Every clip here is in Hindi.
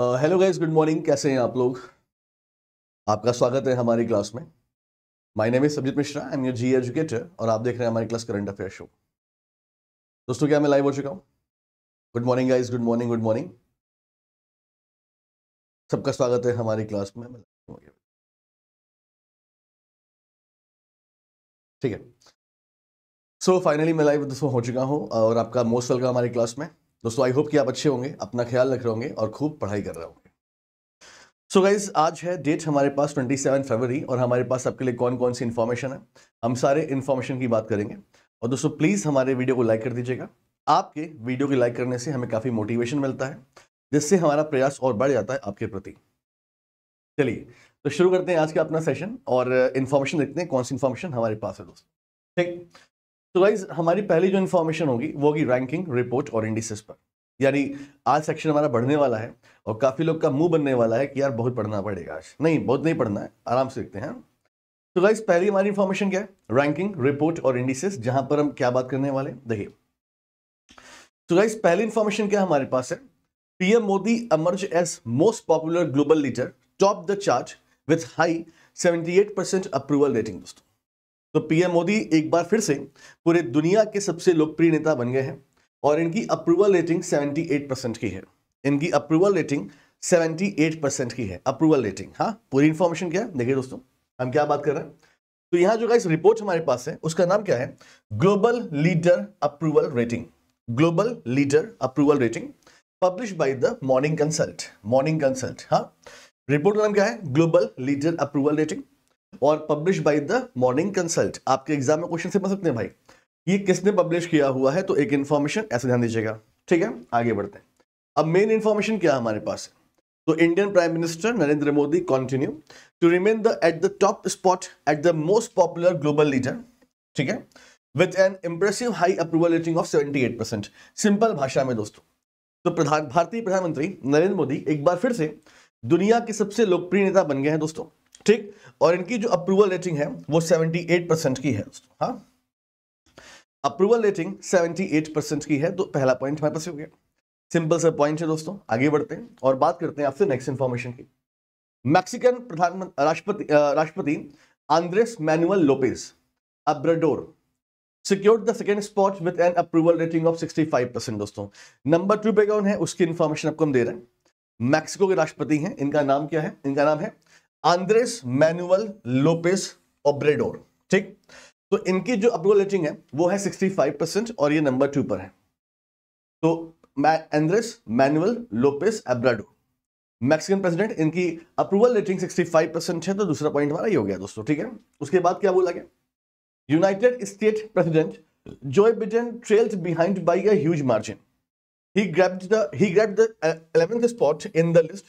हेलो गाइज गुड मॉर्निंग कैसे हैं आप लोग आपका स्वागत है हमारी क्लास में my name is Sabjit Mishra I am your G educator और आप देख रहे हैं हमारी क्लास करंट अफेयर शो दोस्तों क्या मैं लाइव हो चुका हूँ good morning guys good morning good morning सबका स्वागत है हमारी क्लास में ठीक है सो फाइनली मैं लाइव दोस्तों हो चुका हूँ और आपका मोस्ट वेलकम हमारी क्लास में दोस्तों आई होप कि आप अच्छे होंगे अपना ख्याल रख रहे होंगे और खूब पढ़ाई कर रहे होंगे सो so गाइज आज है डेट हमारे पास 27 फरवरी और हमारे पास आपके लिए कौन कौन सी इन्फॉर्मेशन है हम सारे इन्फॉर्मेशन की बात करेंगे और दोस्तों प्लीज़ हमारे वीडियो को लाइक कर दीजिएगा आपके वीडियो के लाइक करने से हमें काफ़ी मोटिवेशन मिलता है जिससे हमारा प्रयास और बढ़ जाता है आपके प्रति चलिए तो शुरू करते हैं आज का अपना सेशन और इन्फॉर्मेशन देखते हैं कौन सी इन्फॉर्मेशन हमारे पास है दोस्तों ठीक तो गाइज हमारी पहली जो इन्फॉर्मेशन होगी वो होगी रैंकिंग रिपोर्ट और इंडिसेस पर यानी आज सेक्शन हमारा बढ़ने वाला है और काफ़ी लोग का मुंह बनने वाला है कि यार बहुत पढ़ना पड़ेगा आज नहीं बहुत नहीं पढ़ना है आराम से देखते हैं तो हाँ। गाइज पहली हमारी इन्फॉर्मेशन क्या है रैंकिंग रिपोर्ट और इंडिसेस जहां पर हम क्या बात करने वाले देखिए तो गाइज पहली इन्फॉर्मेशन क्या हमारे पास है PM Modi emerge as most popular global leader top the chart with high seventy percent approval rating दोस्तों तो पीएम मोदी एक बार फिर से पूरे दुनिया के सबसे लोकप्रिय नेता बन गए हैं और इनकी अप्रूवल रेटिंग 78 परसेंट की है इनकी अप्रूवल रेटिंग 78 परसेंट की है अप्रूवल रेटिंग हाँ पूरी इन्फॉर्मेशन क्या है देखिए दोस्तों हम क्या बात कर रहे हैं तो यहाँ जो गाइस रिपोर्ट हमारे पास है उसका नाम क्या है global leader approval rating global leader approval rating publish by the Morning Consult Morning Consult हाँ रिपोर्ट का नाम क्या है ग्लोबल लीडर अप्रूवल रेटिंग और publish by the Morning Consult आपके एग्जाम में क्वेश्चन से बन मतलब सकते हैं भाई ये किसने पब्लिश किया हुआ है तो एक इन्फॉर्मेशन ऐसे ध्यान दीजिएगा ठीक है आगे बढ़ते हैं अब मेन इन्फॉर्मेशन क्या है हमारे पास है? तो Indian prime minister Narendra Modi continue to remain the at the top spot at the most popular global leader ठीक है with an impressive high approval rating of 78 percent simple भाषा में दोस्तों तो प्रधान भारतीय प्रधानमंत्री नरेंद्र मोदी एक बार फिर से दुनिया के सबसे लोकप्रिय नेता बन गए हैं दोस्तों ठीक और इनकी जो अप्रूवल रेटिंग है वो 78 परसेंट की है हाँ अप्रूवल रेटिंग 78 परसेंट की है तो पहला पॉइंट हमारे पास हो गया सिंपल सा पॉइंट है दोस्तों आगे बढ़ते हैं और बात करते हैं आपसे नेक्स्ट इंफॉर्मेशन की मैक्सिकन प्रधानमंत्री राष्ट्रपति राष्ट्रपति Andres Manuel Lopez Obrador secured the second spot with an approval rating of 65 percent दोस्तों नंबर टू पे कौन है उसकी इन्फॉर्मेशन आपको हम दे रहे हैं मैक्सिको के राष्ट्रपति हैं इनका नाम क्या है इनका नाम है आंद्रेस मैनुअल लोपेस ओब्रेडोर ठीक तो इनकी जो अप्रूवल रेटिंग है वो है 65 परसेंट और ये नंबर टू पर है तो Andres Manuel Lopez Obrador Mexican president इनकी अप्रूवल रेटिंग 65 परसेंट है तो दूसरा पॉइंट हमारा ये हो गया दोस्तों ठीक है उसके बाद क्या बोला गया United State president Joe Biden trailed behind by a margin he grabbed the he grabbed the 11th uh, spot in the list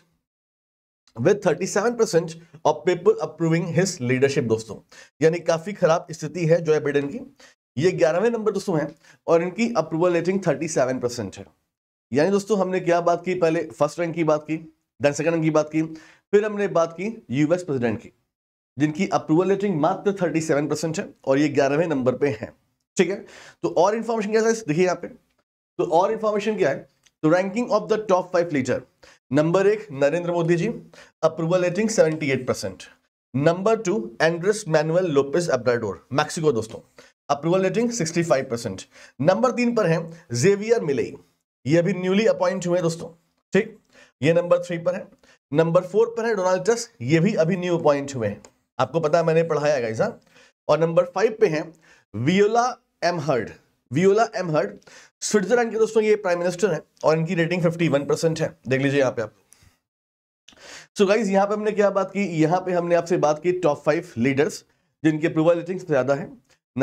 with thirty seven percent of people approving his leadership दोस्तों यानी काफी खराब स्थिति है जो है बिडेन की ये ग्यारहवें नंबर दोस्तों है और इनकी approval rating thirty seven percent है यानी दोस्तों हमने क्या बात की पहले फर्स्ट रैंक की बात की देन सेकंड रैंक की बात की फिर हमने बात की यूएस प्रेसिडेंट की जिनकी अप्रूवल रेटिंग मात्र थर्टी सेवन परसेंट है और ये ग्यारहवें नंबर पे हैं ठीक है तो और इन्फॉर्मेशन क्या है देखिए यहाँ पे तो और इन्फॉर्मेशन क्या है तो ranking of the top five leader number एक Narendra Modi ji approval rating 78 percent number two Andres Manuel Lopez Obrador Mexico दोस्तों अप्रूवल रेटिंग 65 परसेंट नंबर तीन पर है जेवियर मिले ये अभी न्यूली अपॉइंट हुए दोस्तों ठीक ये नंबर थ्री पर है नंबर फोर पर है डोनाल्ड ट्रस्ट ये भी अभी न्यू अपॉइंट हुए हैं आपको पता है मैंने पढ़ाया गाइस हाँ? और नंबर फाइव पे है Viola Amherd Viola Amherd Switzerland के दोस्तों ये प्राइम मिनिस्टर हैं और इनकी रेटिंग 51 परसेंट है देख लीजिए यहाँ पे आप सो गाइज यहाँ पे हमने क्या बात की यहाँ पे हमने आपसे बात की टॉप फाइव लीडर्स जिनकी अप्रूवल रेटिंग ज़्यादा है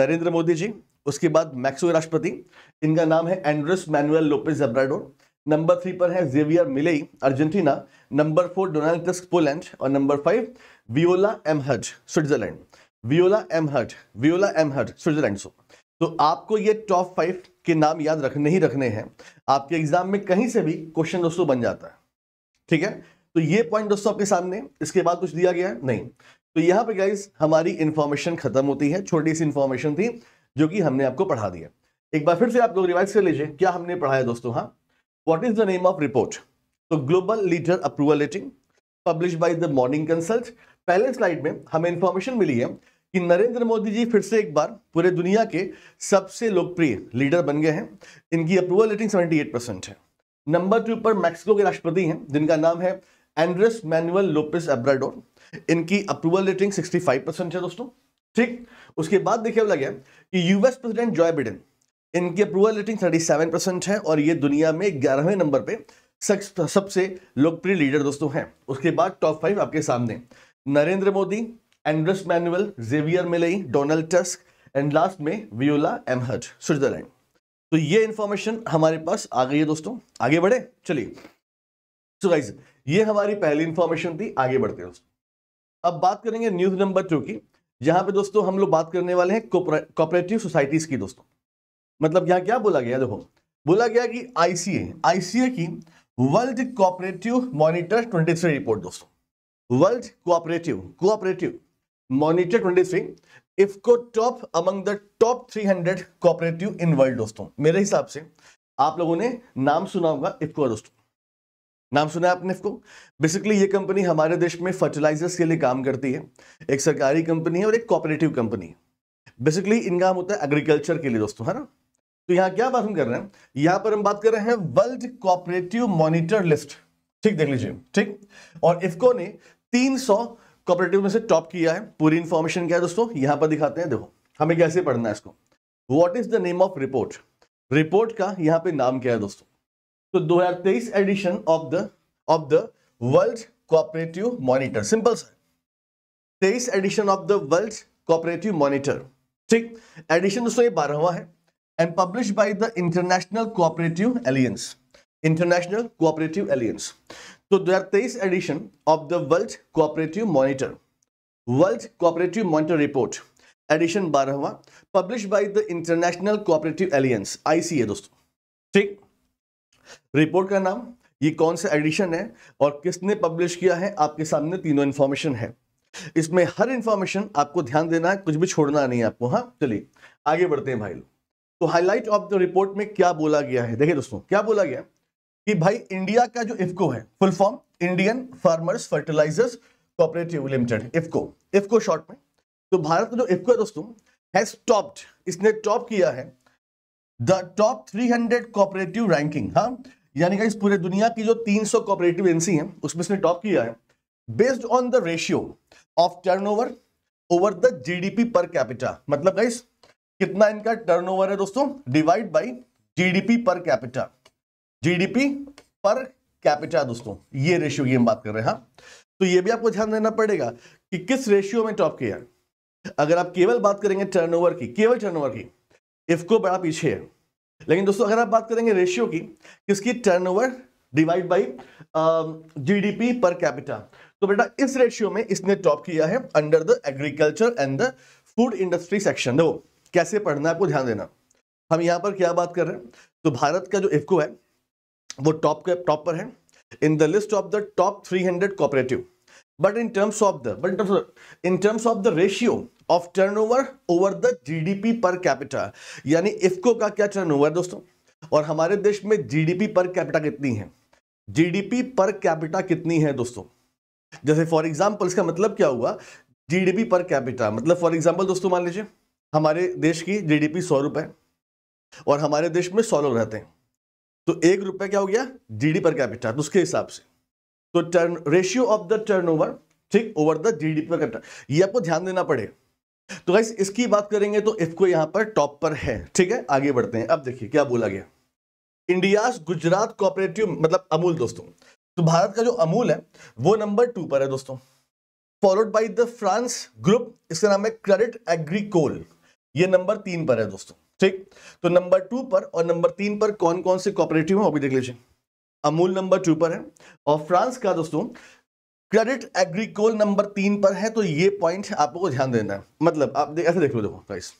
नरेंद्र मोदी जी उसके बाद मैक्सो राष्ट्रपति इनका नाम है एंड्रस मैनुअल लोपेज एब्राडोर नंबर थ्री पर है जेवियर मिले Argentina number four Donald tusk Poland और नंबर फाइव वियोला एम हज स्विट्जरलैंड वियोला एम हज वियोला एम हज स्विट्जरलैंड सो तो आपको ये टॉप फाइव के नाम याद रखने ही रखने हैं आपके एग्जाम में कहीं से भी क्वेश्चन दोस्तों बन जाता है ठीक है तो ये पॉइंट दोस्तों आपके सामने इसके बाद कुछ दिया गया है नहीं तो यहाँ पे गाइज हमारी इंफॉर्मेशन खत्म होती है छोटी सी इन्फॉर्मेशन थी जो कि हमने आपको पढ़ा दिया एक बार फिर से आप लोग रिवाइज कर लीजिए क्या हमने पढ़ाया दोस्तों हाँ what is the name of report तो global leader approval rating publish by the Morning Consult पहले स्लाइड में हमें इन्फॉर्मेशन मिली है कि नरेंद्र मोदी जी फिर से एक बार पूरे दुनिया के सबसे लोकप्रिय लीडर बन गए हैं इनकी अप्रूवल रेटिंग 78 परसेंट है नंबर टू पर मैक्सिको के राष्ट्रपति हैं जिनका नाम है एंड्रेस मैनुअल लोपिस एब्राडोर इनकी अप्रूवल रेटिंग 65 परसेंट है दोस्तों ठीक उसके बाद देखिए लग कि यूएस प्रेसिडेंट जॉय बिडेन इनकी अप्रूवल रेटिंग थर्टी परसेंट है और ये दुनिया में ग्यारहवें नंबर पर सबसे लोकप्रिय लीडर दोस्तों हैं उसके बाद टॉप फाइव आपके सामने Narendra Modi Andres Manuel Javier Milei Donald Tusk and last में वियोला एमहर्ट स्विट्जरलैंड तो ये इन्फॉर्मेशन हमारे पास आ गई है दोस्तों आगे बढ़े चलिए सो गाइज ये हमारी पहली इंफॉर्मेशन थी आगे बढ़ते हैं दोस्तों अब बात करेंगे न्यूज नंबर टू की यहाँ पे दोस्तों हम लोग बात करने वाले हैं कोपरेटिव सोसाइटीज की दोस्तों मतलब यहाँ क्या बोला गया देखो बोला गया कि आईसीए आईसीए की world cooperative monitor twenty report दोस्तों world cooperative cooperative monitor twenty three IFFCO top among the top three hundred cooperative in world दोस्तों मेरे हिसाब से आप लोगों ने नाम सुना होगा इफको दोस्तों नाम सुना है आपने इफको बेसिकली ये कंपनी हमारे देश में फर्टिलाइजर्स के लिए काम करती है एक सरकारी कंपनी है और एक कॉपरेटिव कंपनी है बेसिकली इनका होता है एग्रीकल्चर के लिए दोस्तों है ना तो यहाँ क्या बात हम कर रहे हैं यहाँ पर हम बात कर रहे हैं वर्ल्ड कॉपरेटिव मॉनिटर लिस्ट ठीक देख लीजिए ठीक और इफको ने 300 कॉपरेटिव में से टॉप किया है पूरी इंफॉर्मेशन क्या है दोस्तों यहां पर दिखाते हैं देखो हमें कैसे पढ़ना है इसको what is the name of report report का यहां पे नाम क्या है दोस्तों तो 2023 edition of the of the world cooperative monitor simple sir तेईस edition of the world cooperative monitor ठीक एडिशन दोस्तों ये बारहवा है and publish by the international cooperative alliance international cooperative alliance तो दो हजार तेईस edition of the world cooperative monitor world cooperative monitor report edition बारहवा publish by the international cooperative alliance ICA दोस्तों ठीक रिपोर्ट का नाम ये कौन सा एडिशन है और किसने पब्लिश किया है आपके सामने तीनों इंफॉर्मेशन है इसमें हर इंफॉर्मेशन आपको ध्यान देना है कुछ भी छोड़ना नहीं है आपको हाँ चलिए आगे बढ़ते हैं भाई लोग तो हाईलाइट ऑफ द रिपोर्ट में क्या बोला गया है देखिए दोस्तों क्या बोला गया है? कि भाई इंडिया का जो इफको है full form Indian farmers fertilizers cooperative limited IFFCO IFFCO short में तो भारत में जो इफको है दोस्तों हैज टॉप्ड इसने टॉप किया है द टॉप 300 कोऑपरेटिव रैंकिंग हाँ यानी कि इस पूरे दुनिया की जो 300 कोऑपरेटिव एजेंसी हैं उसमें इसने टॉप किया है based on the ratio of turnover over the GDP per capita मतलब गाइस कितना इनका टर्नओवर है दोस्तों divide by GDP per capita GDP per capita दोस्तों ये रेशियो की हम बात कर रहे हैं हाँ। तो ये भी आपको ध्यान देना पड़ेगा कि किस रेशियो में टॉप किया है अगर आप केवल बात करेंगे टर्नओवर की केवल टर्नओवर की इफको बड़ा पीछे है लेकिन दोस्तों अगर आप बात करेंगे रेशियो की किसकी turnover divide by GDP per capita तो बेटा इस रेशियो में इसने टॉप किया है under the agriculture and the food industry section कैसे पढ़ना है आपको ध्यान देना हम यहाँ पर क्या बात कर रहे हैं तो भारत का जो इफको है वो टॉप के टॉप पर है in the list of the top 300 hundred cooperative but in terms of the but in terms of the ratio of turnover over the GDP per capita यानी इफको का क्या टर्नओवर ओवर दोस्तों और हमारे देश में जीडीपी पर कैपिटा कितनी है जीडीपी पर कैपिटा कितनी है दोस्तों जैसे फॉर एग्जाम्पल इसका मतलब क्या हुआ जीडीपी पर कैपिटा मतलब फॉर एग्जाम्पल दोस्तों मान लीजिए हमारे देश की जीडीपी सौ रुपए और हमारे देश में सौ लोग रहते हैं तो एक रुपया क्या हो गया जीडी पर कैपिटा तो उसके हिसाब से तो turn ratio of the turnover ठीक over the GD per capita ये आपको ध्यान देना पड़ेगा तो गाइस इसकी बात करेंगे तो इफको यहां पर टॉप पर है ठीक है आगे बढ़ते हैं अब देखिए क्या बोला गया इंडिया गुजरात कोऑपरेटिव मतलब अमूल दोस्तों तो भारत का जो अमूल है वो नंबर टू पर है दोस्तों followed by the France group इसका नाम है क्रेडिट एग्रीकोल ये नंबर तीन पर है दोस्तों ठीक तो नंबर टू पर और नंबर तीन पर कौन कौन से कॉपरेटिव है वो भी देख लीजिए अमूल नंबर टू पर है और फ्रांस का दोस्तों क्रेडिट एग्रीकोल नंबर तीन पर है तो ये पॉइंट आपको ध्यान देना है मतलब आप दे, ऐसे देख लो देखो प्राइस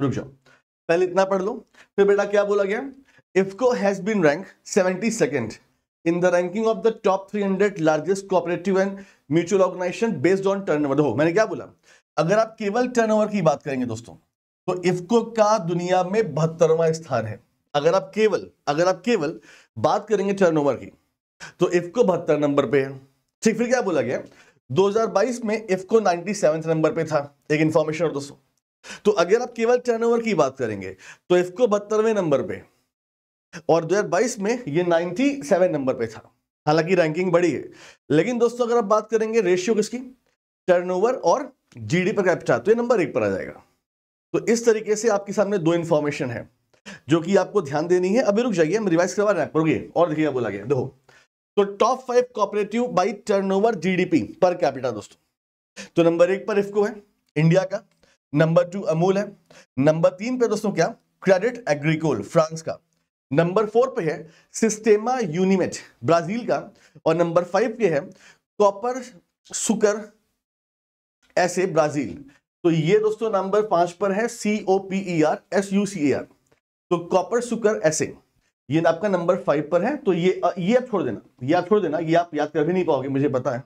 रुक जाओ पहले इतना पढ़ लो फिर बेटा क्या बोला गया IFFCO has been rank seventy second the ranking of the top three 300 largest cooperative and mutual organisation based on turnover हो मैंने क्या बोला अगर आप केवल टर्नओवर की बात करेंगे दोस्तों तो इफको का दुनिया में बहत्तरवा स्थान है अगर आप केवल अगर आप केवल बात करेंगे टर्नओवर की तो इफको बहत्तर नंबर पे है ठीक फिर क्या बोला गया 2022 में इफको 97 नंबर पे था एक इंफॉर्मेशन और दोस्तों तो अगर आप केवल टर्नओवर की बात करेंगे तो इफको बहत्तरवें नंबर पे और 2022 में ये 97 नंबर पे था हालांकि रैंकिंग बड़ी है लेकिन दोस्तों अगर आप बात करेंगे रेशियो किसकी टर्नओवर और जीडी पर कैपिटा तो ये नंबर एक पर आ जाएगा तो इस तरीके से आपके सामने दो इन्फॉर्मेशन है जो कि आपको ध्यान देनी है अभी रुक जाइए हम रिवाइज करवा रहे हैं और देखिए बोला गया देखो तो top five cooperative by turnover per capital दोस्तों तो नंबर एक पर इफको है इंडिया का नंबर टू अमूल है नंबर तीन पे दोस्तों क्या क्रेडिट एग्रीकोल फ्रांस का नंबर फोर पे है सिस्टेमा यूनिमेट ब्राजील का और नंबर फाइव पे है कॉपर सुकर ऐसे ब्राजील तो ये दोस्तों नंबर पांच पर है C O P R S U C A R तो कॉपर सुकर एसे ये आपका नंबर फाइव पर है तो ये ये आप छोड़ देना ये आप छोड़ देना ये आप याद कर भी नहीं पाओगे मुझे पता है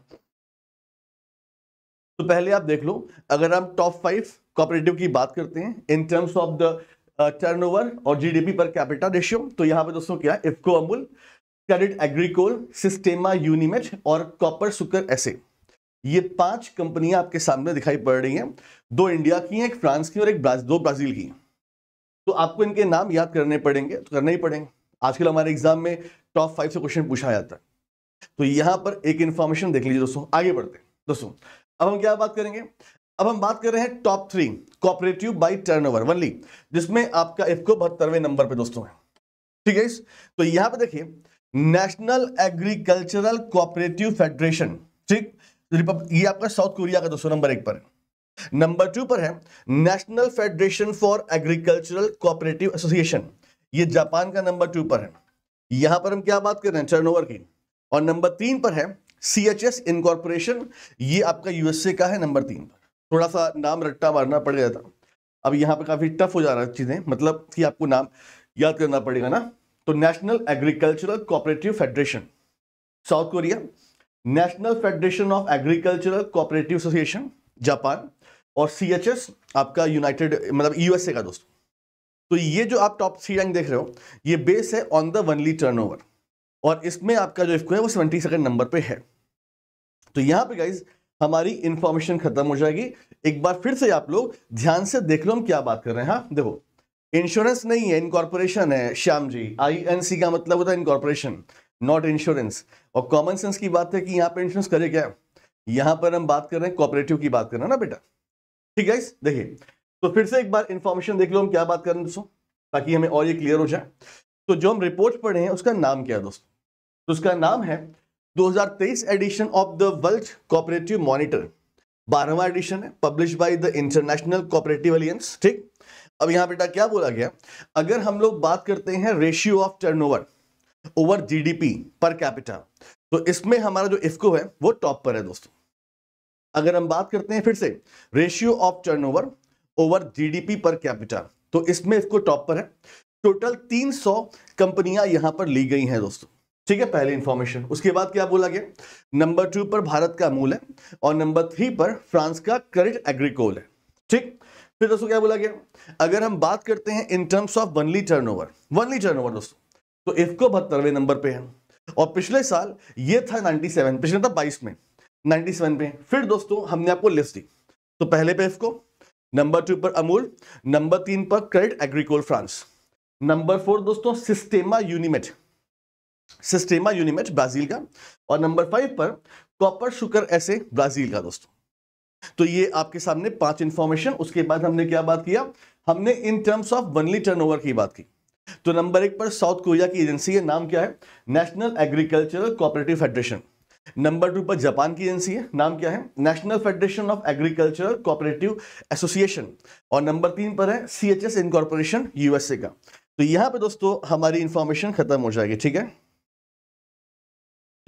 तो पहले आप देख लो अगर हम टॉप फाइव कॉपरेटिव की बात करते हैं in terms of the turnover और जीडीपी पर कैपिटल रेशियो तो यहाँ पे दोस्तों क्या है IFFCO Amul Credit Agricole Sistema Unimed और कॉपर सुकर एसे ये पांच कंपनियां आपके सामने दिखाई पड़ रही हैं दो इंडिया की हैं एक फ्रांस की और एक ब्राज, दो ब्राजील की तो आपको इनके नाम याद करने पड़ेंगे तो करने ही पड़ेंगे आजकल हमारे एग्जाम में टॉप फाइव से क्वेश्चन पूछा जाता है तो यहां पर एक इंफॉर्मेशन देख लीजिए दोस्तों आगे बढ़ते दोस्तों अब हम क्या बात करेंगे अब हम बात कर रहे हैं top three cooperative by turnover only जिसमें आपका इफको बहत्तरवें नंबर पे दोस्तों है ठीक है तो यहां पर देखिए नेशनल एग्रीकल्चरल कोऑपरेटिव फेडरेशन ठीक तो ये आपका साउथ कोरिया का दोस्तों नंबर एक पर है नंबर टू पर है national federation for agricultural cooperative association ये जापान का नंबर टू पर है यहां पर हम क्या बात कर रहे हैं टर्न की और नंबर तीन पर है सी एच एस इनकॉर्पोरेशन ये आपका यूएसए का है नंबर तीन पर थोड़ा सा नाम रट्टा मारना पड़ गया था अब यहाँ पे काफी टफ हो जा रहा है चीजें मतलब कि आपको नाम याद करना पड़ेगा ना तो national agricultural cooperative federation South Korea national federation of agricultural cooperative association Japan और सी एच एस आपका यूनाइटेड मतलब यूएसए का दोस्त तो ये जो आप टॉप थ्री रैंक देख रहे हो ये बेस है ऑन द वनली टर्नओवर और इसमें आपका जो इफ्को है वो सेवेंटी सेकेंड नंबर पे है तो यहाँ पे गाइज हमारी इंफॉर्मेशन खत्म हो जाएगी एक बार फिर से आप लोग ध्यान से देख लो हम क्या बात कर रहे हैं हाँ देखो इंश्योरेंस नहीं है इनकॉर्पोरेशन है श्याम जी आई का मतलब होता है इनकॉर्पोरेशन नॉट इंश्योरेंस और कॉमन सेंस की बात है कि यहाँ पर इंश्योरेंस करे क्या यहाँ पर हम बात कर रहे हैं कॉपरेटिव की बात कर रहे हैं ना बेटा ठीक है देखिए तो फिर से एक बार इन्फॉर्मेशन देख लो हम क्या बात कर रहे हैं दोस्तों ताकि हमें और ये क्लियर हो जाए तो जो हम रिपोर्ट पढ़े हैं उसका नाम क्या है दोस्तों तो उसका नाम है 2023 edition of the world cooperative monitor बारहवा एडिशन है publish by the international cooperative alliance ठीक अब यहाँ बेटा क्या बोला गया अगर हम लोग बात करते हैं ratio of turnover over GDP per capital तो इसमें हमारा जो इफको है वो टॉप पर है दोस्तों अगर हम बात करते हैं फिर से ratio of turnover over GDP per capital तो इसमें इसको टॉप पर है टोटल 300 कंपनियां यहां पर ली गई हैं दोस्तों ठीक है पहले इंफॉर्मेशन उसके बाद क्या बोला गया नंबर टू पर भारत का अमूल है और नंबर थ्री पर फ्रांस का क्रेडिट एग्रीकोल है ठीक फिर दोस्तों क्या बोला गया अगर हम बात करते हैं in terms of only turnover only turnover दोस्तों तो इफको बहत्तरवें नंबर पे है और पिछले साल ये था 97 पिछले था 22 में 97 पे फिर दोस्तों हमने आपको लिस्ट दी तो पहले पे इफको नंबर टू पर अमूल नंबर तीन पर Credit Agricole France number four दोस्तों Sistema Unimed Sistema Unimed Brazil का और नंबर फाइव पर कॉपर शुगर ऐसे ब्राजील का दोस्तों तो ये आपके सामने पांच इंफॉर्मेशन उसके बाद हमने क्या बात किया हमने in terms of only turnover की बात की तो नंबर एक पर साउथ कोरिया की एजेंसी है नाम क्या है national agricultural cooperative federation number two पर जापान की एजेंसी है नाम क्या है national federation of agricultural cooperative association और नंबर तीन पर है C H S incorporation USA का तो यहां पे दोस्तों हमारी इंफॉर्मेशन खत्म हो जाएगी ठीक है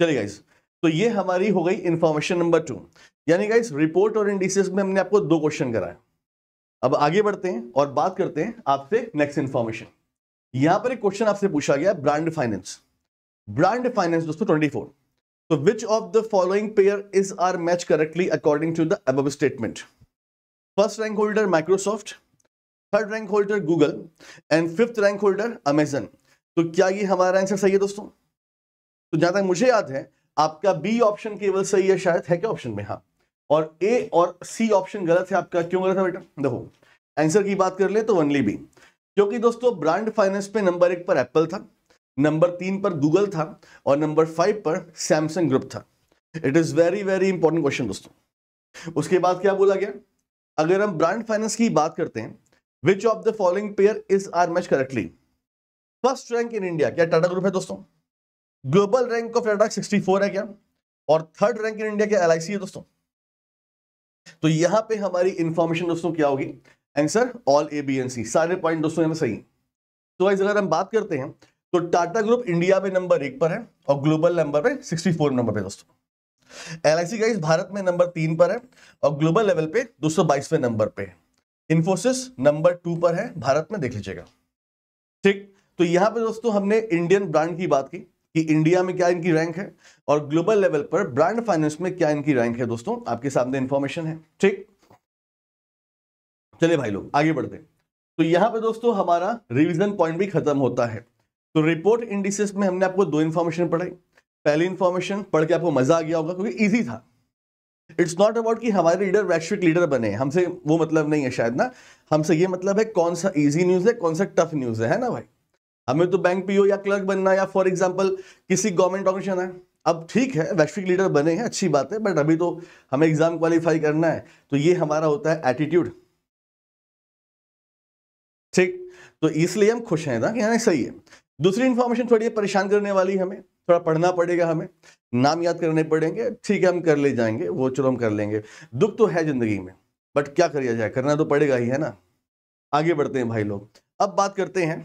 चलिए गाइज तो ये हमारी हो गई इंफॉर्मेशन नंबर टू यानी गाइज रिपोर्ट और इंडिसेस में हमने आपको दो क्वेश्चन कराया अब आगे बढ़ते हैं और बात करते हैं आपसे नेक्स्ट इंफॉर्मेशन यहां पर एक क्वेश्चन आपसे पूछा गया ब्रांड फाइनेंस ब्रांड फाइनेंस दोस्तों फोर तो which of the following pair is are match correctly according to the अब statement first rank holder Microsoft third rank holder Google and fifth rank holder Amazon तो क्या ये हमारा आंसर सही है दोस्तों तो जहां तक मुझे याद है आपका बी ऑप्शन केवल सही है शायद है क्या ऑप्शन में हाँ और ए और सी ऑप्शन गलत है आपका क्यों गलत है बेटा देखो आंसर की बात कर ले तो ओनली बी क्योंकि दोस्तों ब्रांड फाइनेंस पे नंबर एक पर एप्पल था नंबर तीन पर गूगल था और नंबर फाइव पर सैमसंग ग्रुप था it is very very important question दोस्तों उसके बाद क्या बोला गया अगर हम ब्रांड फाइनेंस की बात करते हैं which of the following pair is are match correctly first rank in India क्या टाटा ग्रुप है दोस्तों global rank of Tata sixty है क्या और थर्ड रैंक इन इंडिया क्या एल है दोस्तों तो यहां पे हमारी इंफॉर्मेशन दोस्तों क्या होगी answer all A B and C सारे पॉइंट दोस्तों यहाँ सही तो वाइज अगर हम बात करते हैं तो टाटा ग्रुप इंडिया में नंबर एक पर है और ग्लोबल नंबर पे 64 नंबर पे दोस्तों एल आई भारत में नंबर तीन पर है और ग्लोबल लेवल पे दो सौ बाईसवें नंबर पे इन्फोसिस नंबर टू पर है भारत में देख लीजिएगा ठीक तो यहाँ पे दोस्तों हमने इंडियन ब्रांड की बात की कि इंडिया में क्या इनकी रैंक है और ग्लोबल लेवल पर ब्रांड फाइनेंस में क्या इनकी रैंक है दोस्तों आपके सामने इन्फॉर्मेशन है ठीक चले भाई लोग आगे बढ़ते हैं तो यहाँ पे दोस्तों हमारा रिविजन पॉइंट भी खत्म होता है तो रिपोर्ट इंडिसेस में हमने आपको दो इन्फॉर्मेशन पढ़ाई पहली इन्फॉर्मेशन पढ़ के आपको मजा आ गया होगा क्योंकि ईजी था इट्स नॉट अबाउट कि हमारे लीडर वैश्विक लीडर बने हमसे वो मतलब नहीं है शायद ना हमसे ये मतलब है कौन सा ईजी न्यूज़ है कौन सा टफ न्यूज़ है, है ना भाई हमें तो बैंक पीओ या क्लर्क बनना या फॉर एग्जाम्पल किसी गवर्नमेंट ऑफिशन है अब ठीक है वैश्विक लीडर बने हैं अच्छी बात है बट अभी तो हमें एग्जाम क्वालिफाई करना है तो ये हमारा होता है एटीट्यूड ठीक तो इसलिए हम खुश हैं ना कि हाँ सही है दूसरी इन्फॉर्मेशन थोड़ी परेशान करने वाली हमें थोड़ा पढ़ना पड़ेगा हमें नाम याद करने पड़ेंगे ठीक है हम कर ले जाएंगे वो चलो हम कर लेंगे दुख तो है ज़िंदगी में बट क्या करिया जाए करना तो पड़ेगा ही है ना आगे बढ़ते हैं भाई लोग अब बात करते हैं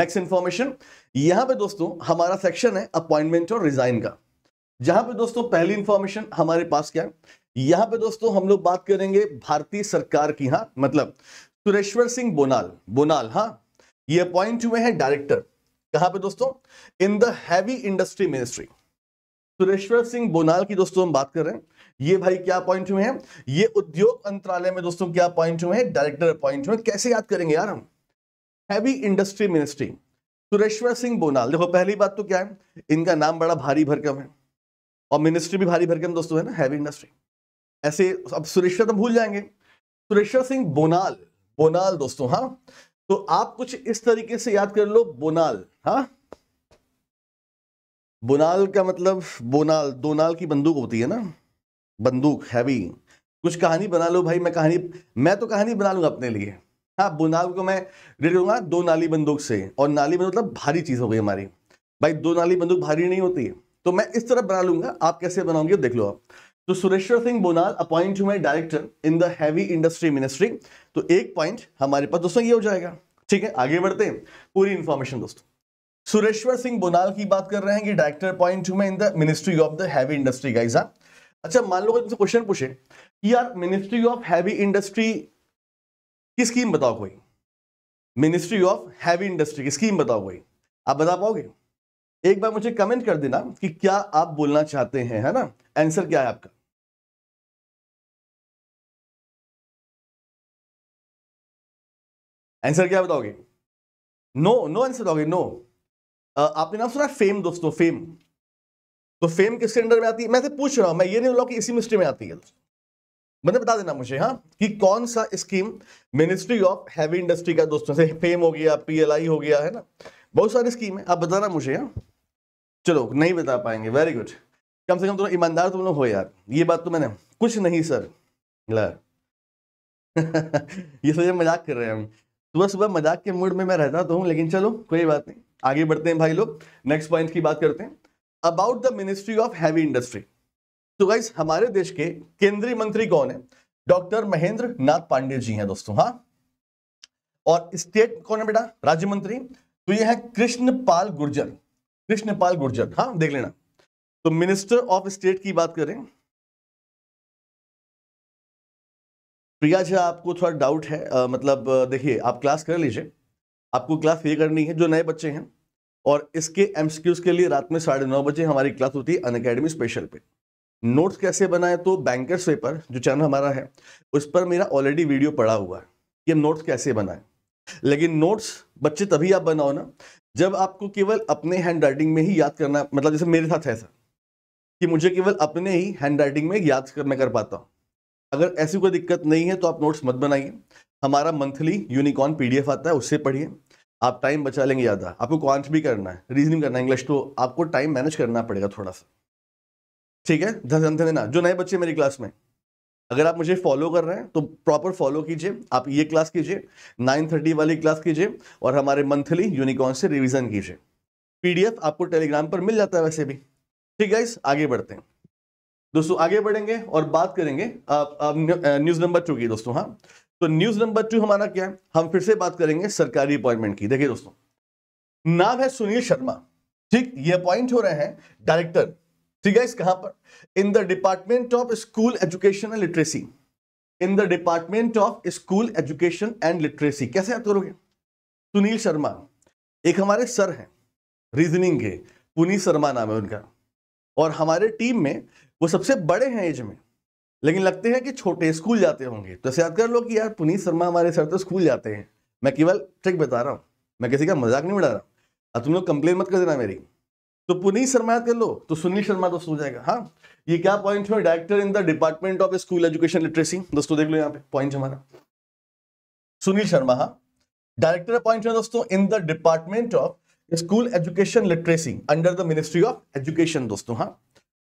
नेक्स्ट इन्फॉर्मेशन यहाँ पे दोस्तों हमारा सेक्शन है अपॉइंटमेंट और रिजाइन का जहां पे दोस्तों पहली इंफॉर्मेशन हमारे पास क्या है यहां पे दोस्तों हम लोग बात करेंगे भारतीय सरकार की हाँ मतलब सुरेश्वर सिंह बोनाल बोनाल हाँ ये अपॉइंट हुए हैं डायरेक्टर कहां पे दोस्तों in the heavy industry ministry Sureshwar Singh Bonal की दोस्तों हम बात कर रहे हैं ये भाई क्या अपॉइंट हुए हैं ये उद्योग मंत्रालय में दोस्तों क्या अपॉइंट हुए हैं डायरेक्टर अपॉइंट हुए कैसे याद करेंगे यार हम heavy industry ministry Sureshwar Singh Bonal देखो पहली बात तो क्या है इनका नाम बड़ा भारी भरकम है और मिनिस्ट्री भी भारी भरकम दोस्तों है ना हैवी इंडस्ट्री ऐसे अब सुरेश्वर तो भूल जाएंगे सुरेश्वर सिंह बोनाल बोनाल दोस्तों हाँ तो आप कुछ इस तरीके से याद कर लो बोनाल हाँ बोनाल का मतलब बोनाल दोनाल की बंदूक होती है ना बंदूक हैवी कुछ कहानी बना लो भाई मैं कहानी मैं तो कहानी बना लूंगा अपने लिए हाँ बोनाल को मैं रेड करूंगा दो नाली बंदूक से और नाली बंदूक मतलब भारी चीज़ हो गई हमारी भाई दो नाली बंदूक भारी नहीं होती तो मैं इस तरह बना लूंगा आप कैसे बनाओगे देख लो आप तो सुरेश्वर सिंह बोनाल अपॉइंट हुए director in heavy industry ministry तो एक पॉइंट हमारे पास दोस्तों ये हो जाएगा ठीक है आगे बढ़ते हैं पूरी इंफॉर्मेशन दोस्तों सुरेश्वर सिंह बोनाल की बात कर रहे हैं कि डायरेक्टर अपॉइंट हुए in the ministry of the heavy industry guys अच्छा मान लो तुमसे क्वेश्चन पूछे यार मिनिस्ट्री ऑफ हैवी इंडस्ट्री की स्कीम बताओ कोई मिनिस्ट्री ऑफ हैवी इंडस्ट्री की स्कीम बताओ कोई आप बता पाओगे एक बार मुझे कमेंट कर देना कि क्या आप बोलना चाहते हैं है ना आंसर क्या है आपका आंसर क्या बताओगे नो नो आंसर बताओगे नो आपने नाम सुना फेम दोस्तों फेम तो फेम किसके अंडर में आती है मैं से पूछ रहा हूं मैं ये नहीं बोला कि इसी मिनिस्ट्री में आती है मैंने मतलब बता देना मुझे हाँ कि कौन सा scheme ministry of heavy industry का दोस्तों से फेम हो गया पीएलआई हो गया है ना बहुत सारी स्कीम है आप बताना मुझे हाँ चलो नहीं बता पाएंगे वेरी गुड कम से कम तुम ईमानदार तुम लोग हो यार ये बात तो मैंने कुछ नहीं सर ये सब मजाक कर रहे हैं हम सुबह सुबह मजाक के मूड में मैं रहता तो हूँ लेकिन चलो कोई बात नहीं आगे बढ़ते हैं भाई लोग नेक्स्ट पॉइंट की बात करते हैं about the ministry of heavy industry तो गाइस हमारे देश के केंद्रीय मंत्री कौन है डॉक्टर महेंद्र नाथ पांडे जी हैं दोस्तों हाँ और स्टेट कौन है बेटा राज्य मंत्री तो ये है कृष्णपाल गुर्जर कृष्णपाल गुर्जर हाँ देख लेना तो मिनिस्टर ऑफ स्टेट की बात करें प्रिया जी आपको थोड़ा डाउट है आ, मतलब देखिए आप क्लास कर लीजिए आपको क्लास ये करनी है जो नए बच्चे हैं और इसके एम के लिए रात में साढ़े नौ बजे हमारी क्लास होती है अनकेडमी स्पेशल पे नोट्स कैसे बनाए तो बैंकर्स पेपर जो चैनल हमारा है उस पर मेरा ऑलरेडी वीडियो पड़ा हुआ है कि नोट्स कैसे बनाए लेकिन नोट्स बच्चे तभी आप बनाओ ना जब आपको केवल अपने हैंड राइटिंग में ही याद करना मतलब जैसे मेरे साथ ऐसा कि मुझे केवल अपने ही हैंड राइटिंग में याद कर मैं कर पाता हूँ अगर ऐसी कोई दिक्कत नहीं है तो आप नोट्स मत बनाइए हमारा मंथली यूनिकॉर्न पीडीएफ आता है उससे पढ़िए आप टाइम बचा लेंगे ज़्यादा आपको क्वांट भी करना है रीजनिंग करना है इंग्लिश तो आपको टाइम मैनेज करना पड़ेगा थोड़ा सा ठीक है ध्यान देना जो नए बच्चे मेरी क्लास में अगर आप मुझे फॉलो कर रहे हैं तो प्रॉपर फॉलो कीजिए आप ये क्लास कीजिए थर्टी वाली क्लास कीजिए और हमारे मंथली यूनिकॉर्न से रिविजन कीजिए पीडीएफ आपको टेलीग्राम पर मिल जाता है वैसे भी ठीक है आगे बढ़ते हैं दोस्तों आगे बढ़ेंगे और बात करेंगे न्यूज नंबर टू की दोस्तों हाँ तो न्यूज नंबर टू हमारा क्या है हम फिर से बात करेंगे सरकारी अपॉइंटमेंट की देखिए दोस्तों नाम है सुनील शर्मा ठीक ये अपॉइंट हो रहे हैं डायरेक्टर ठीक है कहां पर in the department of school education and literacy in the department of school education and literacy कैसे याद करोगे सुनील शर्मा एक हमारे सर हैं रीजनिंग के पुनी शर्मा नाम है उनका और हमारे टीम में वो सबसे बड़े हैं एज में लेकिन लगते हैं कि छोटे स्कूल जाते होंगे तो याद कर लो कि यार पुनीत शर्मा हमारे सर तो स्कूल जाते हैं मैं केवल ट्रिक बता रहा हूँ मैं किसी का मजाक नहीं उड़ा रहा अब तुम लोग कंप्लेन मत कर देना मेरी तो पुनीत शर्मा याद कर लो तो सुनील शर्मा दोस्त हो जाएगा हाँ ये क्या पॉइंट हुआ director in the department of school education literacy दोस्तों देख लो यहाँ पे पॉइंट हमारा सुनील शर्मा हाँ डायरेक्टर अपॉइंट हुआ दोस्तों in the department of school education literacy under the ministry of education दोस्तों हाँ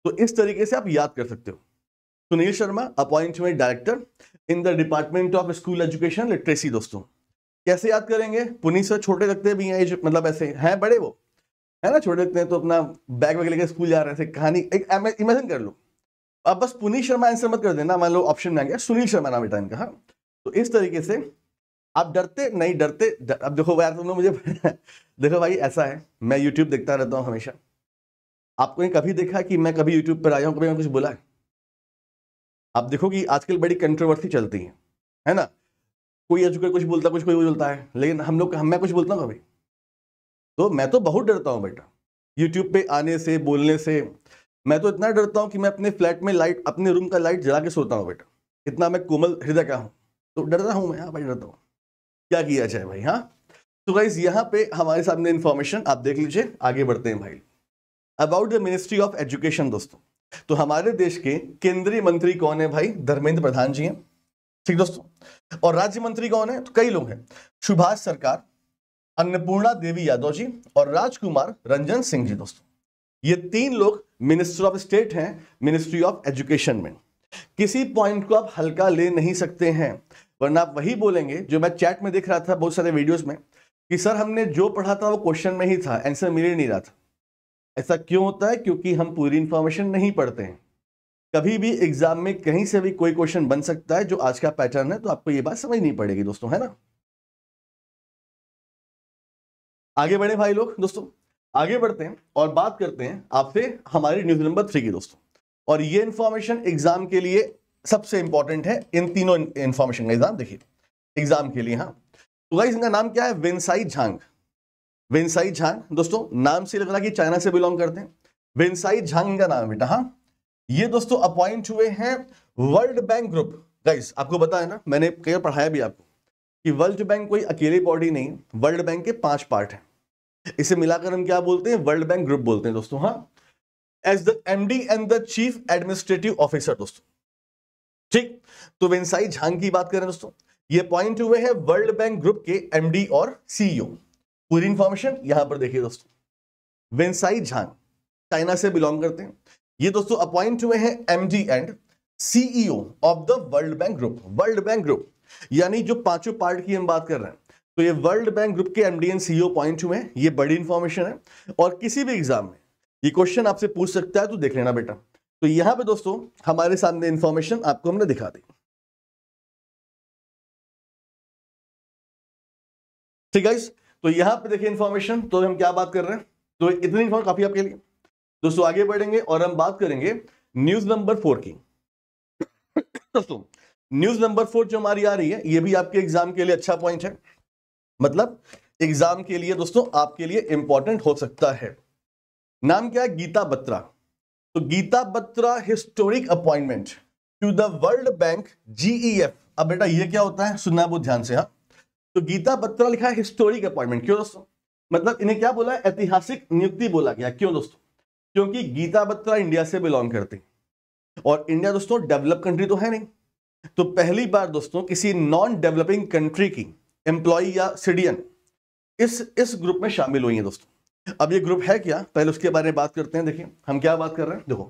तो इस तरीके से आप याद कर सकते हो Sunil Sharma appointment director in the department of school education literacy दोस्तों कैसे याद करेंगे पुनी सर छोटे लगते भी हैं मतलब ऐसे हैं बड़े वो है ना छोटे लगते हैं तो अपना बैग वगैरह लेकर स्कूल जा रहे हैं कहानी एक इमेजिन कर लो अब बस पुनी शर्मा आंसर मत कर देना मान लो ऑप्शन में आ गया सुनील शर्मा नाम बेटा इनका हाँ तो इस तरीके से आप डरते नहीं डरते डर, अब देखो यार तुमने मुझे देखो भाई ऐसा है मैं यूट्यूब देखता रहता हूँ हमेशा आपने कभी देखा कि मैं कभी यूट्यूब पर आया हूँ कभी मैं कुछ बोला है आप देखो कि आजकल बड़ी कंट्रोवर्सी चलती है है ना कोई एजुकेट कुछ बोलता कुछ कोई बोलता है लेकिन हम लोग हम मैं कुछ बोलता हूँ कभी तो मैं तो बहुत डरता हूँ बेटा यूट्यूब पे आने से बोलने से मैं तो इतना डरता हूँ कि मैं अपने फ्लैट में लाइट अपने रूम का लाइट जला के सोता हूँ बेटा इतना मैं कोमल हृदय का हूँ तो डरता हूँ मैं हाँ भाई डरता हूँ क्या किया जाए भाई हाँ तो गाइज यहाँ पे हमारे सामने इन्फॉर्मेशन आप देख लीजिए आगे बढ़ते हैं भाई about the ministry of education दोस्तों तो हमारे देश के केंद्रीय मंत्री कौन है भाई धर्मेंद्र प्रधान जी हैं ठीक दोस्तों और राज्य मंत्री कौन है तो कई लोग हैं सुभाष सरकार अन्नपूर्णा देवी यादव जी और राजकुमार रंजन सिंह जी दोस्तों ये तीन लोग मिनिस्टर ऑफ स्टेट हैं मिनिस्ट्री ऑफ एजुकेशन में किसी पॉइंट को आप हल्का ले नहीं सकते हैं वरना आप वही बोलेंगे जो मैं चैट में देख रहा था बहुत सारे वीडियोस में कि सर हमने जो पढ़ा था वो क्वेश्चन में ही था आंसर मिल ही नहीं रहा था ऐसा क्यों होता है क्योंकि हम पूरी इन्फॉर्मेशन नहीं पढ़ते हैं कभी भी एग्जाम में कहीं से भी कोई क्वेश्चन बन सकता है जो आज का पैटर्न है तो आपको ये बात समझ नहीं पड़ेगी दोस्तों है ना आगे बढ़े भाई लोग दोस्तों आगे बढ़ते हैं और बात करते हैं आपसे हमारी न्यूज नंबर थ्री की दोस्तों और ये इन्फॉर्मेशन एग्जाम के लिए सबसे इंपॉर्टेंट है इन तीनों इंफॉर्मेशन का एग्जाम देखिए एग्जाम के लिए हाँ तो गाइस इनका नाम क्या है वेंसाई झांग वेंसाई झांग दोस्तों नाम से लग रहा कि चाइना से बिलोंग करते हैं वेंसाई झांग का नाम है बेटा हाँ ये दोस्तों अपॉइंट हुए हैं वर्ल्ड बैंक ग्रुप गाइस आपको पता है ना मैंने कई बार पढ़ाया भी आपको कि वर्ल्ड बैंक कोई अकेली बॉडी नहीं वर्ल्ड बैंक के पांच पार्ट है इसे मिलाकर हम क्या बोलते हैं वर्ल्ड बैंक ग्रुप बोलते हैं दोस्तों हाँ as the MD and the chief administrative officer दोस्तों ठीक तो वेन्साई झांग की बात करें दोस्तों ये पॉइंट हुए हैं वर्ल्ड बैंक ग्रुप के एमडी और सीईओ e पूरी इंफॉर्मेशन यहां पर देखिए दोस्तों वेन्साई झांग चाइना से बिलोंग करते हैं ये दोस्तों अपॉइंट हुए हैं MD and CEO of the World Bank group World Bank group यानी जो पांचों पार्ट की हम बात कर रहे हैं तो ये वर्ल्ड बैंक ग्रुप के एमडी एंड सीईओ पॉइंट हुए हैं ये बड़ी इंफॉर्मेशन है और किसी भी एग्जाम में ये क्वेश्चन आपसे पूछ सकता है तो देख लेना बेटा तो यहां पे दोस्तों हमारे सामने इंफॉर्मेशन आपको हमने दिखा दी ठीक है तो यहां पे देखिए इंफॉर्मेशन तो हम क्या बात कर रहे हैं तो इतनी इंफॉर्मेशन काफी आपके लिए दोस्तों आगे बढ़ेंगे और हम बात करेंगे न्यूज नंबर फोर की दोस्तों न्यूज नंबर फोर जो हमारी आ रही है ये भी आपके एग्जाम के लिए अच्छा पॉइंट है मतलब एग्जाम के लिए दोस्तों आपके लिए इंपॉर्टेंट हो सकता है नाम क्या है गीता बत्रा तो Geeta Batra historic appointment to the World Bank GEF e अब बेटा ये क्या होता है सुनना बहुत ध्यान से हाँ तो गीता बत्रा लिखा है हिस्टोरिक अपॉइंटमेंट क्यों दोस्तों मतलब इन्हें क्या बोला ऐतिहासिक नियुक्ति बोला गया क्यों दोस्तों क्योंकि गीता बत्रा इंडिया से बिलोंग करती और इंडिया दोस्तों डेवलप कंट्री तो है नहीं तो पहली बार दोस्तों किसी नॉन डेवलपिंग कंट्री की एम्प्लॉय या सिडियन इस इस ग्रुप में शामिल हुई है दोस्तों अब ये ग्रुप है क्या पहले उसके बारे में बात करते हैं देखिए हम क्या बात कर रहे हैं देखो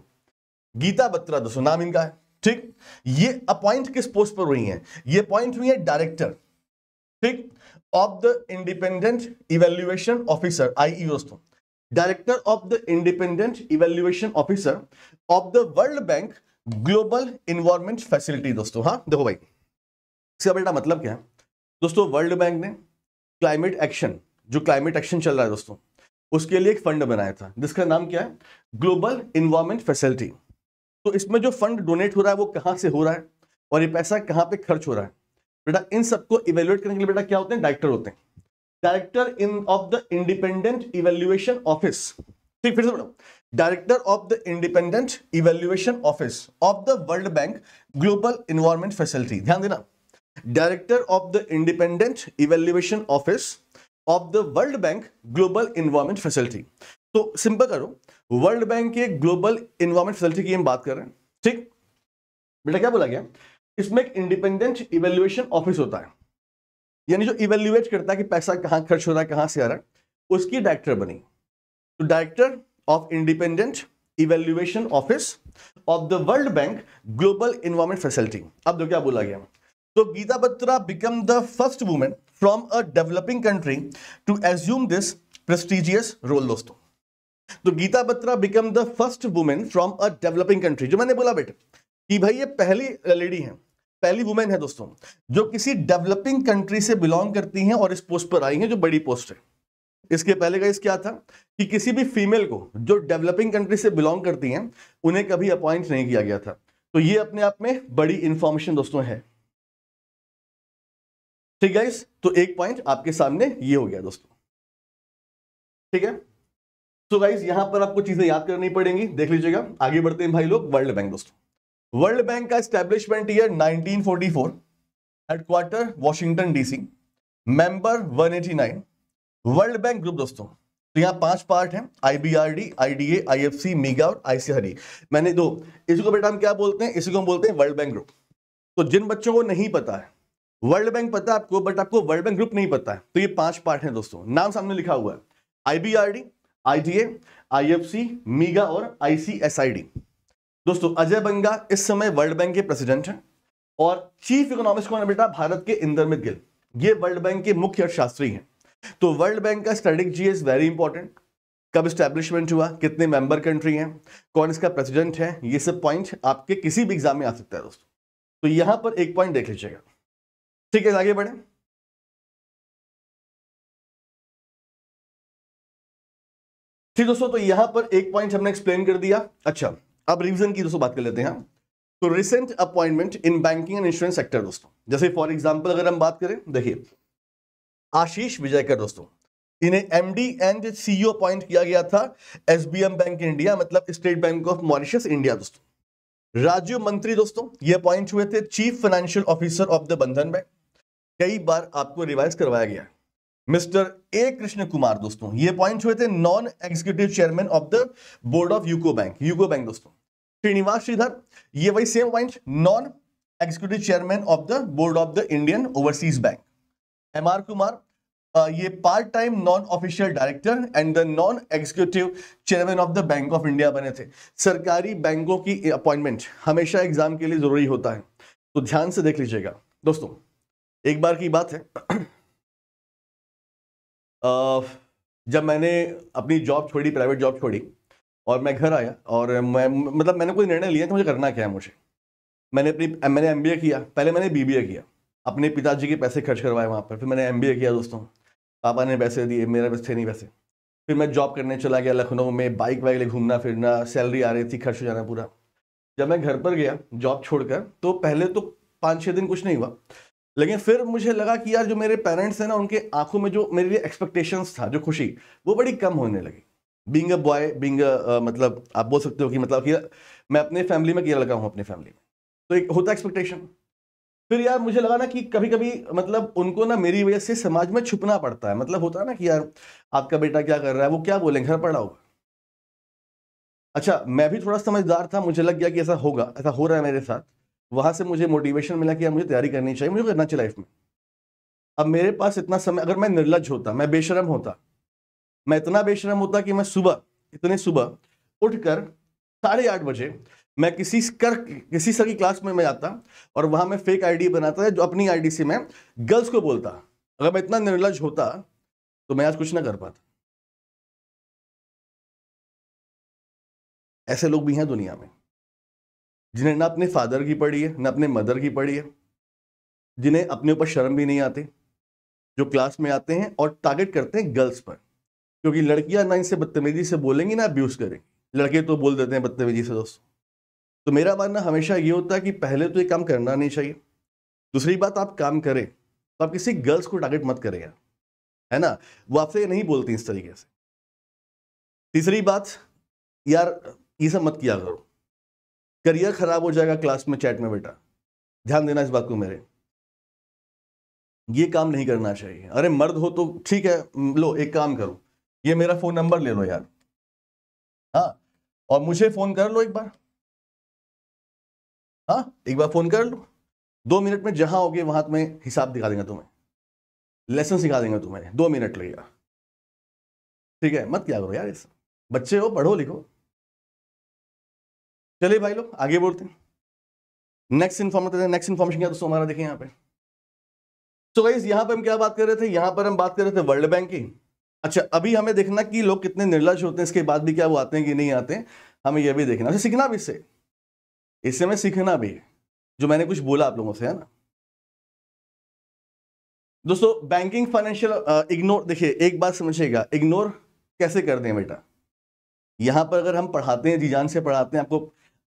गीता बत्रा दोस्तों नाम इनका है ठीक ये अपॉइंट किस पोस्ट पर हुई है ये अपॉइंट हुई है डायरेक्टर ठीक of the independent evaluation officer I e दोस्तों director of the independent evaluation officer of the World Bank Global Environment Facility दोस्तों हाँ देखो भाई इसका बेटा मतलब क्या है दोस्तों वर्ल्ड बैंक ने क्लाइमेट एक्शन जो क्लाइमेट एक्शन चल रहा है दोस्तों उसके लिए एक फंड बनाया था जिसका नाम क्या है ग्लोबल इन्वायरमेंट फैसिलिटी तो इसमें जो फंड डोनेट हो रहा है वो कहाँ से हो रहा है और ये पैसा कहाँ पे खर्च हो रहा है बेटा इन सबको इवेल्युएट करने के लिए बेटा क्या होते हैं डायरेक्टर होते हैं director in of the independent evaluation office ठीक फिर से बेटा director of the independent evaluation office of the World Bank Global Environment Facility ध्यान देना director of the independent evaluation office of the World Bank Global Environment Facility तो सिंपल करो वर्ल्ड बैंक के ग्लोबल इन्वायरमेंट फैसिलिटी की हम बात कर रहे हैं ठीक बेटा क्या बोला गया इसमें एक इंडिपेंडेंट इवेल्युएशन ऑफिस होता है यानी जो इवेल्युएट करता है कि पैसा कहाँ खर्च हो रहा है कहाँ से आ रहा है उसकी डायरेक्टर बनी तो director of independent evaluation office of the World Bank Global Environment Facility अब देखो क्या बोला गया तो Geeta Batra become the first women from a developing country to assume this prestigious role दोस्तों तो Geeta Batra become the first women from a developing country जो मैंने बोला बेटे कि भाई ये पहली लेडी है पहली वुमेन है दोस्तों जो किसी डेवलपिंग कंट्री से बिलोंग करती हैं और इस पोस्ट पर आई हैं जो बड़ी पोस्ट है इसके पहले का इस क्या था कि किसी भी फीमेल को जो डेवलपिंग कंट्री से बिलोंग करती हैं उन्हें कभी अपॉइंट नहीं किया गया था तो ये अपने आप में बड़ी इंफॉर्मेशन दोस्तों है ठीक है तो एक पॉइंट आपके सामने ये हो गया दोस्तों ठीक है तो गाइज यहां पर आपको चीजें याद करनी पड़ेंगी देख लीजिएगा आगे बढ़ते हैं भाई लोग वर्ल्ड बैंक दोस्तों वर्ल्ड बैंक का establishment year 1944 headquarter Washington DC member 189 World Bank group दोस्तों तो यहाँ पांच पार्ट हैं आईबीआरडी आईडीए आईएफसी मीगा और आईसीआरडी e। मैंने दो इसी को बेटा हम क्या बोलते हैं इसी को हम बोलते हैं वर्ल्ड बैंक ग्रुप तो जिन बच्चों को नहीं पता है वर्ल्ड बैंक पता है आपको बट आपको वर्ल्ड बैंक ग्रुप नहीं पता है तो ये पांच पार्ट हैं दोस्तों नाम सामने लिखा हुआ है आईबीआरडी आईडीए आईएफसी मीगा और आईसीएसआईडी दोस्तों अजय बंगा इस समय वर्ल्ड बैंक के प्रेसिडेंट हैं और चीफ इकोनॉमिस्ट कौन है बेटा भारत के इंद्रमित गिल ये वर्ल्ड बैंक के मुख्य अर्थशास्त्री हैं तो वर्ल्ड बैंक का स्ट्रेटेजी इज वेरी इंपॉर्टेंट कब स्टैब्लिशमेंट हुआ कितने मेंबर कंट्री हैं कौन इसका प्रेसिडेंट है ये सब पॉइंट आपके किसी भी एग्जाम में आ सकता है दोस्तों तो यहां पर एक पॉइंट देख लीजिएगा ठीक है आगे बढ़े ठीक दोस्तों तो यहां पर एक पॉइंट हमने एक्सप्लेन कर दिया अच्छा अब रिवीजन की दोस्तों बात कर लेते हैं तो recent appointment in banking and insurance sector दोस्तों जैसे फॉर एग्जांपल अगर हम बात करें देखिए आशीष विजयकर दोस्तों इन्हें एमडी एंड सीईओ अपॉइंट किया गया था एसबीएम बैंक इंडिया मतलब State bank of Mauritius India दोस्तों राज्य मंत्री दोस्तों ये अपॉइंट हुए थे chief financial officer of the Bandhan bank कई बार आपको रिवाइज करवाया गया मिस्टर ए कृष्ण कुमार दोस्तों ये पॉइंट हुए थे non executive chairman of the board of UCO bank UCO bank दोस्तों श्रीनिवास श्रीधर ये वही same point non executive chairman of the board of the Indian Overseas Bank M R Kumar ये part time non official director and the non executive chairman of the Bank of India बने थे सरकारी बैंकों की अपॉइंटमेंट हमेशा एग्जाम के लिए जरूरी होता है तो ध्यान से देख लीजिएगा दोस्तों एक बार की बात है आ, जब मैंने अपनी जॉब छोड़ी प्राइवेट जॉब छोड़ी और मैं घर आया और मैं मतलब मैंने कोई निर्णय लिया कि मुझे करना क्या है मुझे मैंने अपनी मैंने एम किया पहले मैंने बी किया अपने पिताजी के पैसे खर्च करवाए वहाँ पर फिर मैंने एम किया दोस्तों पापा ने पैसे दिए मेरे पास थे नहीं पैसे फिर मैं जॉब करने चला गया लखनऊ में बाइक वाइक ले घूमना फिरना सैलरी आ रही थी खर्च हो जाना पूरा जब मैं घर पर गया जॉब छोड़कर तो पहले तो पाँच छः दिन कुछ नहीं हुआ लेकिन फिर मुझे लगा कि यार जो मेरे पेरेंट्स हैं ना उनके आंखों में जो मेरे लिए एक्सपेक्टेशंस था जो खुशी वो बड़ी कम होने लगी बींग अ बॉय बींग मतलब आप बोल सकते हो कि मतलब कि मैं अपने फैमिली में क्या लगा हूँ अपने फैमिली में तो एक होता एक्सपेक्टेशन फिर यार मुझे लगा ना कि कभी कभी मतलब उनको ना मेरी वजह से समाज में छुपना पड़ता है मतलब होता है ना कि यार आपका बेटा क्या कर रहा है वो क्या बोलेंगे घर पड़ा होगा अच्छा मैं भी थोड़ा समझदार था मुझे लग गया कि ऐसा होगा ऐसा हो रहा है मेरे साथ वहाँ से मुझे मोटिवेशन मिला कि यार मुझे तैयारी करनी चाहिए मुझे करना चाहिए लाइफ में अब मेरे पास इतना समय अगर मैं निर्लज होता मैं बेशरम होता मैं इतना बेशरम होता कि मैं सुबह इतने सुबह उठकर साढ़े आठ बजे मैं किसी कर किसी सर की क्लास में मैं जाता और वहाँ मैं फेक आईडी बनाता है जो अपनी आईडी से मैं गर्ल्स को बोलता अगर मैं इतना निर्लज होता तो मैं आज कुछ ना कर पाता ऐसे लोग भी हैं दुनिया में जिन्हें ना अपने फादर की पढ़ी है ना अपने मदर की पढ़ी है जिन्हें अपने ऊपर शर्म भी नहीं आती जो क्लास में आते हैं और टारगेट करते हैं गर्ल्स पर क्योंकि लड़कियां ना इनसे बदतमीजी से बोलेंगी ना अब्यूज़ करेंगी लड़के तो बोल देते हैं बदतमीजी से दोस्तों तो मेरा मानना हमेशा ये होता है कि पहले तो ये काम करना नहीं चाहिए दूसरी बात आप काम करें तो आप किसी गर्ल्स को टारगेट मत करें यार है ना वो आपसे नहीं बोलती इस तरीके से तीसरी बात यार ये सब मत किया करो करियर खराब हो जाएगा क्लास में चैट में बेटा ध्यान देना इस बात को मेरे ये काम नहीं करना चाहिए अरे मर्द हो तो ठीक है लो एक काम करो ये मेरा फोन नंबर ले लो यार हाँ और मुझे फोन कर लो एक बार हाँ एक बार फोन कर लो दो मिनट में जहां होगे वहां तुम्हें हिसाब दिखा देंगे तुम्हें लेसन सिखा देंगे तुम्हें दो मिनट लगेगा ठीक है मत क्या करो यार इस बच्चे हो पढ़ो लिखो चलिए भाई लोग आगे बोलते हैं नेक्स्ट इन्फॉर्मेशन नेक्स्ट इन्फॉर्मेशन क्या दोस्तों हमारा देखें यहाँ पे तो so गाइज यहाँ पर हम क्या बात कर रहे थे यहाँ पर हम बात कर रहे थे वर्ल्ड बैंक की अच्छा अभी हमें देखना कि लोग कितने निर्लज होते हैं इसके बाद भी क्या वो आते हैं कि नहीं आते हमें यह भी देखना अच्छा, सीखना भी इससे इससे हमें सीखना भी जो मैंने कुछ बोला आप लोगों से है ना दोस्तों बैंकिंग फाइनेंशियल इग्नोर देखिए एक बात समझिएगा इग्नोर कैसे कर दें बेटा यहां पर अगर हम पढ़ाते हैं जी जान से पढ़ाते हैं आपको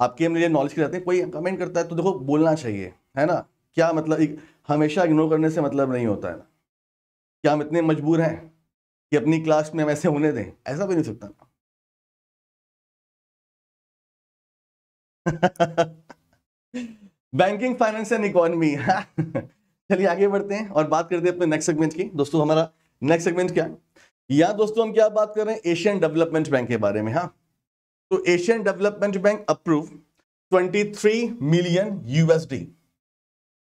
आपके हमने ये नॉलेज के जाते हैं कोई कमेंट करता है तो देखो बोलना चाहिए है ना क्या मतलब एक हमेशा इग्नोर करने से मतलब नहीं होता है ना क्या हम इतने मजबूर हैं कि अपनी क्लास में हम ऐसे होने दें ऐसा भी नहीं सकता बैंकिंग फाइनेंस एंड इकोनॉमी चलिए आगे बढ़ते हैं और बात करते हैं अपने नेक्स्ट सेगमेंट की दोस्तों हमारा नेक्स्ट सेगमेंट क्या है या दोस्तों हम क्या बात कर रहे हैं एशियन डेवलपमेंट बैंक के बारे में हाँ तो Asian Development Bank approve 23 million USD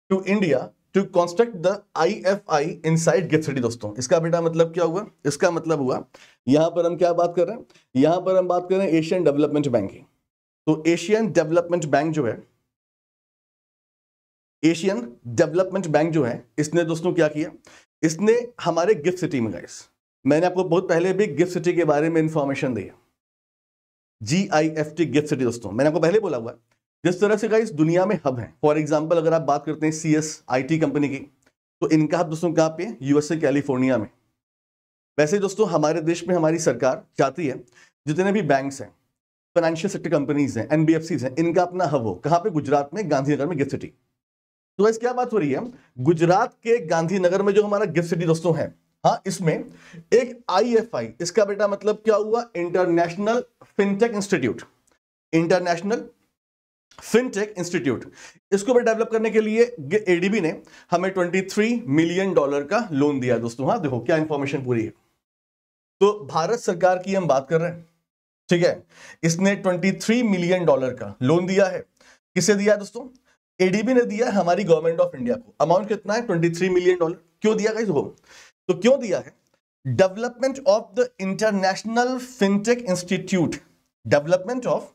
to India to construct the IFI inside GIFT city दोस्तों इसका बेटा मतलब क्या हुआ इसका मतलब हुआ यहां पर हम क्या बात कर रहे हैं यहां पर हम बात कर रहे हैं एशियन डेवलपमेंट बैंक की तो एशियन डेवलपमेंट बैंक जो है एशियन डेवलपमेंट बैंक जो है इसने दोस्तों क्या किया इसने हमारे गिफ्ट सिटी में गाइस मैंने आपको बहुत पहले भी गिफ्ट सिटी के बारे में इंफॉर्मेशन दी है G I F T GIFT city दोस्तों मैंने आपको पहले बोला हुआ है जिस तरह से गाइस दुनिया में हब हैं फॉर एग्जाम्पल अगर आप बात करते हैं C S I T company की तो इनका हब दोस्तों कहाँ पे यूएसए कैलिफोर्निया में वैसे दोस्तों हमारे देश में हमारी सरकार चाहती है जितने भी बैंक्स हैं फाइनेंशियल सेक्टर कंपनीज हैं एन हैं इनका अपना हब हो कहाँ पे गुजरात में गांधीनगर में गिफ्ट सिटी तो वैसे क्या बात हो रही है गुजरात के गांधीनगर में जो हमारा गिफ्ट सिटी दोस्तों है हाँ इसमें एक आई इसका बेटा मतलब क्या हुआ international fintech institute international fintech institute इसको भी डेवलप करने के लिए एडीबी ने हमें 23 मिलियन डॉलर का लोन दिया दोस्तों हाँ देखो क्या इंफॉर्मेशन पूरी है तो भारत सरकार की हम बात कर रहे हैं ठीक है इसने 23 मिलियन डॉलर का लोन दिया है किसे दिया दोस्तों एडीबी ने दिया है हमारी गवर्नमेंट ऑफ इंडिया को अमाउंट कितना है 23 मिलियन डॉलर क्यों दिया गया हो तो क्यों दिया है development of the international fintech institute development of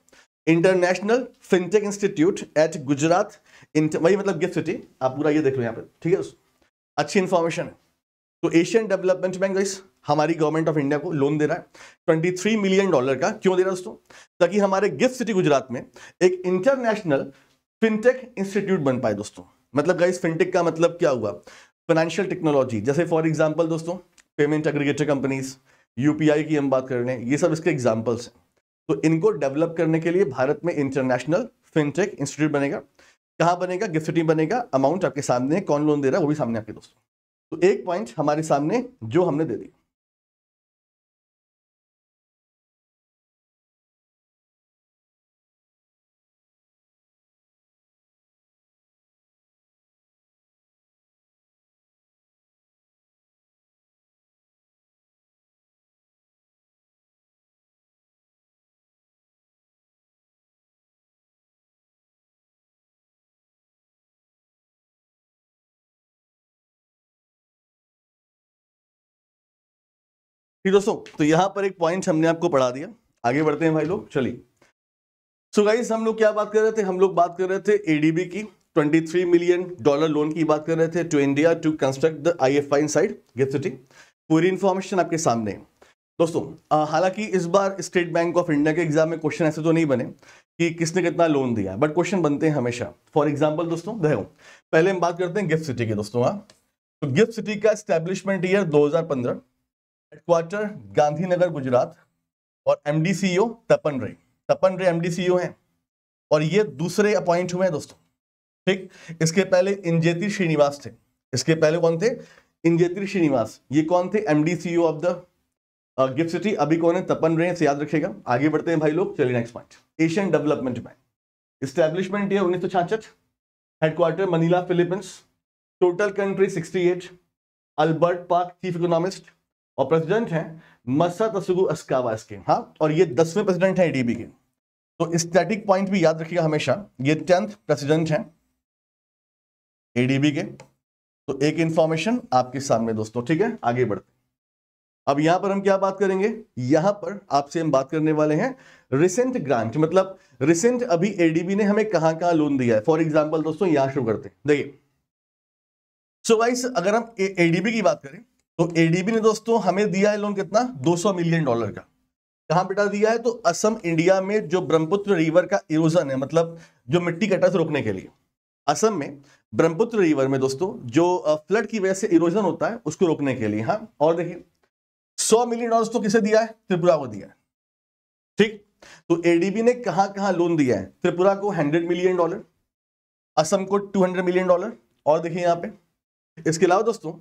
international fintech institute at Gujarat वही मतलब गिफ्ट सिटी आप पूरा ये देख लो यहाँ पे ठीक है अच्छी इन्फॉर्मेशन है तो एशियन डेवलपमेंट बैंक गाइस हमारी गवर्नमेंट ऑफ इंडिया को लोन दे रहा है 23 मिलियन डॉलर का क्यों दे रहा है दोस्तों ताकि हमारे गिफ्ट सिटी गुजरात में एक इंटरनेशनल फिनटेक इंस्टीट्यूट बन पाए दोस्तों मतलब गाइस फिनटेक का मतलब क्या हुआ फाइनेंशियल टेक्नोलॉजी जैसे फॉर एग्जाम्पल दोस्तों पेमेंट एग्रीगेटर कंपनीज यूपीआई की हम बात कर रहे हैं ये सब इसके एग्जाम्पल्स हैं तो इनको डेवलप करने के लिए भारत में इंटरनेशनल फिनटेक इंस्टीट्यूट बनेगा कहाँ बनेगा गिफ्ट सिटी बनेगा अमाउंट आपके सामने कौन लोन दे रहा है वो भी सामने आपके दोस्तों तो एक पॉइंट हमारे सामने जो हमने दे दी ठीक दोस्तों तो यहां पर एक पॉइंट हमने आपको पढ़ा दिया आगे बढ़ते हैं भाई लोग चलिए सो गाइस हम लोग क्या बात कर रहे थे हम लोग बात कर रहे थे एडीबी की 23 मिलियन डॉलर लोन की बात कर रहे थे to India to construct the I F I side gate city पूरी इंफॉर्मेशन आपके सामने है दोस्तों हालांकि इस बार स्टेट बैंक ऑफ इंडिया के एग्जाम में क्वेश्चन ऐसे तो नहीं बने कि किसने कितना लोन दिया बट क्वेश्चन बनते हैं हमेशा फॉर एग्जाम्पल दोस्तों देखो पहले हम बात करते हैं गिफ्ट सिटी के दोस्तों तो गिफ्ट सिटी का स्टैब्लिशमेंट ईयर दो हेडक्वार्टर गांधीनगर गुजरात और एमडीसीओ e तपन रे तपन रे एमडीसीओ e हैं और ये दूसरे अपॉइंट हुए हैं दोस्तों ठीक इसके पहले इंजेती श्रीनिवास थे इसके पहले कौन थे इंजेती श्रीनिवास ये कौन थे MD CEO of the GIFT city अभी कौन है तपन रे से याद रखेगा आगे बढ़ते हैं भाई लोग चलिए next point Asian Development Bank establishment year उन्नीस सौ छाछठ headquarter Manila Philippines total country 68 Albert Park chief economist और प्रेसिडेंट हैं मसा तसुगु अस्कावा इसके हाँ और ये दसवें प्रेसिडेंट हैं एडीबी के तो स्टैटिक पॉइंट भी याद रखिएगा हमेशा ये टेंथ प्रेसिडेंट हैं एडीबी के तो एक इंफॉर्मेशन आपके सामने दोस्तों ठीक है आगे बढ़ते अब यहां पर हम क्या बात करेंगे यहां पर आपसे हम बात करने वाले हैं रिसेंट ग्रांट मतलब रिसेंट अभी एडीबी ने हमें कहां कहां लोन दिया है फॉर एग्जाम्पल दोस्तों यहां शुरू करते हैं देखिए सो so वाइस अगर हम एडीबी की बात करें तो एडीबी ने दोस्तों हमें दिया है लोन कितना 200 मिलियन डॉलर का कहा बेटा दिया है तो असम इंडिया में जो ब्रह्मपुत्र रिवर का इरोजन है मतलब जो मिट्टी कटा से रोकने के लिए असम में ब्रह्मपुत्र रिवर में दोस्तों जो फ्लड की वजह से इरोजन होता है उसको रोकने के लिए हाँ और देखिए सौ मिलियन डॉलर तो किसे दिया है त्रिपुरा को दिया है ठीक तो एडीबी ने कहां कहां लोन दिया है त्रिपुरा को हंड्रेड मिलियन डॉलर असम को टू हंड्रेड मिलियन डॉलर और देखिए यहां पे इसके अलावा दोस्तों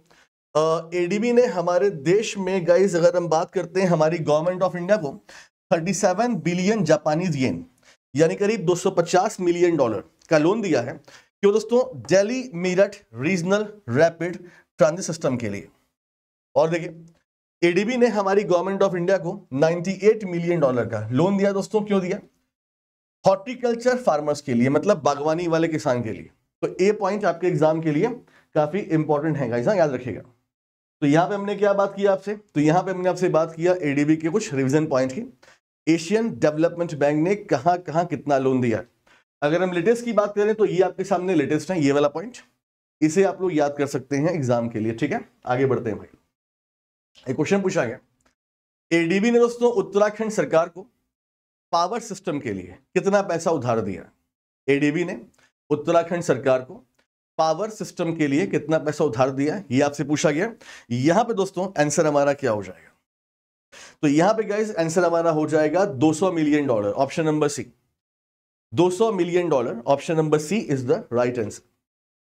एडीबी ने हमारे देश में गाइस अगर हम बात करते हैं हमारी गवर्नमेंट ऑफ इंडिया को 37 बिलियन जापानीज येन यानी करीब 250 मिलियन डॉलर का लोन दिया है क्यों दोस्तों Delhi Meerut regional rapid transit system के लिए और देखिए एडीबी ने हमारी गवर्नमेंट ऑफ इंडिया को 98 मिलियन डॉलर का लोन दिया दोस्तों क्यों दिया हॉर्टिकल्चर फार्मर्स के लिए मतलब बागवानी वाले किसान के लिए तो ए पॉइंट आपके एग्जाम के लिए काफी इंपॉर्टेंट है हाँ, याद रखिएगा तो यहाँ पे हमने क्या बात किया आपसे तो यहाँ पे हमने आपसे बात किया एडीबी के कुछ रिविजन पॉइंट की एशियन डेवलपमेंट बैंक ने कहाँ कहाँ कितना लोन दिया है अगर हम लेटेस्ट की बात करें तो ये आपके सामने लेटेस्ट है ये वाला पॉइंट इसे आप लोग याद कर सकते हैं एग्जाम के लिए ठीक है आगे बढ़ते हैं भाई एक क्वेश्चन पूछा गया एडीबी ने दोस्तों उत्तराखंड सरकार को पावर सिस्टम के लिए कितना पैसा उधार दिया एडीबी ने उत्तराखंड सरकार को पावर सिस्टम के लिए कितना पैसा उधार दिया ये आपसे पूछा गया यहां पे दोस्तों आंसर हमारा क्या हो जाएगा तो यहां पे गाइस आंसर हमारा हो जाएगा 200 million dollar option number C 200 million dollar option number C is the right answer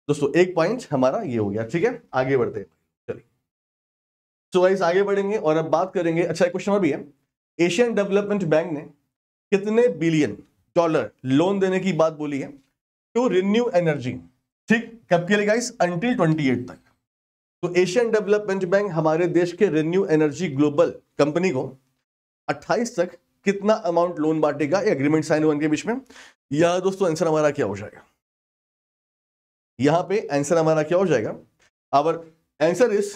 दोस्तों एक पॉइंट हमारा ये हो गया ठीक है आगे बढ़ते हैं चलिए सो गाइज आगे बढ़ेंगे और अब बात करेंगे अच्छा एक क्वेश्चन अभी है एशियन डेवलपमेंट बैंक ने कितने बिलियन डॉलर लोन देने की बात बोली है टू रिन्यू एनर्जी ठीक कब के लिए गाइस अंटिल 28 तक तो एशियन डेवलपमेंट बैंक हमारे देश के रेन्यू एनर्जी ग्लोबल कंपनी को 28 तक कितना अमाउंट लोन बांटेगा एग्रीमेंट साइन हुआ के बीच में यह दोस्तों आंसर हमारा क्या हो जाएगा यहां पे आंसर हमारा क्या हो जाएगा our answer is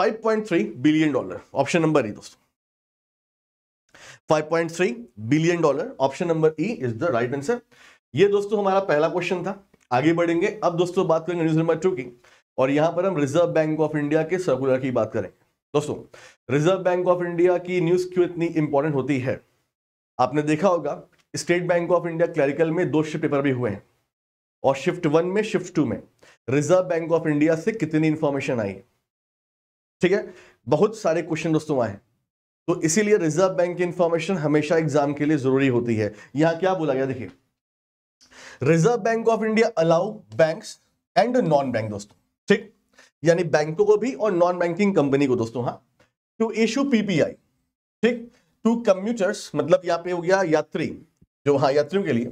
5.3 billion dollar option number E दोस्तों 5.3 billion dollar option number E is the right answer ये दोस्तों हमारा पहला क्वेश्चन था आगे बढ़ेंगे अब दोस्तों बात करेंगे न्यूज नंबर टू की और यहां पर हम रिजर्व बैंक ऑफ इंडिया के सर्कुलर की बात करें दोस्तों रिजर्व बैंक ऑफ इंडिया की न्यूज़ क्यों इतनी इंपॉर्टेंट होती है आपने देखा होगा State bank of India clerical में दो शिफ्ट पेपर भी हुए हैं और शिफ्ट वन में शिफ्ट टू में रिजर्व बैंक ऑफ इंडिया से कितनी इंफॉर्मेशन आई ठीक है बहुत सारे क्वेश्चन दोस्तों आए तो इसीलिए रिजर्व बैंक की इंफॉर्मेशन हमेशा एग्जाम के लिए जरूरी होती है यहां क्या बोला गया देखिए Reserve bank of India allow banks and non bank दोस्तों ठीक यानी बैंकों को भी और नॉन बैंकिंग कंपनी को दोस्तों हाँ टू इशू पीपीआई ठीक टू कम्यूटर्स मतलब यहां पे हो गया यात्री जो हाँ यात्रियों के लिए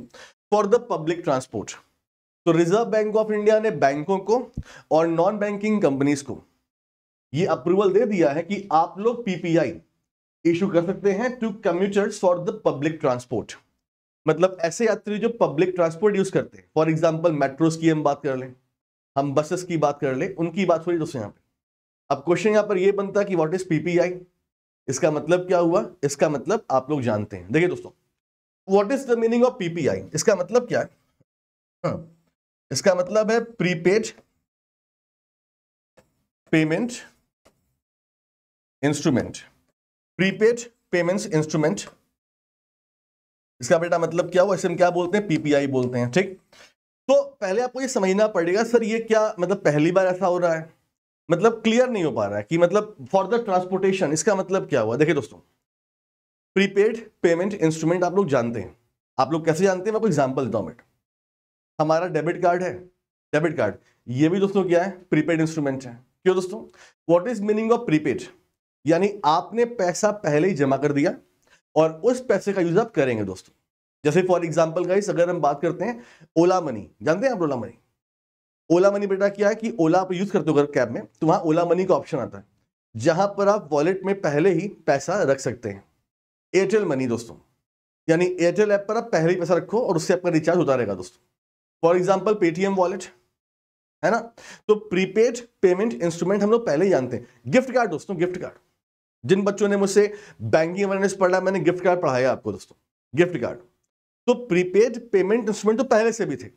फॉर द पब्लिक ट्रांसपोर्ट तो रिजर्व बैंक ऑफ इंडिया ने बैंकों को और नॉन बैंकिंग कंपनीज को ये अप्रूवल दे दिया है कि आप लोग पीपीआई इशू कर सकते हैं to commuters for the public transport मतलब ऐसे यात्री जो पब्लिक ट्रांसपोर्ट यूज करते हैं फॉर एग्जाम्पल मेट्रोज की हम बात कर लें हम बसेस की बात कर लें उनकी बात हो रही दोस्तों यहाँ पे अब क्वेश्चन यहाँ पर यह बनता कि व्हाट इज पीपीआई इसका मतलब क्या हुआ इसका मतलब आप लोग जानते हैं देखिए दोस्तों what is the meaning of PPI इसका मतलब क्या है हाँ, इसका मतलब है prepaid payment instrument prepaid payments instrument इसका बेटा मतलब क्या हुआ इसे हम क्या बोलते हैं पीपीआई बोलते हैं ठीक तो पहले आपको ये समझना पड़ेगा सर ये क्या मतलब पहली बार ऐसा हो रहा है मतलब क्लियर नहीं हो पा रहा है कि मतलब फॉर द ट्रांसपोर्टेशन इसका मतलब क्या हुआ देखिए दोस्तों प्रीपेड पेमेंट इंस्ट्रूमेंट आप लोग जानते हैं आप लोग कैसे जानते हैं मैं आपको एग्जाम्पल देता हूँ बेटा हमारा डेबिट कार्ड है डेबिट कार्ड ये भी दोस्तों क्या है प्रीपेड इंस्ट्रूमेंट है क्यों दोस्तों what is meaning of prepaid यानी आपने पैसा पहले ही जमा कर दिया और उस पैसे का यूज आप करेंगे दोस्तों जैसे फॉर एग्जाम्पल गाइस अगर हम बात करते हैं ओला मनी जानते हैं आप ओला मनी ओला मनी बेटा क्या है कि ओला आप यूज करते हो अगर कैब में तो वहां ओला मनी का ऑप्शन आता है जहां पर आप वॉलेट में पहले ही पैसा रख सकते हैं एयरटेल मनी दोस्तों यानी एयरटेल ऐप पर आप पहले ही पैसा रखो और उससे आपका रिचार्ज होता रहेगा दोस्तों फॉर एग्जाम्पल पेटीएम वॉलेट है ना तो प्रीपेड पेमेंट इंस्ट्रूमेंट हम लोग पहले ही जानते हैं गिफ्ट कार्ड दोस्तों गिफ्ट कार्ड जिन बच्चों ने मुझसे बैंकिंग अवेयरनेस पढ़ा मैंने गिफ्ट कार्ड पढ़ाया आपको दोस्तों गिफ्ट कार्ड तो प्रीपेड पेमेंट इंस्ट्रूमेंट तो पहले से भी थे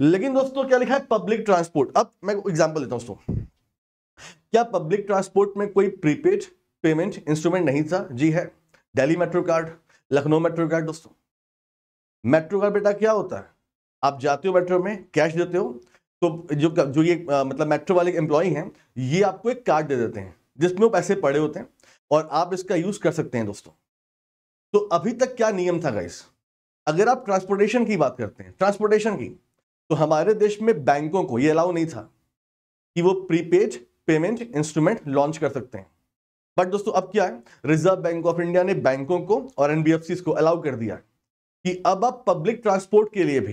लेकिन दोस्तों क्या लिखा है पब्लिक ट्रांसपोर्ट अब मैं एग्जाम्पल देता हूं दोस्तों क्या पब्लिक ट्रांसपोर्ट में कोई प्रीपेड पेमेंट इंस्ट्रूमेंट नहीं था जी है Delhi metro card Lucknow metro card दोस्तों मेट्रो कार्ड बेटा क्या होता है आप जाते हो मेट्रो में कैश देते हो तो जो जो ये आ, मतलब मेट्रो वाले एम्प्लॉय हैं ये आपको एक कार्ड दे देते हैं जिसमें पैसे पड़े होते हैं और आप इसका यूज कर सकते हैं दोस्तों तो अभी तक क्या नियम था गाइस अगर आप ट्रांसपोर्टेशन की बात करते हैं ट्रांसपोर्टेशन की तो हमारे देश में बैंकों को ये अलाउ नहीं था कि वो प्रीपेड पेमेंट इंस्ट्रूमेंट लॉन्च कर सकते हैं बट दोस्तों अब क्या है रिजर्व बैंक ऑफ इंडिया ने बैंकों को और एनबीएफसी को अलाउ कर दिया कि अब आप पब्लिक ट्रांसपोर्ट के लिए भी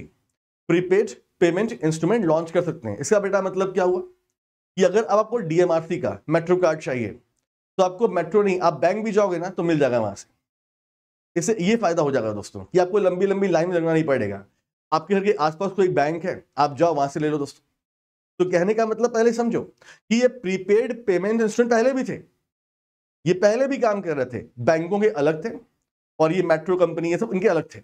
प्रीपेड पेमेंट इंस्ट्रूमेंट लॉन्च कर सकते हैं इसका बेटा मतलब क्या हुआ कि अगर अब आपको डीएमआरसी का मेट्रो कार्ड चाहिए तो आपको मेट्रो नहीं आप बैंक भी जाओगे ना तो मिल जाएगा वहाँ से इससे ये फायदा हो जाएगा दोस्तों कि आपको लंबी लंबी लाइन में लगना नहीं पड़ेगा आपके घर के आसपास कोई बैंक है आप जाओ वहाँ से ले लो दोस्तों तो कहने का मतलब पहले समझो कि ये प्रीपेड पेमेंट इंस्टेंट पहले भी थे ये पहले भी काम कर रहे थे बैंकों के अलग थे और ये मेट्रो कंपनी ये सब इनके अलग थे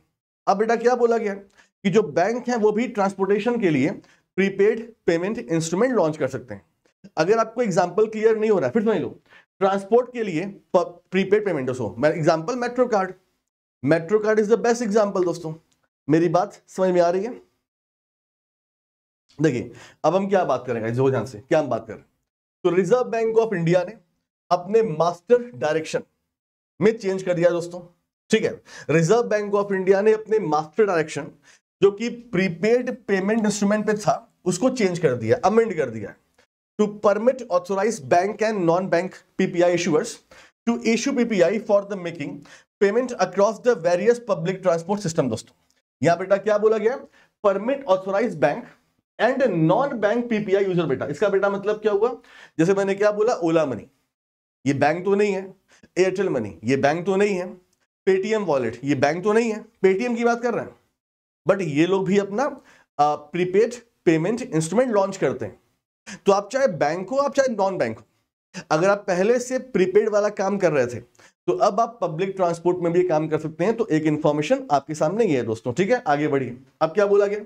अब बेटा क्या बोला गया कि जो बैंक हैं वो भी ट्रांसपोर्टेशन के लिए प्रीपेड पेमेंट इंस्ट्रूमेंट लॉन्च कर सकते हैं अगर आपको एग्जाम्पल क्लियर नहीं हो रहा फिर समझ लो ट्रांसपोर्ट के लिए प्रीपेड पेमेंट दोस्तों मैं example metro card metro card is the best example दोस्तों मेरी बात समझ में आ रही है देखिए अब हम क्या बात करेंगे जो ध्यान से क्या हम बात करें तो रिजर्व बैंक ऑफ इंडिया ने अपने मास्टर डायरेक्शन में चेंज कर दिया दोस्तों ठीक है रिजर्व बैंक ऑफ इंडिया ने अपने मास्टर डायरेक्शन जो कि प्रीपेड पेमेंट इंस्ट्रूमेंट पे था उसको चेंज कर दिया अमेंड कर दिया है to permit authorized bank and non-bank PPI issuers to issue PPI for the making payment across the various public transport system दोस्तों यहाँ बेटा क्या बोला गया permit authorise bank and non bank PPI user बेटा इसका बेटा मतलब क्या हुआ जैसे मैंने क्या बोला ओला मनी ये बैंक तो नहीं है एयरटेल मनी ये बैंक तो नहीं है पेटीएम वॉलेट ये बैंक तो नहीं है पेटीएम की बात कर रहे हैं बट ये लोग भी अपना प्रीपेड पेमेंट इंस्ट्रूमेंट लॉन्च करते हैं तो आप चाहे बैंक हो आप चाहे नॉन बैंक हो अगर आप पहले से प्रीपेड वाला काम कर रहे थे तो अब आप पब्लिक ट्रांसपोर्ट में भी काम कर सकते हैं तो एक इंफॉर्मेशन आपके सामने ये है दोस्तों ठीक है आगे बढ़िए अब क्या बोला गया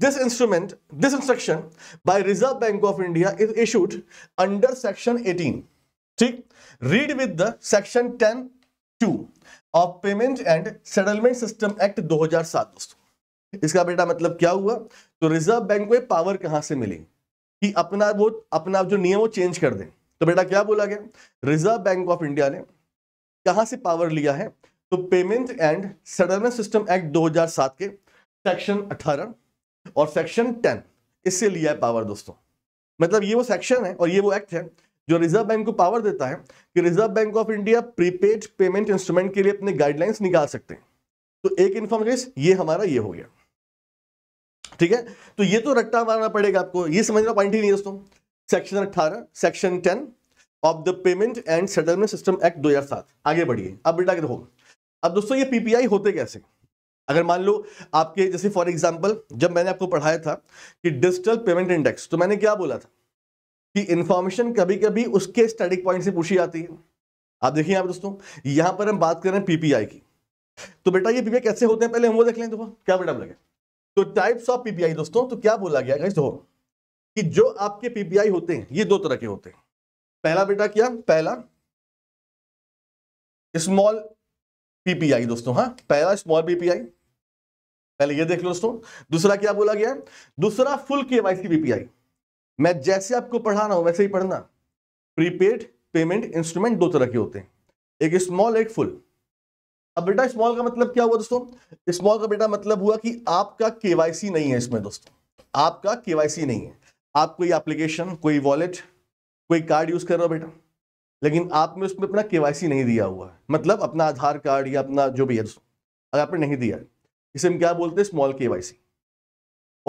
this instrument this instruction by Reserve bank of India is issued under section eighteen ठीक read with the section ten two of payment and settlement system act 2007 दोस्तों इसका बेटा मतलब क्या हुआ तो रिजर्व बैंक को पावर कहां से मिली कि अपना वो अपना जो नियम वो चेंज कर दे तो बेटा क्या बोला गया रिजर्व बैंक ऑफ इंडिया ने कहा से पावर लिया है तो payment and settlement system act 2007 के सेक्शन 18 और सेक्शन 10 इससे लिया है पावर दोस्तों मतलब ये वो सेक्शन है और ये वो एक्ट है जो रिजर्व बैंक को पावर देता है कि Reserve bank of India prepaid payment instrument के लिए अपने गाइडलाइंस निकाल सकते हैं तो एक इन्फॉर्मेशन ये हमारा ये हो गया ठीक है तो ये तो रट्टा मारना पड़ेगा आपको ये समझना पॉइंट ही नहीं दोस्तों सेक्शन अट्ठारह section ten of the payment and settlement system act दो हजार सात आगे बढ़िए अब बेटा देखो अब दोस्तों ये पीपीआई होते कैसे अगर मान लो आपके जैसे फॉर एग्जाम्पल जब मैंने आपको पढ़ाया था कि डिजिटल पेमेंट इंडेक्स तो मैंने क्या बोला था कि इंफॉर्मेशन कभी कभी उसके स्टडिक पॉइंट से पूछी जाती है आप देखिए आप दोस्तों यहां पर हम बात कर रहे हैं पीपीआई की तो बेटा ये पीपीआई कैसे होते हैं पहले हम वो देख लें देखो क्या बेटा लगे तो टाइप्स ऑफ पीपीआई दोस्तों तो क्या बोला गया देखो कि जो आपके पीपीआई होते हैं ये दो तरह के होते हैं पहला बेटा क्या पहला स्मॉल पीपीआई दोस्तों हाँ पहला स्मॉल पीपीआई पहले ये देख लो दोस्तों दूसरा क्या बोला गया दूसरा फुल केवाईसी पीपीआई मैं जैसे आपको पढ़ा रहा हूं वैसे ही पढ़ना प्रीपेड पेमेंट इंस्ट्रूमेंट दो तरह के होते हैं एक स्मॉल एक फुल अब बेटा स्मॉल का मतलब क्या हुआ दोस्तों स्मॉल का बेटा मतलब हुआ कि आपका केवाईसी नहीं है इसमें दोस्तों आपका केवाईसी नहीं है आप कोई एप्लीकेशन कोई वॉलेट कोई कार्ड यूज कर रहे हो बेटा लेकिन आपने उसमें अपना केवाईसी नहीं दिया हुआ है मतलब अपना आधार कार्ड या अपना जो भी है अगर आपने नहीं दिया इसे हम क्या बोलते हैं स्मॉल के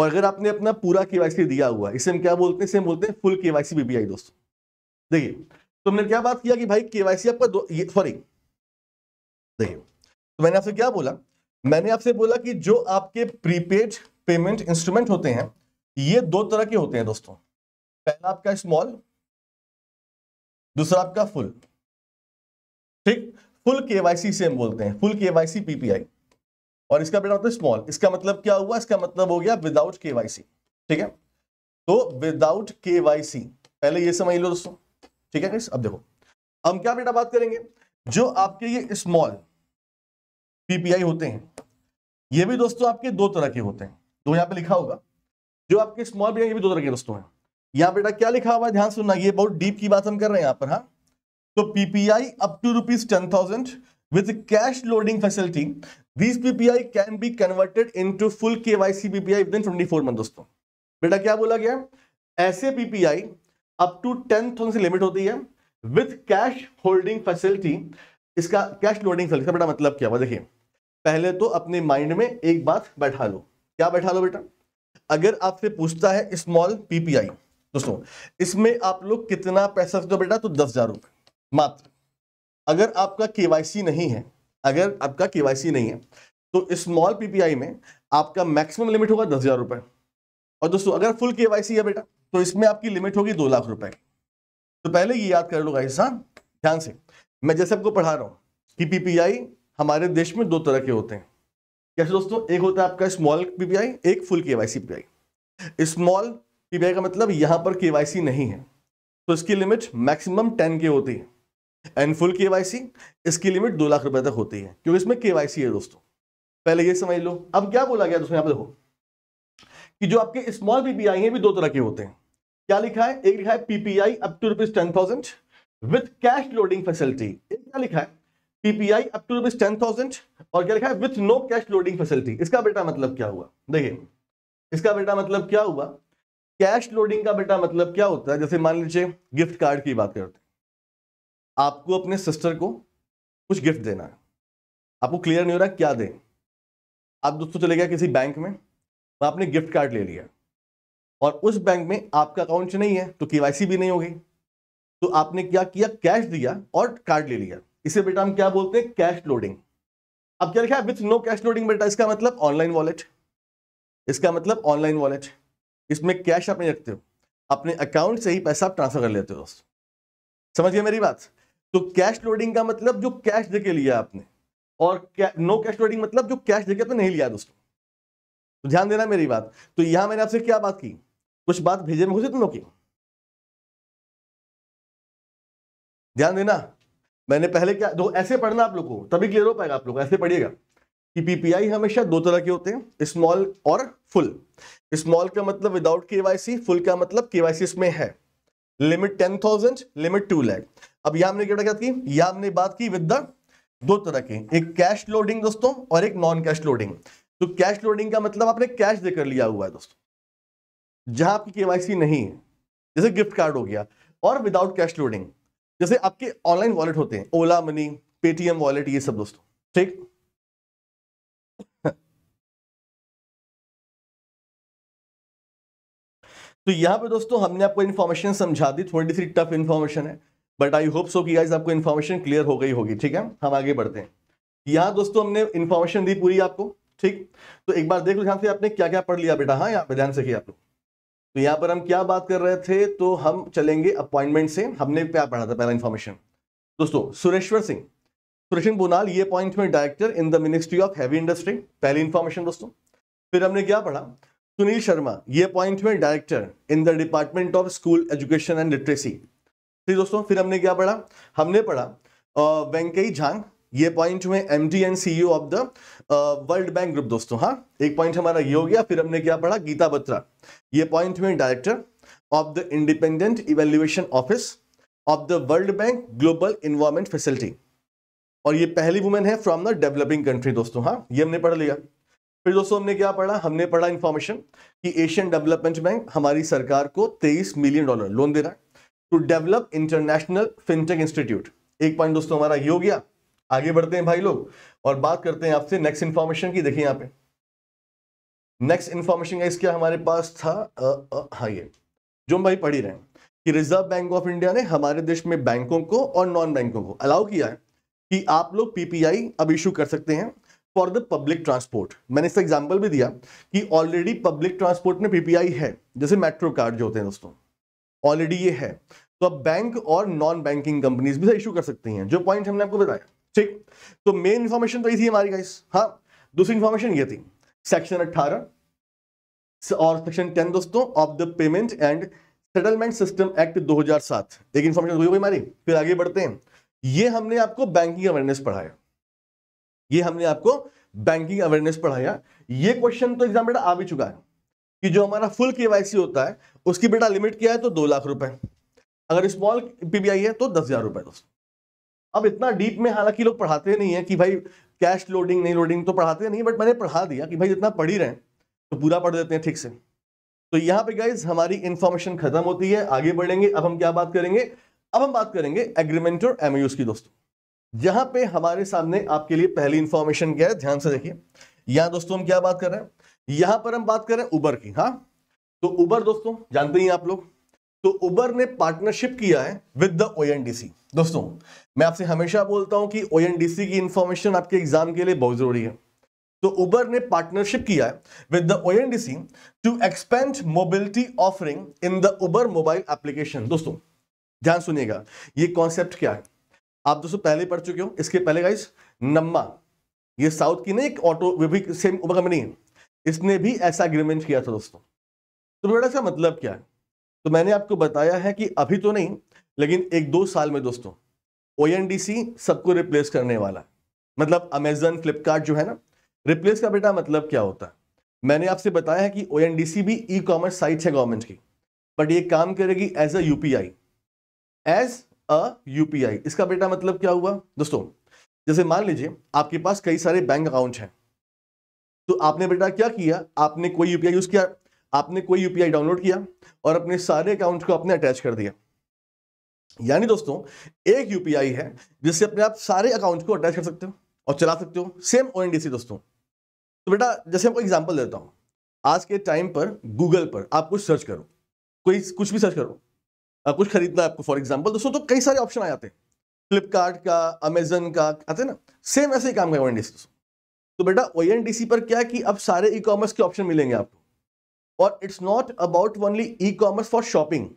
और अगर आपने अपना पूरा के दिया हुआ है इसे हम क्या बोलते हैं इसे बोलते हैं फुल के बीबीआई दोस्तों देखिए तो हमने क्या बात किया कि भाई केवाईसी आपका सॉरी देखिए तो मैंने आपसे क्या बोला मैंने आपसे बोला कि जो आपके प्रीपेड पेमेंट इंस्ट्रूमेंट होते हैं ये दो तरह के होते हैं दोस्तों पहला आपका स्मॉल दूसरा आपका फुल ठीक फुल केवाईसी से हम बोलते हैं फुल केवाईसी पीपीआई और इसका बेटा होता है स्मॉल इसका मतलब क्या हुआ इसका मतलब हो गया विदाउट केवाईसी ठीक है तो विदाउट केवाईसी पहले ये समझ लो दोस्तों ठीक है अब देखो हम क्या बेटा बात करेंगे जो आपके ये स्मॉल पीपीआई होते हैं ये भी दोस्तों आपके दो तरह के होते हैं तो यहाँ पे लिखा होगा जो आपके स्मॉल पीपीआई ये भी दो तरह के दोस्तों हैं यहाँ बेटा क्या लिखा हुआ है ध्यान सुनना ये बहुत डीप की बात हम कर रहे हैं यहाँ पर हाँ तो PPI up to rupees ten thousand with cash loading facility these ppi can be converted into full kyc ppi within 24 month दोस्तों बेटा क्या बोला गया ऐसे PPI up to ten thousand से लिमिट होती है विथ कैश होल्डिंग फैसिलिटी इसका कैश लोडिंग फैसिलिटी बेटा मतलब क्या हुआ देखिए पहले तो अपने माइंड में एक बात बैठा लो क्या बैठा लो बेटा अगर आपसे पूछता है स्मॉल पीपीआई दोस्तों इसमें आप लोग कितना पैसा हो बेटा तो दस हजार रुपये मात्र अगर आपका केवाईसी नहीं है अगर आपका केवाईसी नहीं है तो स्मॉल पीपीआई में आपका मैक्सिमम लिमिट होगा दस हजार रुपये और दोस्तों अगर फुल के है बेटा तो इसमें आपकी लिमिट होगी दो लाख रुपए तो पहले ये याद कर लो गाइस हाँ, ध्यान से मैं जैसे आपको पढ़ा रहा हूँ कि पीपीआई हमारे देश में दो तरह के होते हैं कैसे दोस्तों एक होता है आपका स्मॉल पीपीआई एक full K P I small PPI का मतलब यहाँ पर केवाईसी नहीं है तो इसकी लिमिट मैक्सिमम टेन के होती है एंड फुल सी इसकी लिमिट दो लाख रुपए तक होती है क्योंकि इसमें केवाईसी है दोस्तों पहले ये समझ लो अब क्या बोला गया दोस्तों यहाँ पर देखो कि जो आपके स्मॉल पीपीआई है भी दो तरह के होते हैं क्या लिखा है एक लिखा है PPI up to rupees ten thousand with cash loading facility एक क्या लिखा है PPI up to rupees ten thousand और क्या लिखा है with no cash loading facility इसका बेटा मतलब क्या हुआ देखिए इसका बेटा मतलब क्या हुआ कैश लोडिंग का बेटा मतलब क्या होता है जैसे मान लीजिए गिफ्ट कार्ड की बात करते हैं आपको अपने सिस्टर को कुछ गिफ्ट देना है आपको क्लियर नहीं हो रहा क्या दें आप दोस्तों चले गया किसी बैंक में वहाँ आपने गिफ्ट कार्ड ले लिया और उस बैंक में आपका अकाउंट नहीं है तो केवाईसी भी नहीं होगी तो आपने क्या किया कैश दिया और कार्ड ले लिया इसे बेटा हम क्या बोलते हैं कैश लोडिंग अब क्या लिखा है विथ नो कैश लोडिंग बेटा इसका मतलब ऑनलाइन वॉलेट इसका मतलब ऑनलाइन वॉलेट इसमें कैश आप नहीं रखते हो अपने अकाउंट से ही पैसा आप ट्रांसफर कर लेते हो दोस्तों समझिए मेरी बात तो कैश लोडिंग का मतलब जो कैश देके लिया आपने और क्या, नो कैश लोडिंग मतलब जो कैश देके आपने नहीं लिया दोस्तों तो ध्यान देना मेरी बात तो यहां मैंने आपसे क्या बात की कुछ बात भेजे में घुसे तुम लोग की ध्यान देना मैंने पहले क्या दो ऐसे पढ़ना आप लोग को तभी क्लियर हो पाएगा आप लोग ऐसे पढ़िएगा कि पीपीआई हमेशा दो तरह के होते हैं स्मॉल और फुल स्मॉल का मतलब विदाउट केवाईसी फुल का मतलब केवाईसी इसमें है limit ten thousand limit two lakh अब यह हमने क्या बात की यह हमने बात की विद द दो तरह के एक कैश लोडिंग दोस्तों और एक नॉन कैश लोडिंग तो कैश लोडिंग का मतलब आपने कैश देकर लिया हुआ है दोस्तों जहां आपकी केवाईसी नहीं है जैसे गिफ्ट कार्ड हो गया और विदाउट कैश लोडिंग जैसे आपके ऑनलाइन वॉलेट होते हैं ओला मनी पेटीएम वॉलेट ये सब दोस्तों ठीक तो यहाँ पे दोस्तों हमने आपको इन्फॉर्मेशन समझा दी थोड़ी सी टफ इन्फॉर्मेशन है बट आई होप सो कि गाइज आपको इन्फॉर्मेशन क्लियर हो गई होगी ठीक है हम आगे बढ़ते हैं यहाँ दोस्तों हमने इन्फॉर्मेशन दी पूरी आपको ठीक तो एक बार देख लो ध्यान से आपने क्या क्या पढ़ लिया बेटा हाँ यहाँ पे ध्यान से किया आप लोग तो यहाँ पर हम क्या बात कर रहे थे तो हम चलेंगे अपॉइंटमेंट से हमने क्या पढ़ा था पहला इन्फॉर्मेशन दोस्तों सुरेश्वर सिंह सुरेश बोनाल ये appointment director in the ministry of heavy industry पहली इन्फॉर्मेशन दोस्तों फिर हमने क्या पढ़ा सुनील शर्मा ये appointment director in the department of school education and literacy ठीक दोस्तों फिर हमने क्या पढ़ा हमने पढ़ा वेंकई झांग ये पॉइंट हुए M D and CEO of the World Bank group दोस्तों हाँ एक पॉइंट हमारा ये हो गया फिर हमने क्या पढ़ा गीता बत्रा ये पॉइंट हुए director of the independent evaluation office of the World Bank Global Environment Facility और ये पहली वुमेन है फ्रॉम द डेवलपिंग कंट्री दोस्तों हाँ ये हमने पढ़ लिया फिर दोस्तों हमने क्या पढ़ा हमने पढ़ा इन्फॉर्मेशन कि एशियन डेवलपमेंट बैंक हमारी सरकार को 23 मिलियन डॉलर लोन दे रहा है to develop international fintech institute एक पॉइंट दोस्तों हमारा ये हो गया आगे बढ़ते हैं भाई लोग और बात करते हैं आपसे नेक्स्ट इन्फॉर्मेशन की देखिए यहाँ पे नेक्स्ट इन्फॉर्मेशन का इसका हमारे पास था हाँ ये जो हम भाई पढ़ी रहे हैं कि रिजर्व बैंक ऑफ इंडिया ने हमारे देश में बैंकों को और नॉन बैंकों को अलाउ किया है कि आप लोग पीपीआई अब इशू कर सकते हैं फॉर द पब्लिक ट्रांसपोर्ट मैंने इसका एग्जाम्पल भी दिया कि ऑलरेडी पब्लिक ट्रांसपोर्ट में पीपीआई है जैसे मेट्रो कार्ड जो होते हैं दोस्तों ऑलरेडी ये है तो अब बैंक और नॉन बैंकिंग कंपनीज भी इशू तो कर सकती हैं जो पॉइंट हमने आपको बताया ठीक तो मेन इंफॉर्मेशन तो यही थी हमारी गाइस हाँ दूसरी इंफॉर्मेशन ये थी सेक्शन 18 और सेक्शन 10 दोस्तों of the payment and settlement system act 2007 एक इंफॉर्मेशन हुई हमारी फिर आगे बढ़ते हैं ये हमने आपको बैंकिंग अवेयरनेस पढ़ाया ये हमने आपको बैंकिंग अवेयरनेस पढ़ाया ये क्वेश्चन तो एग्जाम बेटा आ भी चुका है कि जो हमारा फुल के होता है उसकी बेटा लिमिट क्या है तो दो लाख रुपए अगर स्मॉल पीबीआई है तो दस हजार रुपए दोस्तों अब इतना डीप में हालांकि लोग पढ़ाते नहीं है कि भाई कैश लोडिंग नहीं लोडिंग तो पढ़ाते नहीं बट मैंने पढ़ा दिया कि भाई जितना पढ़ ही रहे तो पूरा पढ़ देते हैं ठीक से तो यहाँ पे गाइज हमारी इन्फॉर्मेशन खत्म होती है आगे बढ़ेंगे अब हम क्या बात करेंगे अब हम बात करेंगे एग्रीमेंट और एमयूज की दोस्तों यहाँ पे हमारे सामने आपके लिए पहली इन्फॉर्मेशन क्या है ध्यान से देखिए यहाँ दोस्तों हम क्या बात कर रहे हैं यहाँ पर हम बात कर रहे हैं उबर की हाँ तो उबर दोस्तों जानते ही आप लोग तो उबर ने पार्टनरशिप किया है विद द ओएनडीसी दोस्तों मैं आपसे हमेशा बोलता हूं कि ओएनडीसी की इंफॉर्मेशन आपके एग्जाम के लिए बहुत जरूरी है तो उबर ने पार्टनरशिप किया है with the ONDC to expand mobility offering in the Uber mobile application दोस्तों ध्यान सुनिएगा ये कॉन्सेप्ट क्या है आप दोस्तों पहले पढ़ चुके हो इसके पहले गाइस नम्मा ये साउथ की ना एक ऑटो भी सेम उबर कंपनी है इसने भी ऐसा एग्रीमेंट किया था दोस्तों तो बेटा सा मतलब क्या है तो मैंने आपको बताया है कि अभी तो नहीं लेकिन एक दो साल में दोस्तों ओ सबको रिप्लेस करने वाला मतलब अमेजन फ्लिपकार्ट जो है ना रिप्लेस का बेटा मतलब क्या होता है मैंने आपसे बताया है कि ओ भी ई कॉमर्स साइट है गवर्नमेंट की बट ये काम करेगी as a U P as a U इसका बेटा मतलब क्या हुआ दोस्तों जैसे मान लीजिए आपके पास कई सारे बैंक अकाउंट हैं तो आपने बेटा क्या किया आपने कोई यूपीआई यूज़ किया आपने कोई यूपीआई डाउनलोड किया और अपने सारे अकाउंट को आपने अटैच कर दिया यानी दोस्तों एक यूपीआई है जिससे अपने आप सारे अकाउंट को अटैच कर सकते हो और चला सकते हो सेम ओ दोस्तों तो बेटा जैसे आपको एग्जाम्पल देता हूँ आज के टाइम पर गूगल पर आप कुछ सर्च करो कोई कुछ भी सर्च करो आ, कुछ खरीदना है आपको फॉर एग्जाम्पल दोस्तों तो कई सारे ऑप्शन आ जाते हैं फ्लिपकार्ट का अमेजन का आते हैं ना सेम ऐसे ही काम है ओ दोस्तों तो बेटा ओ पर क्या है कि अब सारे ई कॉमर्स के ऑप्शन मिलेंगे आपको और it's not about only e commerce for shopping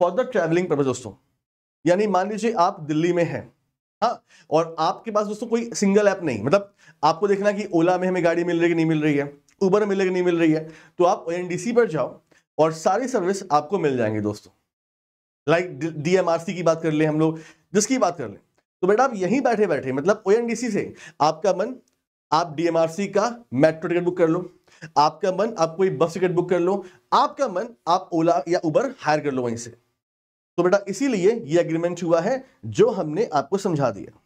for the travelling purpose दोस्तों यानी मान लीजिए आप दिल्ली में हैं हाँ और आपके पास दोस्तों कोई सिंगल ऐप नहीं मतलब आपको देखना कि ओला में हमें गाड़ी मिल रही है नहीं मिल रही है उबर मिल रही नहीं मिल रही है तो आप ओ पर जाओ और सारी सर्विस आपको मिल जाएंगे दोस्तों लाइक डी की बात कर ले हम लोग जिसकी बात कर ले तो बेटा आप यहीं बैठे बैठे मतलब ओ से आपका मन आप डी का मेट्रो टिकट बुक कर लो आपका मन आप कोई बस टिकट बुक कर लो आपका मन आप ओला या उबर हायर कर लो वहीं से तो बेटा इसीलिए ये एग्रीमेंट हुआ है जो हमने आपको समझा दिया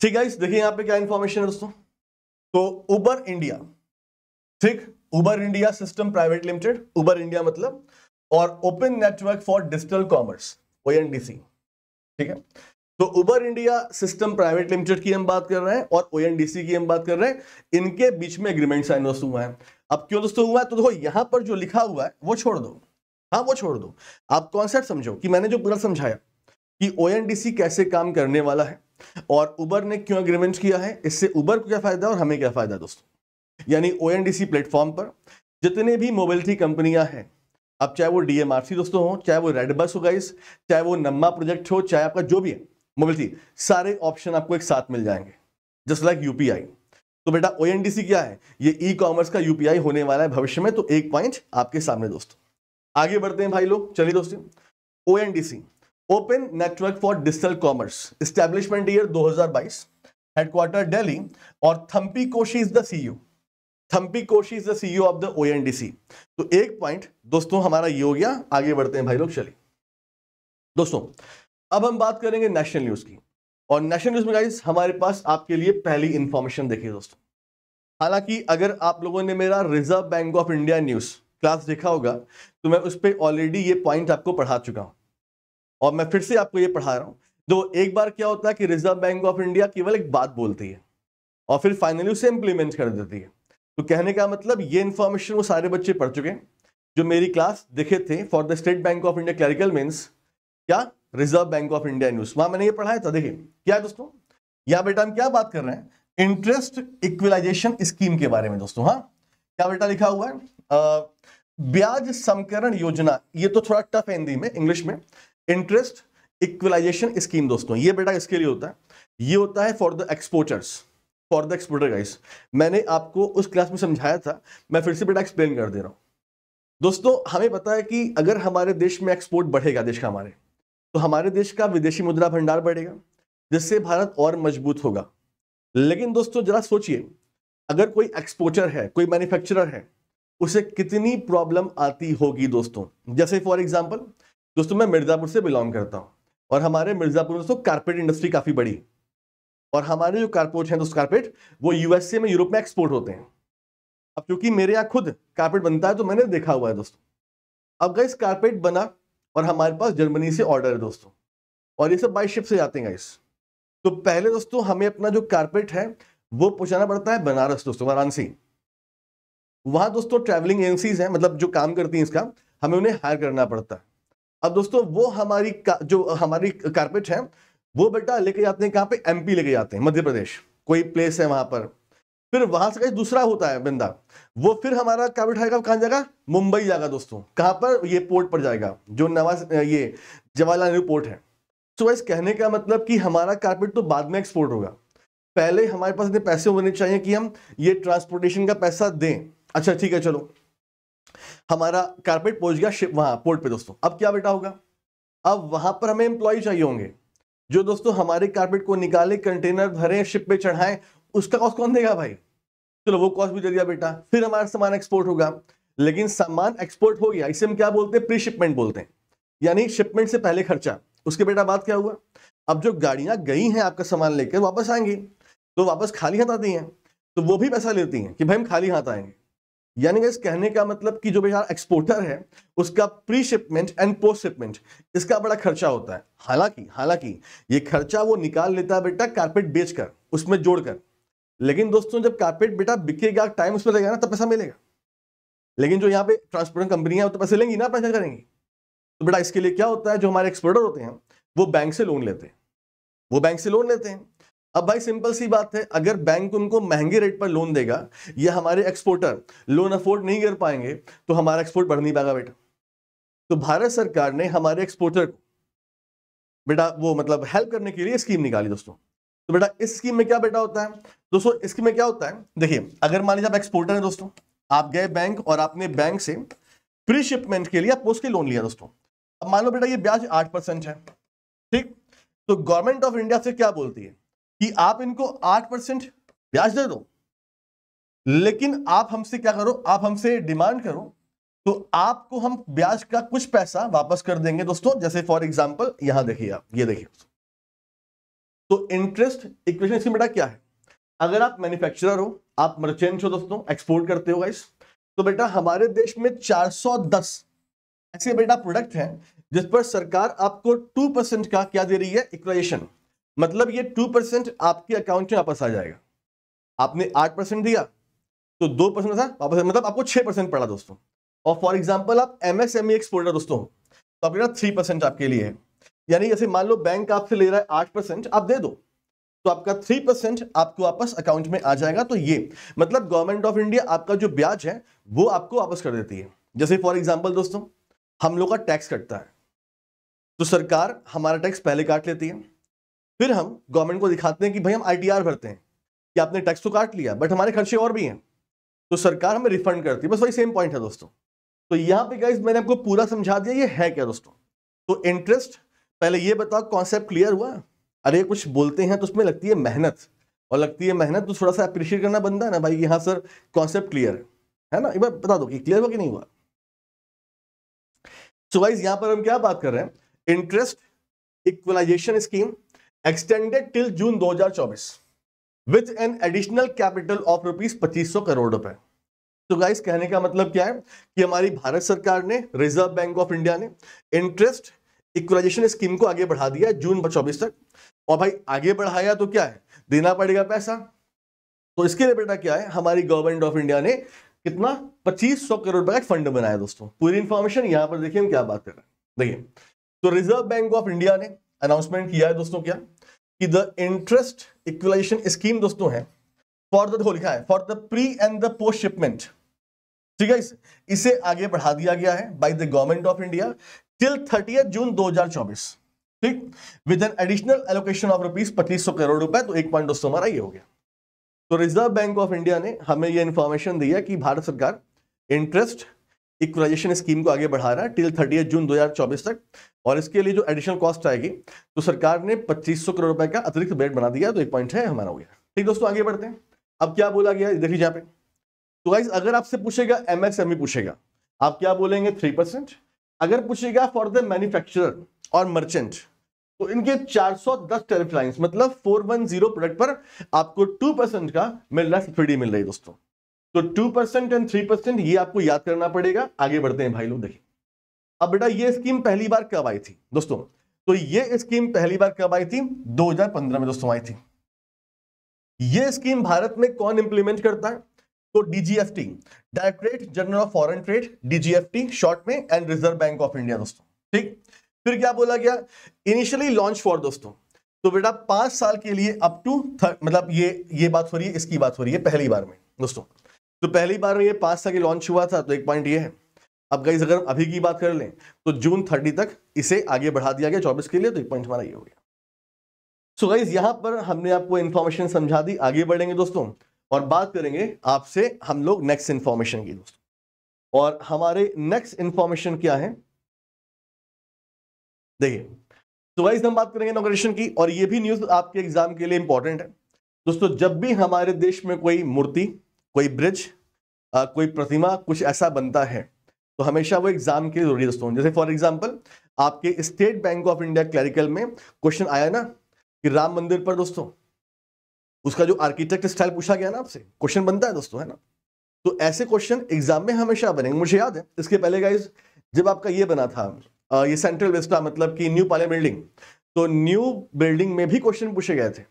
ठीक है देखिए यहां पे क्या इंफॉर्मेशन है दोस्तों तो उबर इंडिया ठीक Uber India system private limited Uber India मतलब और open network for digital commerce ओ ठीक है तो Uber India system private limited की हम बात कर रहे हैं और ओ की हम बात कर रहे हैं इनके बीच में एग्रीमेंट साइन हुआ है अब क्यों दोस्तों हुआ है तो देखो यहां पर जो लिखा हुआ है वो छोड़ दो हाँ वो छोड़ दो आप कॉन्सेप्ट समझो कि मैंने जो पूरा समझाया कि ओ कैसे काम करने वाला है और उबर ने क्यों एग्रीमेंट किया है इससे उबर को क्या फायदा है और हमें क्या फायदा दोस्तों यानी ओ प्लेटफॉर्म पर जितने भी मोबिलिटी कंपनियां हैं अब चाहे वो डीएमआरसी दोस्तों हो चाहे वो रेड बस हो गाइस चाहे वो नम्मा प्रोजेक्ट हो चाहे आपका जो भी है मोबिलिटी सारे ऑप्शन आपको एक साथ मिल जाएंगे जस्ट लाइक यूपीआई तो बेटा ओ क्या है ये ई कॉमर्स का यूपीआई होने वाला है भविष्य में तो एक पॉइंट आपके सामने दोस्तों आगे बढ़ते हैं भाई लोग चलिए दोस्तों ओ open network for digital commerce establishment year 2022 headquarter Delhi और Thampy Koshy is the CEO Thampy Koshy is the CEO of the ओ तो एक पॉइंट दोस्तों हमारा ये हो गया आगे बढ़ते हैं भाई लोग चलिए दोस्तों अब हम बात करेंगे नेशनल न्यूज़ की और नेशनल न्यूज़ में गाइज हमारे पास आपके लिए पहली इंफॉर्मेशन देखिए दोस्तों हालांकि अगर आप लोगों ने मेरा reserve bank of India news class देखा होगा तो मैं उस पर ऑलरेडी ये पॉइंट आपको पढ़ा चुका हूँ और मैं फिर से आपको ये पढ़ा रहा हूँ तो एक बार क्या होता है कि रिजर्व बैंक ऑफ इंडिया केवल एक बात बोलती है और फिर फाइनली उसे इम्प्लीमेंट कर देती है तो कहने का मतलब ये इन्फॉर्मेशन वो सारे बच्चे पढ़ चुके हैं जो मेरी क्लास देखे थे for the state bank of India clerical means क्या reserve bank of India news वहां मैंने ये पढ़ाया था तो देखिए क्या दोस्तों या बेटा हम क्या बात कर रहे हैं इंटरेस्ट इक्विलाइजेशन स्कीम के बारे में दोस्तों हाँ क्या बेटा लिखा हुआ है ब्याज समकरण योजना ये तो थोड़ा टफ है हिंदी में इंग्लिश में इंटरेस्ट इक्वलाइजेशन स्कीम दोस्तों ये बेटा इसके लिए होता है ये होता है for the exporters for the exporter guys मैंने आपको उस क्लास में समझाया था मैं फिर से बेटा एक्सप्लेन कर दे रहा हूं दोस्तों हमें पता है कि अगर हमारे देश में एक्सपोर्ट बढ़ेगा देश का हमारे तो हमारे देश का विदेशी मुद्रा भंडार बढ़ेगा जिससे भारत और मजबूत होगा लेकिन दोस्तों जरा सोचिए अगर कोई एक्सपोर्टर है कोई मैन्युफैक्चरर है उसे कितनी प्रॉब्लम आती होगी दोस्तों जैसे फॉर एग्जाम्पल दोस्तों मैं मिर्ज़ापुर से बिलोंग करता हूँ और हमारे मिर्ज़ापुर में दोस्तों कारपेट इंडस्ट्री काफ़ी बड़ी और हमारे जो कारपोर्ट हैं दोस्तों कारपेट वो यूएसए में यूरोप में एक्सपोर्ट होते हैं अब क्योंकि मेरे यहाँ खुद कारपेट बनता है तो मैंने देखा हुआ है दोस्तों अब गई कारपेट बना और हमारे पास जर्मनी से ऑर्डर है दोस्तों और ये सब बाई शिप से जाते हैं इस तो पहले दोस्तों हमें अपना जो कारपेट है वो पहुंचाना पड़ता है बनारस दोस्तों वाराणसी वहां दोस्तों ट्रैवलिंग एजेंसीज हैं मतलब जो काम करती हैं इसका हमें उन्हें हायर करना पड़ता है अब दोस्तों वो हमारी जो हमारी कारपेट है वो बेटा लेके जाते हैं कहाँ पे एमपी लेके जाते हैं मध्य प्रदेश कोई प्लेस है वहां पर फिर वहां से दूसरा होता है बिंदा वो फिर हमारा क्या बैठाएगा कहां जाएगा मुंबई जाएगा दोस्तों कहां पर ये पोर्ट पर जाएगा जो नवाज ये जवाहरलाल नेहरू पोर्ट है सो so, इस कहने का मतलब कि हमारा कारपेट तो बाद में एक्सपोर्ट होगा पहले हमारे पास इतने पैसे होने चाहिए कि हम ये ट्रांसपोर्टेशन का पैसा दें अच्छा ठीक है चलो हमारा कारपेट पहुंच गया शिप वहां पोर्ट पे दोस्तों अब क्या बेटा होगा अब वहां पर हमें एम्प्लॉय चाहिए होंगे जो दोस्तों हमारे कारपेट को निकाले कंटेनर भरे शिप पे चढ़ाएं उसका कॉस्ट कौन देगा भाई चलो वो कॉस्ट भी दे दिया बेटा फिर हमारा सामान एक्सपोर्ट होगा लेकिन सामान एक्सपोर्ट हो गया इसे हम क्या बोलते हैं प्री शिपमेंट बोलते हैं यानी शिपमेंट से पहले खर्चा उसके बेटा बात क्या हुआ अब जो गाड़ियां गई हैं आपका सामान लेकर वापस आएंगी तो वापस खाली हाथ आती हैं तो वो भी पैसा लेती हैं कि भाई हम खाली हाथ आएंगे यानी इस कहने का मतलब कि जो बेटा एक्सपोर्टर है उसका pre shipment and post shipment इसका बड़ा खर्चा होता है हालांकि हालांकि ये खर्चा वो निकाल लेता है बेटा कारपेट बेचकर उसमें जोड़कर लेकिन दोस्तों जब कारपेट बेटा बिकेगा टाइम उसमें लगेगा ना तब पैसा मिलेगा लेकिन जो यहाँ पे ट्रांसपोर्टिंग कंपनी है तो पैसे लेंगी ना पैसा करेंगी तो बेटा इसके लिए क्या होता है जो हमारे एक्सपोर्टर होते हैं वो बैंक से लोन लेते हैं वो बैंक से लोन लेते हैं अब भाई सिंपल सी बात है अगर बैंक उनको महंगे रेट पर लोन देगा या हमारे एक्सपोर्टर लोन अफोर्ड नहीं कर पाएंगे तो हमारा एक्सपोर्ट बढ़ नहीं पाएगा बेटा तो भारत सरकार ने हमारे एक्सपोर्टर को बेटा वो मतलब हेल्प करने के लिए स्कीम निकाली दोस्तों तो बेटा इस स्कीम में क्या बेटा होता है दोस्तों स्कीम में क्या होता है देखिए अगर मान लीजिए आप एक्सपोर्टर हैं दोस्तों आप गए बैंक और आपने बैंक से प्री शिपमेंट के लिए आप उसके लोन लिया दोस्तों अब मान लो बेटा ये ब्याज आठ परसेंट है ठीक तो गवर्नमेंट ऑफ इंडिया से क्या बोलती है कि आप इनको आठ परसेंट ब्याज दे दो लेकिन आप हमसे क्या करो आप हमसे डिमांड करो तो आपको हम ब्याज का कुछ पैसा वापस कर देंगे दोस्तों जैसे फॉर एग्जाम्पल यहां देखिए आप ये देखिए तो इंटरेस्ट इक्वेशन इसकी बेटा क्या है अगर आप मैन्युफैक्चरर हो आप मर्चेंट हो दोस्तों एक्सपोर्ट करते हो गाइस तो बेटा हमारे देश में 410 ऐसे बेटा प्रोडक्ट हैं जिस पर सरकार आपको 2 परसेंट का क्या दे रही है इक्वेशन मतलब ये 2 परसेंट आपके अकाउंट में वापस आ जाएगा आपने 8 परसेंट दिया तो 2 परसेंट था वापस मतलब आपको 6 परसेंट पड़ा दोस्तों और फॉर एग्जाम्पल आप एमएसएमई एक्सपोर्टर e दोस्तों तो आपके थ्री परसेंट आपके लिए है यानी जैसे मान लो बैंक आपसे ले रहा है आठ परसेंट आप दे दो तो आपका थ्री परसेंट आपको वापस अकाउंट में आ जाएगा तो ये मतलब गवर्नमेंट ऑफ इंडिया आपका जो ब्याज है वो आपको वापस कर देती है जैसे फॉर एग्जाम्पल दोस्तों हम लोग का टैक्स कटता है तो सरकार हमारा टैक्स पहले काट लेती है फिर हम गवर्नमेंट को दिखाते हैं कि भाई हम आईटीआर भरते हैं कि आपने टैक्स तो काट लिया बट हमारे खर्चे और भी हैं तो सरकार हमें रिफंड करती है बस वही सेम पॉइंट है दोस्तों तो यहाँ पे गाइज मैंने आपको पूरा समझा दिया ये है क्या दोस्तों तो इंटरेस्ट पहले ये बताओ कॉन्सेप्ट क्लियर हुआ अरे कुछ बोलते हैं तो उसमें लगती है मेहनत और लगती है मेहनत तो थोड़ा सा अप्रिशिएट करना बनता है ना भाई यहाँ सर कॉन्सेप्ट क्लियर है ना एक बार बता दो कि क्लियर हुआ कि नहीं हुआ सो वाइज यहाँ पर हम क्या बात कर रहे हैं interest equalization scheme extended till June चौबीस with an additional capital of rupees सौ करोड़ रुपए तो गाइस कहने का मतलब क्या है कि हमारी भारत सरकार ने रिजर्व बैंक ऑफ इंडिया ने इंटरेस्ट इक्वलाइजेशन स्कीम को आगे बढ़ा दिया जून चौबीस तक और भाई आगे बढ़ाया तो क्या है देना पड़ेगा पैसा तो इसके लिए बेटा क्या है हमारी गवर्नमेंट ऑफ इंडिया ने कितना पच्चीस सौ करोड़ रुपए का फंड बनाया दोस्तों पूरी इंफॉर्मेशन यहां पर देखिए हम क्या बात कर रहे हैं देखिए तो रिजर्व बैंक ऑफ इंडिया ने अनाउंसमेंट किया है दोस्तों क्या कि द इंटरेस्ट इक्वलाइजेशन स्कीम दोस्तों है फॉर द लिखा है for the pre and the post shipment ठीक है इसे आगे बढ़ा दिया गया है by the government of India till thirty June 2024 ठीक with an additional allocation of rupees पच्चीस सौ करोड़ रुपए तो एक पॉइंट दोस्तों हमारा ये हो गया तो रिजर्व बैंक ऑफ इंडिया ने हमें यह इन्फॉर्मेशन दी है कि भारत सरकार इंटरेस्ट इक्वलाइजेशन स्कीम को आगे बढ़ा रहा है टिल थर्टी जून 2024 तक और इसके लिए जो एडिशनल कॉस्ट आएगी तो सरकार ने 2500 करोड़ रुपए का अतिरिक्त बेड बना दिया तो एक पॉइंट है हमारा हो गया ठीक दोस्तों आगे बढ़ते हैं अब क्या बोला गया देखिए यहाँ पे तो गाइज अगर आपसे पूछेगा एमएसएमई e पूछेगा आप क्या बोलेंगे थ्री परसेंट अगर पूछेगा फॉर द मैन्युफैक्चरर और मर्चेंट तो इनके 410 टैरिफ लाइंस मतलब 410 प्रोडक्ट पर आपको 2 परसेंट का मिल रहा सब्सिडी मिल रही है दोस्तों तो 2 परसेंट एंड 3 परसेंट ये आपको याद करना पड़ेगा आगे बढ़ते हैं भाई लोग देखिए अब बेटा ये स्कीम पहली बार कब आई थी दोस्तों तो ये स्कीम पहली बार कब आई थी 2015 में दोस्तों आई थी ये स्कीम भारत में कौन इंप्लीमेंट करता है तो DGFT directorate general of foreign trade DGFT short में and reserve bank of India दोस्तों ठीक फिर क्या बोला गया इनिशियली लॉन्च फॉर दोस्तों तो बेटा पांच साल के लिए अप टू मतलब ये ये बात हो रही है इसकी बात हो रही है पहली बार में दोस्तों तो पहली बार में ये पांच साल के लॉन्च हुआ था तो एक पॉइंट ये है अब गाइज अगर अभी की बात कर लें तो जून थर्टी तक इसे आगे बढ़ा दिया गया चौबीस के लिए तो एक पॉइंट हमारा ये हो गया सो so गाइज यहां पर हमने आपको इन्फॉर्मेशन समझा दी आगे बढ़ेंगे दोस्तों और बात करेंगे आपसे हम लोग नेक्स्ट इन्फॉर्मेशन की दोस्तों और हमारे नेक्स्ट इन्फॉर्मेशन क्या है देखिए तो वाइज हम बात करेंगे इनोग्रेशन की और ये भी न्यूज़ आपके एग्जाम के लिए इंपॉर्टेंट है दोस्तों जब भी हमारे देश में कोई मूर्ति कोई ब्रिज आ, कोई प्रतिमा कुछ ऐसा बनता है तो हमेशा वो एग्जाम के लिए जरूरी दोस्तों जैसे फॉर एग्जाम्पल आपके state bank of India clerical में क्वेश्चन आया ना कि राम मंदिर पर दोस्तों उसका जो आर्किटेक्ट स्टाइल पूछा गया ना आपसे क्वेश्चन बनता है दोस्तों है ना तो ऐसे क्वेश्चन एग्जाम में हमेशा बनेंगे मुझे याद है इसके पहले गाइज जब आपका ये बना था ये सेंट्रल वेस्टा मतलब कि न्यू पाले बिल्डिंग तो न्यू बिल्डिंग में भी क्वेश्चन पूछे गए थे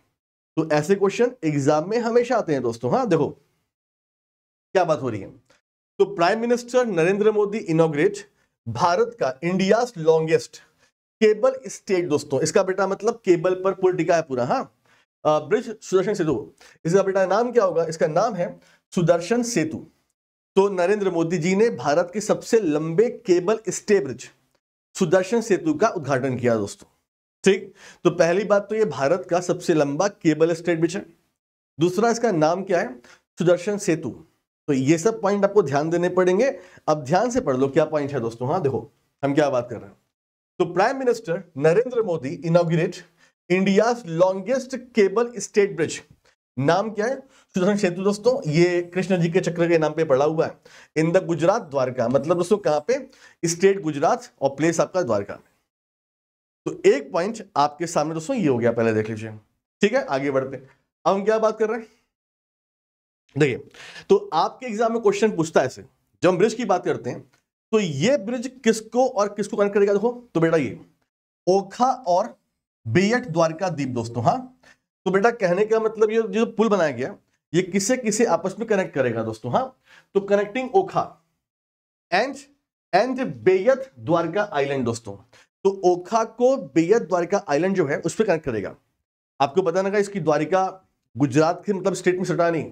तो ऐसे क्वेश्चन एग्जाम में हमेशा आते हैं दोस्तों हाँ देखो क्या बात हो रही है तो prime minister Narendra Modi inaugurate Bharat का इंडिया लॉन्गेस्ट केबल स्टेट दोस्तों इसका बेटा मतलब केबल पर पुल टिका है पूरा हाँ ब्रिज सुदर्शन सेतु इसका बेटा नाम क्या होगा इसका नाम है सुदर्शन सेतु तो नरेंद्र मोदी जी ने भारत के सबसे लंबे cable stay bridge Sudarshan Setu का उद्घाटन किया दोस्तों ठीक तो पहली बात तो ये भारत का सबसे लंबा केबल स्टेट ब्रिज है दूसरा इसका नाम क्या है सुदर्शन सेतु तो ये सब पॉइंट आपको ध्यान देने पड़ेंगे अब ध्यान से पढ़ लो क्या पॉइंट है दोस्तों हाँ देखो हम क्या बात कर रहे हैं तो prime minister Narendra Modi inaugurate India longest cable state bridge नाम क्या है सुदर्शन सेतु दोस्तों ये कृष्ण जी के चक्र के नाम पे पड़ा हुआ है इन द गुजरात द्वारका मतलब दोस्तों कहां पे स्टेट गुजरात और प्लेस आपका द्वारका तो एक पॉइंट आपके सामने दोस्तों ये हो गया पहले देख लीजिए ठीक है आगे बढ़ते अब हम क्या बात कर रहे हैं देखिए तो आपके एग्जाम में क्वेश्चन पूछता है ऐसे जब ब्रिज की बात करते हैं तो ये ब्रिज किसको और किसको कनेक्ट करेगा देखो तो बेटा ये ओखा और बेयट द्वीप दोस्तों हाँ तो बेटा कहने का मतलब ये जो पुल बनाया गया ये किसे किसे आपस में कनेक्ट करेगा दोस्तों हाँ तो connecting Okha and and Beyt Dwarka island दोस्तों तो ओखा को बेयत द्वारका आइलैंड जो है उस पर कनेक्ट करेगा आपको पता ना इसकी द्वारिका गुजरात के मतलब स्टेट में सटा नहीं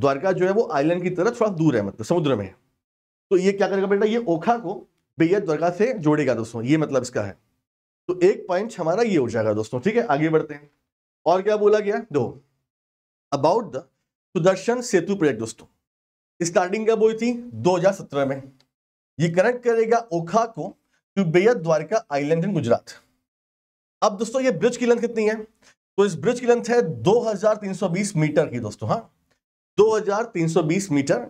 द्वारका जो है वो आइलैंड की तरह थोड़ा दूर है मतलब समुद्र में तो ये क्या करेगा बेटा ये ओखा को बेयत द्वारका से जोड़ेगा दोस्तों ये मतलब इसका है तो एक पॉइंट हमारा ये हो जाएगा दोस्तों ठीक है आगे बढ़ते हैं और क्या बोला गया दो about the Sudarshan Setu project दोस्तों स्टार्टिंग कब हुई थी 2017 में ये कनेक्ट करेगा ओखा को to Beyt Dwarka island in Gujarat अब दोस्तों ये ब्रिज की लेंथ कितनी है तो इस ब्रिज की लेंथ है 2320 मीटर की दोस्तों हाँ 2320 मीटर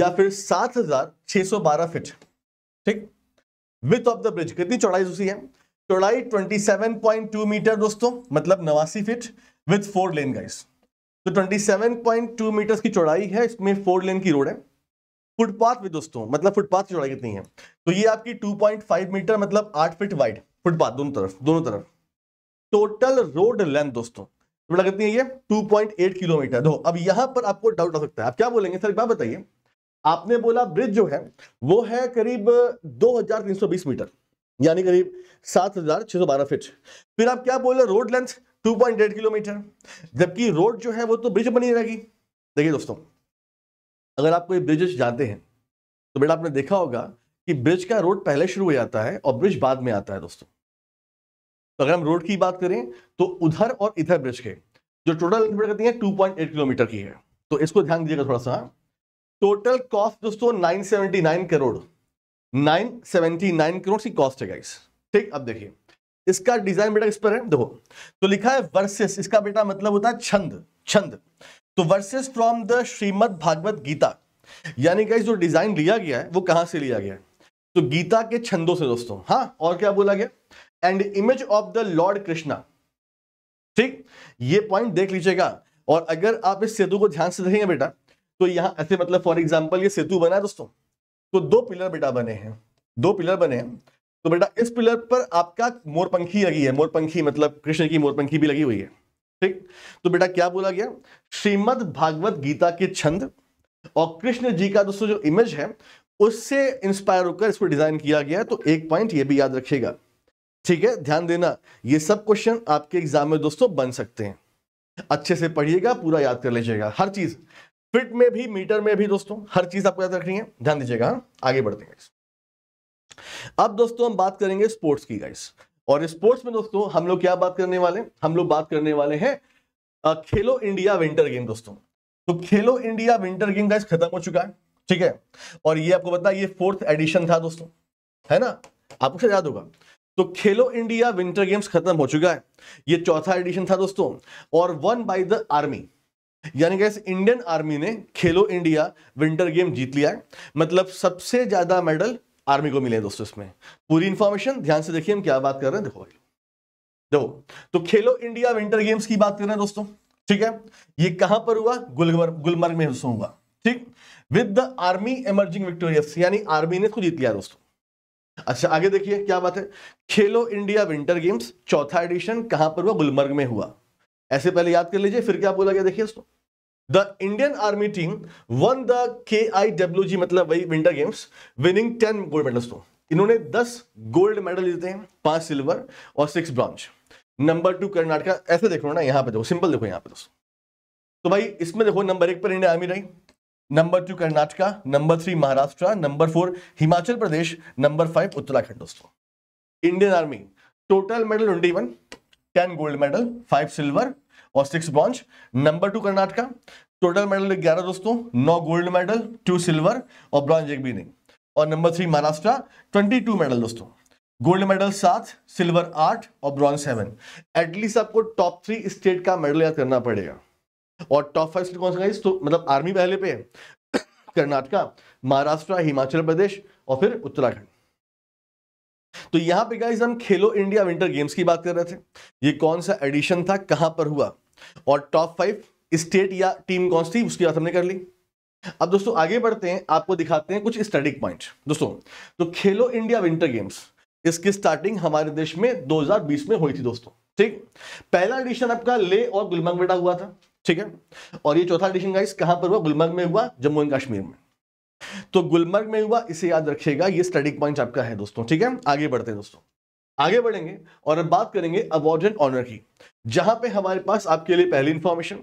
या फिर 7612 फीट ठीक विथ ऑफ द ब्रिज कितनी चौड़ाई दूसरी है चौड़ाई 27.2 मीटर दोस्तों मतलब नवासी feet with four lane guys तो 27.2 मीटर की चौड़ाई है इसमें फोर लेन की रोड है फुटपाथ भी दोस्तों मतलब फुटपाथ की चौड़ाई कितनी है तो ये आपकी 2.5 मीटर मतलब 8 फीट वाइड फुटपाथ दोनों तरफ दोनों तरफ टोटल रोड लेंथ दोस्तों तो कितनी है ये एट किलोमीटर दो अब यहां पर आपको डाउट आ सकता है आप क्या बोलेंगे सर एक बात बताइए आपने बोला ब्रिज जो है वो है करीब बीस मीटर यानी करीब सात हजार छह सौ बारह फिट फिर आप क्या बोल रहे road length two point eight kilometre जबकि रोड जो है वो तो ब्रिज बनी रहेगी देखिए दोस्तों अगर आप कोई ब्रिजेस जानते हैं तो बेटा आपने देखा होगा कि ब्रिज का रोड पहले शुरू हो जाता है और ब्रिज बाद में आता है दोस्तों तो अगर हम रोड की बात करें तो उधर और इधर ब्रिज के जो total two point eight kilometre की है तो इसको ध्यान दीजिएगा थोड़ा सा टोटल कॉस्ट दोस्तों नाइन करोड़ 979 करोड़ की कॉस्ट है गाइस ठीक अब देखिए इसका डिजाइन बेटा इस पर है देखो तो लिखा है वर्सेस इसका बेटा मतलब होता है छंद छंद तो verses from the Shrimad Bhagavad Gita यानी गाइस जो डिजाइन लिया गया है वो कहां से लिया गया है तो गीता के छंदों से दोस्तों हाँ और क्या बोला गया and image of the lord Krishna ठीक ये पॉइंट देख लीजिएगा और अगर आप इस सेतु को ध्यान से देखेंगे बेटा तो यहां ऐसे मतलब फॉर एग्जांपल ये सेतु बना है दोस्तों तो दो पिलर बेटा बने हैं दो पिलर बने हैं तो बेटा इस पिलर पर आपका मोरपंखी लगी है मोरपंखी मतलब कृष्ण की मोरपंखी भी लगी हुई है ठीक तो बेटा क्या बोला गया श्रीमद भागवत गीता के छंद और कृष्ण जी का दोस्तों जो इमेज है उससे इंस्पायर होकर इसको डिजाइन किया गया तो एक पॉइंट ये भी याद रखिएगा ठीक है ध्यान देना ये सब क्वेश्चन आपके एग्जाम में दोस्तों बन सकते हैं अच्छे से पढ़िएगा पूरा याद कर लीजिएगा हर चीज फिट में भी मीटर में भी दोस्तों हर चीज आपको याद रखनी है ध्यान दीजिएगा हाँ, आगे बढ़ते हैं अब दोस्तों हम बात करेंगे स्पोर्ट्स की गाइस और स्पोर्ट्स में दोस्तों हम लोग क्या बात करने वाले हम लोग बात करने वाले हैं खेलो इंडिया विंटर गेम दोस्तों तो Khelo India winter game guys खत्म हो चुका है ठीक है और ये आपको पता ये फोर्थ एडिशन था दोस्तों है ना आपको क्या याद होगा तो खेलो इंडिया विंटर गेम्स खत्म हो चुका है ये चौथा एडिशन था दोस्तों और वन बाय द आर्मी यानी कि इंडियन आर्मी ने खेलो इंडिया विंटर गेम जीत लिया है मतलब सबसे ज्यादा मेडल आर्मी को मिले दोस्तों इसमें पूरी इंफॉर्मेशन ध्यान से देखिए हम क्या बात कर रहे हैं देखो भाई देखो तो खेलो इंडिया विंटर गेम्स की बात कर रहे हैं दोस्तों ठीक है ये कहां पर हुआ गुलमर्ग में दोस्तों हुआ ठीक with the army emerging victorious यानी आर्मी ने इसको जीत लिया दोस्तों अच्छा आगे देखिए क्या बात है खेलो इंडिया विंटर गेम्स चौथा एडिशन कहां पर हुआ गुलमर्ग में हुआ ऐसे पहले याद कर लीजिए फिर क्या बोला गया देखिए इसको the Indian army team won the K I W G मतलब वही winter games winning ten gold medals तो इन्होंने दस गोल्ड मेडल जीते हैं पांच सिल्वर और six bronze number two Karnataka ऐसे देख लो ना यहाँ पे देखो सिंपल देखो यहाँ पे दोस्तों तो भाई इसमें देखो नंबर एक पर इंडिया आर्मी रही number two Karnataka number three Maharashtra number four Himachal Pradesh number five Uttarakhand दोस्तों Indian army total medal twenty one ten gold medal five silver और six bronze number two Karnataka total medal ग्यारह दोस्तों नौ गोल्ड मेडल टू सिल्वर और ब्रॉन्ज एक भी नहीं और number three Maharashtra twenty two medal दोस्तों गोल्ड मेडल सात सिल्वर आठ और ब्रॉन्ज सेवन एटलीस्ट आपको टॉप थ्री स्टेट का मेडल याद करना पड़ेगा और टॉप फाइव स्टेट कौन सा तो मतलब आर्मी पहले पे है कर्नाटका महाराष्ट्र हिमाचल प्रदेश और फिर उत्तराखंड तो यहां पे गाइस हम खेलो इंडिया विंटर गेम्स की बात कर रहे थे ये कौन सा एडिशन था कहां पर हुआ और टॉप फाइव स्टेट या टीम कौन सी उसकी बात हमने कर ली अब दोस्तों आगे बढ़ते हैं आपको दिखाते हैं कुछ स्टडिक पॉइंट दोस्तों तो खेलो इंडिया विंटर गेम्स इसकी स्टार्टिंग हमारे देश में 2020 में हुई थी दोस्तों ठीक पहला एडिशन आपका ले और गुलमर्ग बेटा हुआ था ठीक है और ये चौथा एडिशन गाइस कहां पर हुआ गुलमर्ग में हुआ जम्मू एंड कश्मीर में तो गुलमर्ग में हुआ इसे याद रखिएगा ये स्टडी पॉइंट आपका है दोस्तों ठीक है आगे बढ़ते हैं दोस्तों आगे बढ़ेंगे और अब बात करेंगे अवार्ड एंड ऑनर की जहां पे हमारे पास आपके लिए पहली information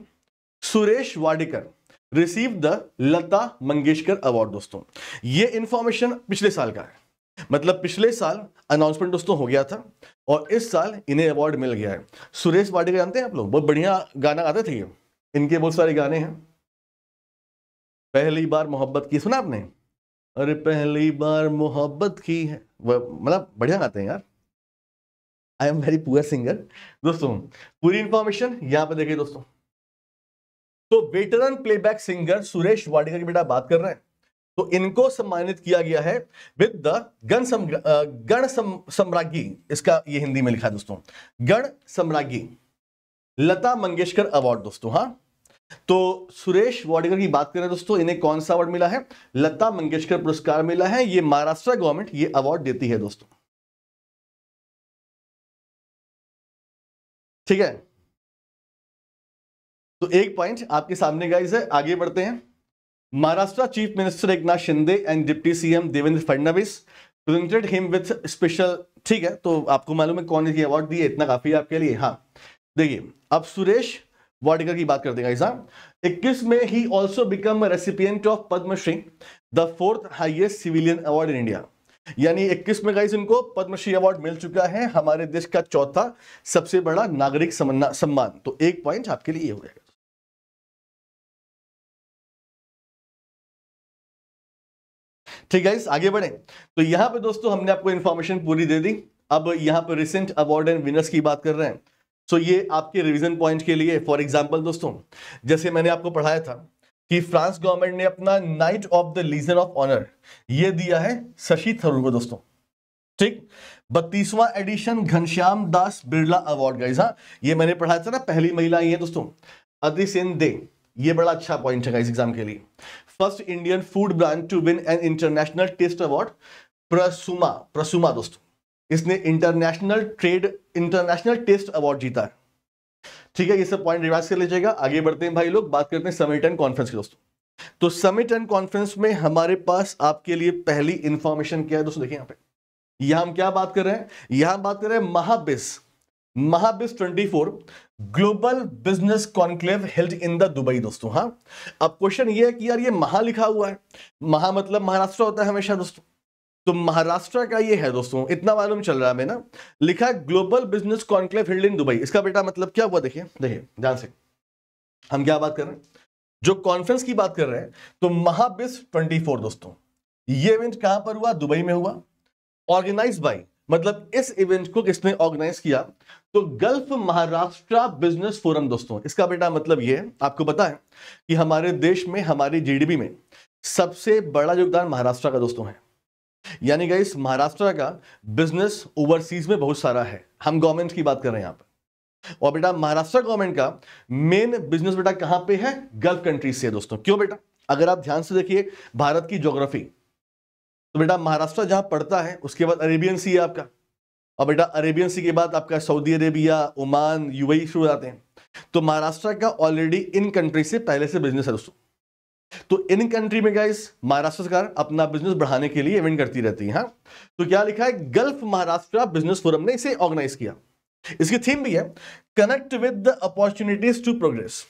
Suresh Wadekar receive the Lata Mangeshkar award दोस्तों ये इंफॉर्मेशन पिछले साल का है मतलब पिछले साल अनाउंसमेंट दोस्तों हो गया था और इस साल इन्हें अवार्ड मिल गया है सुरेश वाडेकर जानते हैं आप लोग बहुत बढ़िया गाना गाते थे इनके बहुत सारे गाने हैं पहली बार मोहब्बत की सुना आपने अरे पहली बार मोहब्बत की है मतलब बढ़िया गाते हैं यार I am very poor singer दोस्तों पूरी इंफॉर्मेशन यहां पर देखिए दोस्तों तो veteran playback singer Suresh Wadikar की बेटा बात कर रहे हैं तो इनको सम्मानित किया गया है विद द गण गण सम्राज्ञी इसका ये हिंदी में लिखा है दोस्तों गण सम्राज्ञी लता मंगेशकर अवार्ड दोस्तों हाँ तो सुरेश वाडेकर की बात करें दोस्तों इन्हें कौन सा अवार्ड मिला है लता मंगेशकर पुरस्कार मिला है ये महाराष्ट्र गवर्नमेंट ये अवार्ड देती है दोस्तों ठीक है तो एक पॉइंट आपके सामने गाइज है आगे बढ़ते हैं महाराष्ट्र चीफ मिनिस्टर एक Shinde and deputy CM Devendra Fadnavis printed him with special ठीक है तो आपको मालूम है कौन ये अवार्ड दिए इतना काफी है आपके लिए हाँ देखिए अब सुरेश वार्डिकर की बात करते हैं गाइजा हाँ। इक्कीस में ही also become recipient of Padmashri the fourth highest civilian award in India यानी 21 में गाइज इनको पद्मश्री अवार्ड मिल चुका है हमारे देश का चौथा सबसे बड़ा नागरिक सम्मान तो एक पॉइंट आपके लिए हो जाएगा ठीक है आगे बढ़े तो यहां पे दोस्तों हमने आपको इन्फॉर्मेशन पूरी दे दी अब यहां पे रिसेंट अवार्ड एंड विनर्स की बात कर रहे हैं सो ये आपके रिविजन पॉइंट के लिए फॉर एग्जाम्पल दोस्तों जैसे मैंने आपको पढ़ाया था कि फ्रांस गवर्नमेंट ने अपना knight of the legion of honour ये दिया है शशि थरूर को दोस्तों ठीक बत्तीसवां edition Ghanshyam Das Birla award guys हाँ ये मैंने पढ़ाया था ना पहली महिला ये है दोस्तों अदिसेन दे ये बड़ा अच्छा पॉइंट है इस एग्जाम के लिए first Indian food brand to win an international taste award Prasuma Prasuma दोस्तों इसने international trade international taste award जीता है ठीक है ये सब पॉइंट रिवाइज कर लीजिएगा आगे बढ़ते हैं भाई लोग बात करते हैं समिट एंड कॉन्फ्रेंस की दोस्तों तो समिट एंड कॉन्फ्रेंस में हमारे पास आपके लिए पहली इंफॉर्मेशन क्या है दोस्तों देखिए यहां पे यहां हम क्या बात कर रहे हैं यहां बात कर रहे हैं Mahabiz Mahabiz 24 global business conclave held in the Dubai दोस्तों हाँ अब क्वेश्चन ये है कि यार ये महा लिखा हुआ है महा मतलब महाराष्ट्र होता है हमेशा दोस्तों तो महाराष्ट्र का ये है दोस्तों इतना मालूम चल रहा है मैं ना लिखा global business conclave held in Dubai इसका बेटा मतलब क्या हुआ देखिए देखिए ध्यान से हम क्या बात कर रहे हैं जो कॉन्फ्रेंस की बात कर रहे हैं तो महाबिस 24 दोस्तों ये इवेंट कहां पर हुआ दुबई में हुआ ऑर्गेनाइज बाई मतलब इस इवेंट को किसने ऑर्गेनाइज किया तो गल्फ महाराष्ट्र बिजनेस फोरम दोस्तों इसका बेटा मतलब ये आपको पता है कि हमारे देश में हमारी जीडीपी में सबसे बड़ा योगदान महाराष्ट्र का दोस्तों है यानी गई महाराष्ट्र का बिजनेस ओवरसीज में बहुत सारा है हम गवर्नमेंट की बात कर रहे हैं यहां पर और बेटा महाराष्ट्र गवर्नमेंट का मेन बिजनेस बेटा कहां पे है गल्फ कंट्रीज से दोस्तों क्यों बेटा अगर आप ध्यान से देखिए भारत की ज्योग्राफी तो बेटा महाराष्ट्र जहां पड़ता है उसके बाद अरेबियन सी है आपका और बेटा अरेबियन सी के बाद आपका सऊदी अरेबिया ओमान यूएई शुरू आते हैं तो महाराष्ट्र का ऑलरेडी इन कंट्री से पहले से बिजनेस है दोस्तों तो इन कंट्री में गाइस महाराष्ट्र सरकार अपना बिजनेस बढ़ाने के लिए इवेंट करती रहती है हाँ? तो क्या लिखा है गल्फ महाराष्ट्र बिजनेस फोरम ने इसे ऑर्गेनाइज किया इसकी थीम भी है connect with the opportunities to progress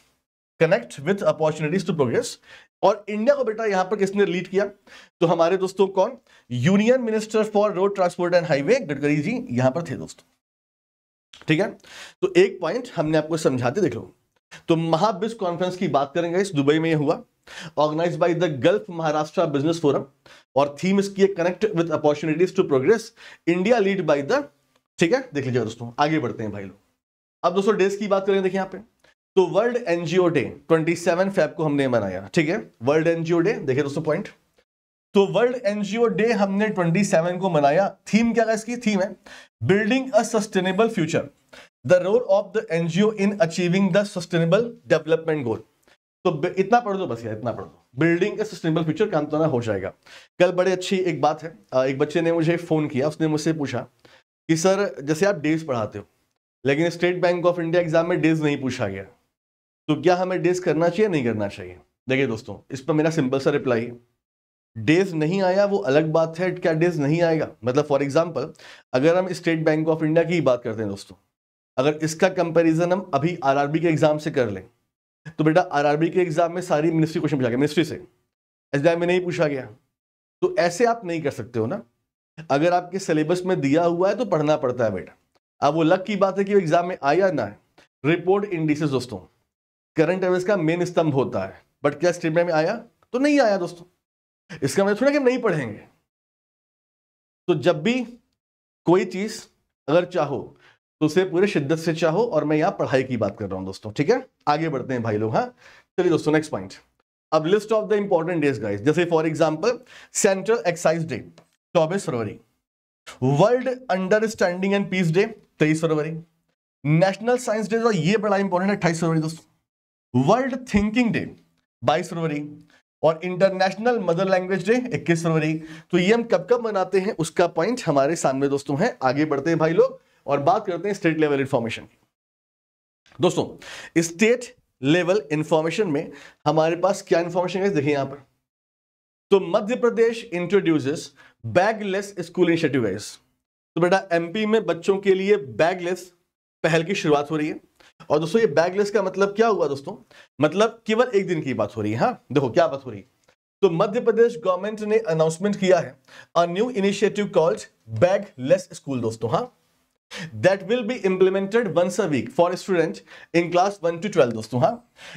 connect with opportunities to progress और इंडिया को बेटा यहां पर किसने लीड किया तो हमारे दोस्तों कौन union minister for road transport and highway Gadkari ji यहां पर थे दोस्तों ठीक है तो एक पॉइंट हमने आपको समझाते देख लो तो महाबिज कॉन्फ्रेंस की बात करेंगे इस दुबई में यह हुआ organise by the gulf Maharashtra business forum और थीम इसकी है connect with opportunities to progress India lead by the ठीक है देख लीजिए दोस्तों आगे बढ़ते हैं भाई लोग अब दोस्तों डेज की बात करें देखिए यहाँ पे तो वर्ल्ड एनजीओ डे 27 फेब को हमने मनाया ठीक है वर्ल्ड एनजीओ डे देखिए दोस्तों पॉइंट तो वर्ल्ड एनजीओ डे हमने 27 को मनाया थीम क्या है इसकी थीम है building a sustainable future the role of the NGO in achieving the sustainable development goal तो इतना पढ़ दो बस यार इतना पढ़ दो बिल्डिंग ए सस्टेनेबल फ्यूचर काम तो ना हो जाएगा कल बड़े अच्छी एक बात है एक बच्चे ने मुझे फ़ोन किया उसने मुझसे पूछा कि सर जैसे आप डेज पढ़ाते हो लेकिन State bank of India exam में डेज नहीं पूछा गया तो क्या हमें डेज करना चाहिए नहीं करना चाहिए देखिए दोस्तों इस पर मेरा सिंपल सा रिप्लाई है डेज नहीं आया वो अलग बात है क्या डेज नहीं आएगा मतलब फॉर एग्जाम्पल अगर हम स्टेट बैंक ऑफ इंडिया की बात करते हैं दोस्तों अगर इसका कंपेरिजन हम अभी आर के एग्ज़ाम से कर लें तो बेटा आरआरबी के एग्जाम में सारी मिनिस्ट्री क्वेश्चन पूछा गया मिनिस्ट्री से एग्जाम में नहीं पूछा गया तो ऐसे आप नहीं कर सकते हो ना अगर आपके सिलेबस में दिया हुआ है तो पढ़ना पड़ता है बेटा अब वो लक की बात है कि वो एग्जाम में आया ना है रिपोर्ट इंडिसेस दोस्तों करंट अफेयर्स का मेन स्तंभ होता है बट क्या स्टेट में आया तो नहीं आया दोस्तों इसका मतलब थोड़ा कि हम नहीं पढ़ेंगे तो जब भी कोई चीज अगर चाहो तो उसे पूरे शिद्दत से चाहो और मैं यहाँ पढ़ाई की बात कर रहा हूँ दोस्तों ठीक है आगे बढ़ते हैं भाई लोग हाँ चलिए दोस्तों नेक्स्ट पॉइंट अब list of the important days guys जैसे for example central excise day चौबीस फरवरी world understanding and peace day तेईस फरवरी नेशनल साइंस डे ये बड़ा इंपॉर्टेंट है अट्ठाईस फरवरी दोस्तों वर्ल्ड थिंकिंग डे बाईस फरवरी और इंटरनेशनल मदर लैंग्वेज डे 21 फरवरी तो ये हम कब कब मनाते हैं उसका पॉइंट हमारे सामने दोस्तों है आगे बढ़ते हैं भाई लोग और बात करते हैं स्टेट लेवल इंफॉर्मेशन की दोस्तों स्टेट लेवल इंफॉर्मेशन में हमारे पास क्या इंफॉर्मेशन है देखिए यहां पर तो Madhya Pradesh introduces bagless school initiative तो बेटा एमपी में बच्चों के लिए बैगलेस पहल की शुरुआत हो रही है और दोस्तों ये बैगलेस का मतलब क्या हुआ दोस्तों मतलब केवल एक दिन की बात हो रही है हाँ देखो क्या बात हो रही है तो मध्य प्रदेश गवर्नमेंट ने अनाउंसमेंट किया है a new initiative called bag less school दोस्तों हाँ that will be implemented once a week for student in class one to twelve दोस्तों हाँ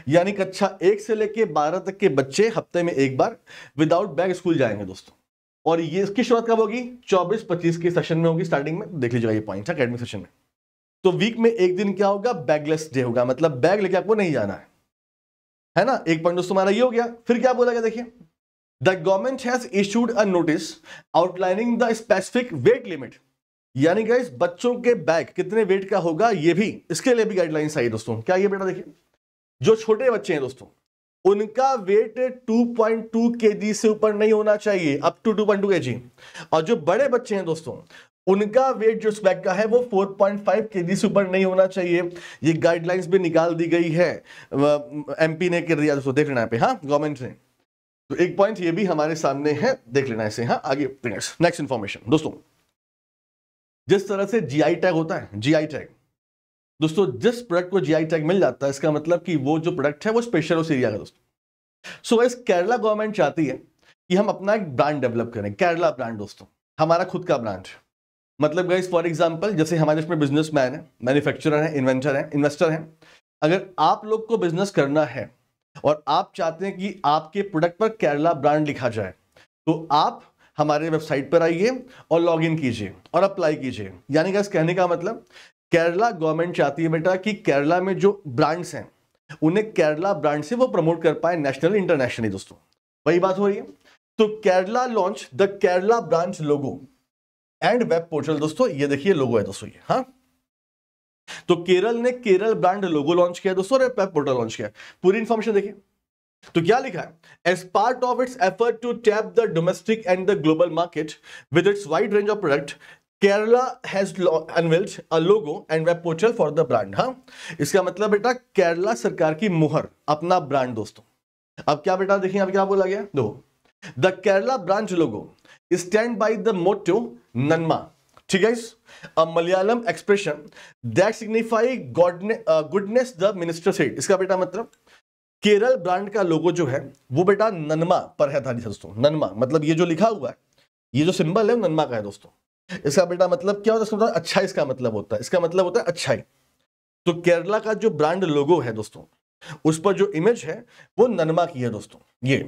यानी कक्षा अच्छा, एक से लेके बारह तक के बच्चे हफ्ते में एक बार विदाउट बैग स्कूल जाएंगे दोस्तों और ये इसकी शुरुआत कब होगी चौबीस पच्चीस के सेशन में होगी स्टार्टिंग में देख लीजिएगा ये पॉइंट अकेडमिक सेशन में तो वीक में एक दिन क्या होगा बैगलेस डे होगा मतलब बैग लेके आपको नहीं जाना है है ना एक पॉइंट दोस्तों हमारा ये हो गया फिर क्या बोला गया देखिए the government has issued a notice outlining the specific weight limit यानी गाइस बच्चों के बैग कितने वेट का होगा ये भी इसके लिए भी गाइडलाइंस आई दोस्तों क्या ये बेटा देखिए जो छोटे बच्चे हैं दोस्तों उनका वेट 2.2 पॉइंट से ऊपर नहीं होना चाहिए अप टू टू पॉइंट और जो बड़े बच्चे हैं दोस्तों उनका वेट जो स्पैक का है वो 4.5 पॉइंट केजी से ऊपर नहीं होना चाहिए ये गाइडलाइंस भी निकाल दी गई है एमपी ने कर दिया दोस्तों देख लेना पे हाँ गवर्नमेंट ने तो एक पॉइंट ये भी हमारे सामने है देख लेना इसे हाँ आगे नेक्स्ट इन्फॉर्मेशन दोस्तों जिस तरह से जीआई टैग होता है जीआई टैग दोस्तों जिस प्रोडक्ट को जीआई टैग मिल जाता है इसका मतलब कि वो जो प्रोडक्ट है वो स्पेशल उस एरिया का दोस्तों सो so, इस केरला गवर्नमेंट चाहती है कि हम अपना एक ब्रांड डेवलप करें केरला ब्रांड दोस्तों हमारा खुद का ब्रांड मतलब गाइज फॉर एग्जाम्पल जैसे हमारे इसमें बिजनेस मैन है मैन्युफैक्चर है इन्वेंटर है इन्वेस्टर है अगर आप लोग को बिजनेस करना है और आप चाहते हैं कि आपके प्रोडक्ट पर केरला ब्रांड लिखा जाए तो आप हमारे वेबसाइट पर आइए और लॉग इन कीजिए और अप्लाई कीजिए यानी कि कहने का मतलब केरला गवर्नमेंट चाहती है बेटा कि केरला में जो ब्रांड्स हैं उन्हें केरला ब्रांड से वो प्रमोट कर पाए नेशनल इंटरनेशनली दोस्तों वही बात हो रही है तो Kerala launch the Kerala brand logo and web portal दोस्तों ये देखिए लोगो है दोस्तों ये हाँ तो केरल ने केरल ब्रांड लोगो लॉन्च किया दोस्तों और वेब पोर्टल लॉन्च किया पूरी इन्फॉर्मेशन देखिए तो क्या लिखा है as part of its effort to tap the domestic and the global market with its wide range of product Kerala has unveiled a logo and web portal for the brand हाँ इसका मतलब बेटा केरला सरकार की मुहर अपना ब्रांड दोस्तों अब क्या बेटा देखिए अब क्या बोला गया दो the Kerala brand logo stand by the motto Nanma ठीक है a Malayalam expression that signify goodness the minister said इसका बेटा मतलब केरल ब्रांड का लोगो जो है वो बेटा ननमा पर है था दोस्तों ननमा मतलब ये जो लिखा हुआ है ये जो सिंबल है ननमा का है दोस्तों इसका बेटा मतलब क्या होता है मतलब अच्छा इसका मतलब होता है इसका मतलब होता है अच्छाई तो केरला का जो ब्रांड लोगो है दोस्तों उस पर जो इमेज है वो ननमा की है दोस्तों ये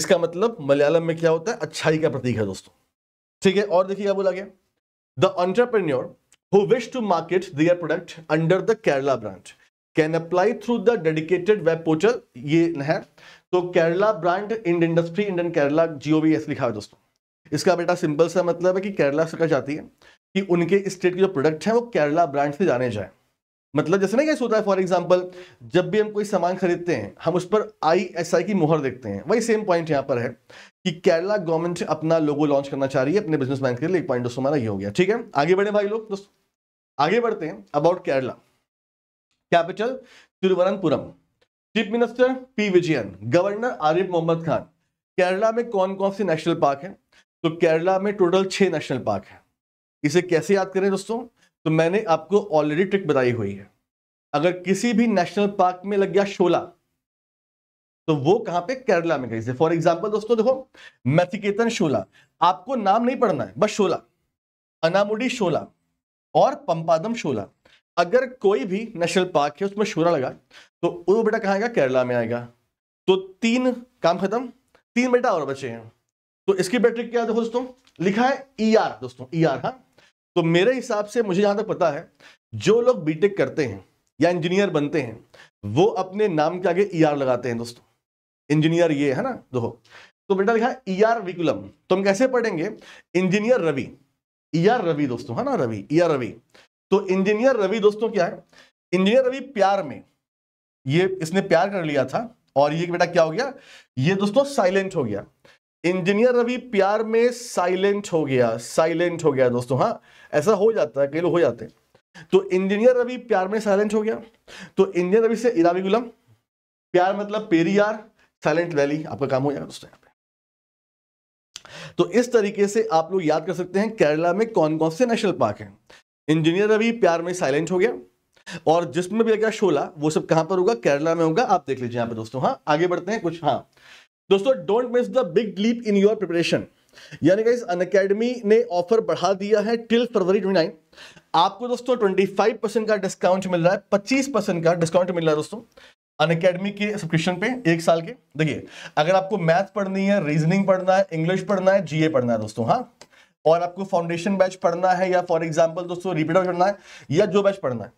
इसका मतलब मलयालम में क्या होता है अच्छाई का प्रतीक है दोस्तों ठीक है और देखिए क्या बोला गया the entrepreneur who wish to market their product under the Kerala brand can apply through the dedicated web portal ये है तो केरला ब्रांड इंड इंडस्ट्री इंडियन केरला जियो भी ऐसे लिखा है दोस्तों इसका बेटा सिंपल सा मतलब है कि केरला सरकार चाहती है कि उनके स्टेट के जो प्रोडक्ट हैं वो केरला ब्रांड से जाने जाए मतलब जैसे ना कैसे होता है फॉर एग्जांपल जब भी हम कोई सामान खरीदते हैं हम उस पर आई एस आई की मोहर देखते हैं वही सेम पॉइंट यहाँ पर है कि केरला गवर्नमेंट अपना लोगो लॉन्च करना चाह रही है अपने बिजनेसमैन के लिए एक पॉइंट दोस्तों हमारा ये हो गया ठीक है आगे बढ़े भाई लोग दोस्तों आगे बढ़ते हैं about Kerala capital Thiruvananthapuram chief minister P Vijayan governor Arif Mohammad Khan Kerala में कौन कौन से नेशनल पार्क हैं तो केरला में टोटल छः नेशनल पार्क हैं इसे कैसे याद करें दोस्तों तो मैंने आपको ऑलरेडी ट्रिक बताई हुई है अगर किसी भी नेशनल पार्क में लग गया शोला तो वो कहां पे केरला में गई फॉर एग्जाम्पल दोस्तों देखो मैथिकेतन शोला आपको नाम नहीं पढ़ना है बस शोला अनामुडी शोला और पंपादम शोला अगर कोई भी नेशनल पार्क है उसमें शोरा लगा तो वो बेटा कहाँ आएगा केरला में आएगा तो तीन काम खत्म तीन बेटा और बचे हैं तो इसकी बैटरी क्या है दोस्तों लिखा है ई e ER, दोस्तों ई e ER, हाँ तो मेरे हिसाब से मुझे जहां तक पता है जो लोग बीटेक करते हैं या इंजीनियर बनते हैं वो अपने नाम के आगे ई e आर लगाते हैं दोस्तों इंजीनियर ये है ना दो तो बेटा लिखा है ई आर विकुलम तो हम कैसे पढ़ेंगे engineer Ravi E R Ravi दोस्तों है ना रवि ई ER रवि तो इंजीनियर रवि दोस्तों क्या है इंजीनियर रवि प्यार में ये इसने प्यार कर लिया था और ये बेटा क्या हो गया ये दोस्तों साइलेंट हो गया इंजीनियर रवि प्यार में साइलेंट हो गया साइलेंट हो गया दोस्तों हाँ ऐसा हो जाता है कई लोग हो जाते हैं तो इंजीनियर रवि प्यार में साइलेंट हो गया तो इंजीनियर रवि से इराबी गुलम प्यार मतलब पेरियार साइलेंट वैली आपका काम हो जाएगा दोस्तों यहाँ पे तो इस तरीके से आप लोग याद कर सकते हैं केरला में कौन कौन से नेशनल पार्क हैं इंजीनियर अभी प्यार में साइलेंट हो गया और जिसमें भी लगा शोला वो सब कहां पर होगा केरला में होगा आप देख लीजिए यहां पे दोस्तों हाँ आगे बढ़ते हैं कुछ हाँ दोस्तों don't miss the big leap in your preparation यानी अनकेडमी ने ऑफर बढ़ा दिया है टिल फरवरी ट्वेंटी आपको दोस्तों ट्वेंटी फाइव परसेंट का डिस्काउंट मिल रहा है पच्चीस परसेंट का डिस्काउंट मिल रहा है दोस्तों अनकेडमी के सब्सक्रिप्शन पे एक साल के देखिए अगर आपको मैथ पढ़नी है रीजनिंग पढ़ना है इंग्लिश पढ़ना है जीए पढ़ना है दोस्तों हाँ और आपको फाउंडेशन बैच पढ़ना है या फॉर एग्जाम्पल दोस्तों रिपीटर पढ़ना है या जो बैच पढ़ना है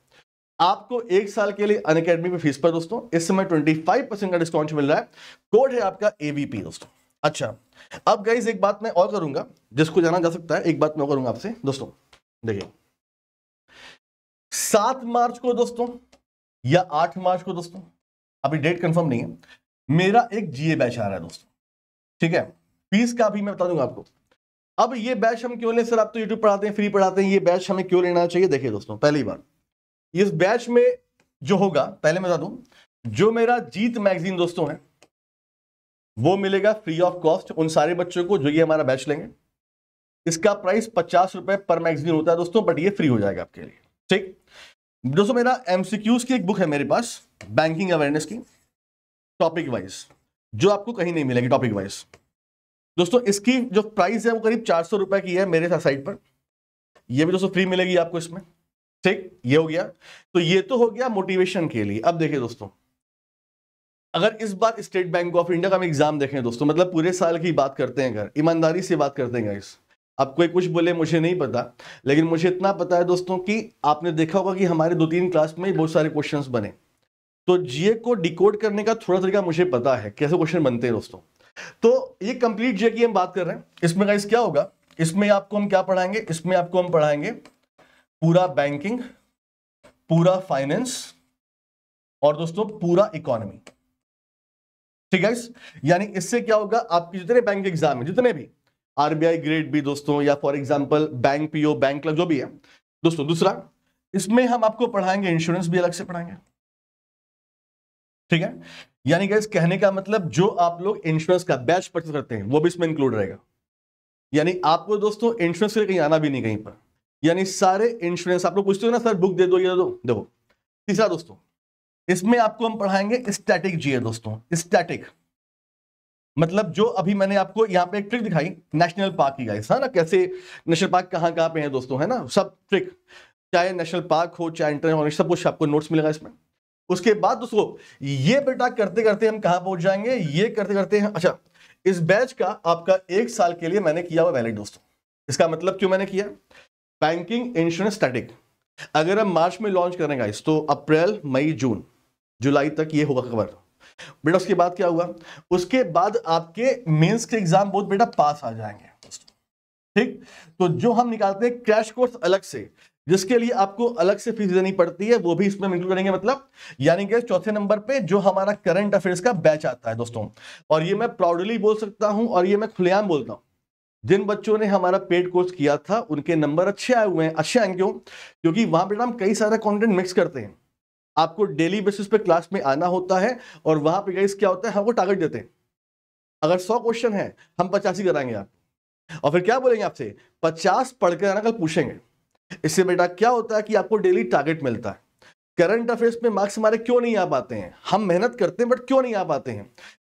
आपको एक साल के लिए अन अकेडमी में फीस पर दोस्तों इस समय 25 परसेंट का डिस्काउंट मिल रहा है कोड है आपका एवीपी दोस्तों अच्छा अब गाइज एक बात मैं और करूंगा जिसको जाना जा सकता है एक बात मैं और करूंगा आपसे दोस्तों देखिए सात मार्च को दोस्तों या आठ मार्च को दोस्तों अभी डेट कंफर्म नहीं है मेरा एक जीए बैच आ रहा है दोस्तों ठीक है फीस का भी मैं बता दूंगा आपको अब ये बैच हम क्यों ले सर आप तो यूट्यूब पढ़ाते हैं फ्री पढ़ाते हैं ये बैच हमें क्यों लेना चाहिए देखिए दोस्तों पहली बार इस बैच में जो होगा पहले मैं बता दूं जो मेरा जीत मैगजीन दोस्तों है वो मिलेगा फ्री ऑफ कॉस्ट उन सारे बच्चों को जो ये हमारा बैच लेंगे इसका प्राइस पचास रुपए पर मैगजीन होता है दोस्तों बट ये फ्री हो जाएगा आपके लिए ठीक दोस्तों मेरा एमसीक्यूज की एक बुक है मेरे पास बैंकिंग अवेयरनेस की टॉपिक वाइज जो आपको कहीं नहीं मिलेगी टॉपिक वाइज दोस्तों इसकी जो प्राइस है वो करीब चार सौ रुपए की है मेरे साइट पर ये भी दोस्तों फ्री मिलेगी आपको इसमें ठीक ये हो गया तो ये तो हो गया मोटिवेशन के लिए अब देखिए दोस्तों अगर इस बार स्टेट बैंक ऑफ इंडिया का हम एग्जाम देखें दोस्तों मतलब पूरे साल की बात करते हैं घर ईमानदारी से बात करते हैं इस अब कोई कुछ बोले मुझे नहीं पता लेकिन मुझे इतना पता है दोस्तों कि आपने देखा होगा कि हमारे दो तीन क्लास में बहुत सारे क्वेश्चन बने तो जीए को डिकोड करने का थोड़ा तरीका मुझे पता है कैसे क्वेश्चन बनते हैं दोस्तों तो ये कंप्लीट जे की हम बात कर रहे हैं इसमें गाइस क्या होगा इसमें आपको हम क्या पढ़ाएंगे इसमें आपको हम पढ़ाएंगे पूरा बैंकिंग पूरा फाइनेंस और दोस्तों पूरा इकोनॉमी ठीक है यानी इससे क्या होगा आपके जितने बैंक एग्जाम है जितने भी आरबीआई ग्रेड भी दोस्तों या for example bank PO bank जो भी है दोस्तों दूसरा इसमें हम आपको पढ़ाएंगे इंश्योरेंस भी अलग से पढ़ाएंगे ठीक है यानी गैस कहने का मतलब जो आप लोग इंश्योरेंस का बैच परचेस करते हैं वो भी इसमें इंक्लूड रहेगा यानी आपको दोस्तों इंश्योरेंस के लिए कहीं आना भी नहीं कहीं पर यानी सारे इंश्योरेंस आप लोग पूछते हो ना सर बुक दे दो ये दो देखो तीसरा दोस्तों इसमें आपको हम पढ़ाएंगे स्टैटिक जीए दोस्तों स्टैटिक मतलब जो अभी मैंने आपको यहाँ पे एक ट्रिक दिखाई नेशनल पार्क की गाइस है ना कैसे नेशनल पार्क कहाँ कहाँ पे है दोस्तों है ना सब ट्रिक चाहे नेशनल पार्क हो चाहे इंटरनेशनल सब कुछ आपको नोट्स मिलेगा इसमें उसके बाद दोस्तों ये बेटा करते करते हम कहाँ पहुंच जाएंगे ये करते करते हैं अच्छा इस बैच का आपका एक साल के लिए मैंने किया हुआ वैलिड दोस्तों इसका मतलब क्यों मैंने किया बैंकिंग इंश्योरेंस स्टैटिक अगर हम मार्च में लॉन्च करेंगे इस तो अप्रैल मई जून जुलाई तक ये होगा कवर बेटा उसके बाद क्या हुआ उसके बाद आपके मेंस के एग्जाम बहुत बेटा पास आ जाएंगे ठीक तो जो हम निकालते हैं क्रैश कोर्स अलग से जिसके लिए आपको अलग से फीस देनी पड़ती है वो भी इसमें इंक्लूड करेंगे मतलब यानी कि चौथे नंबर पे जो हमारा करंट अफेयर्स का बैच आता है दोस्तों और ये मैं प्राउडली बोल सकता हूँ और ये मैं खुलेआम बोलता हूँ जिन बच्चों ने हमारा पेड कोर्स किया था उनके नंबर अच्छे आए हुए हैं अच्छे आएंगे क्यों क्योंकि वहाँ पर हम कई सारा कॉन्टेंट मिक्स करते हैं आपको डेली बेसिस पे क्लास में आना होता है और वहाँ पर गाइस क्या होता है हमको टारगेट देते हैं अगर सौ क्वेश्चन है हम पचासी कराएंगे आप और फिर क्या बोलेंगे आपसे पचास के आना कल पूछेंगे इससे बेटा क्या होता है कि आपको डेली टारगेट मिलता है करंट अफेयर्स में मार्क्स हमारे क्यों नहीं आ पाते हैं हम मेहनत करते हैं बट क्यों नहीं आ पाते हैं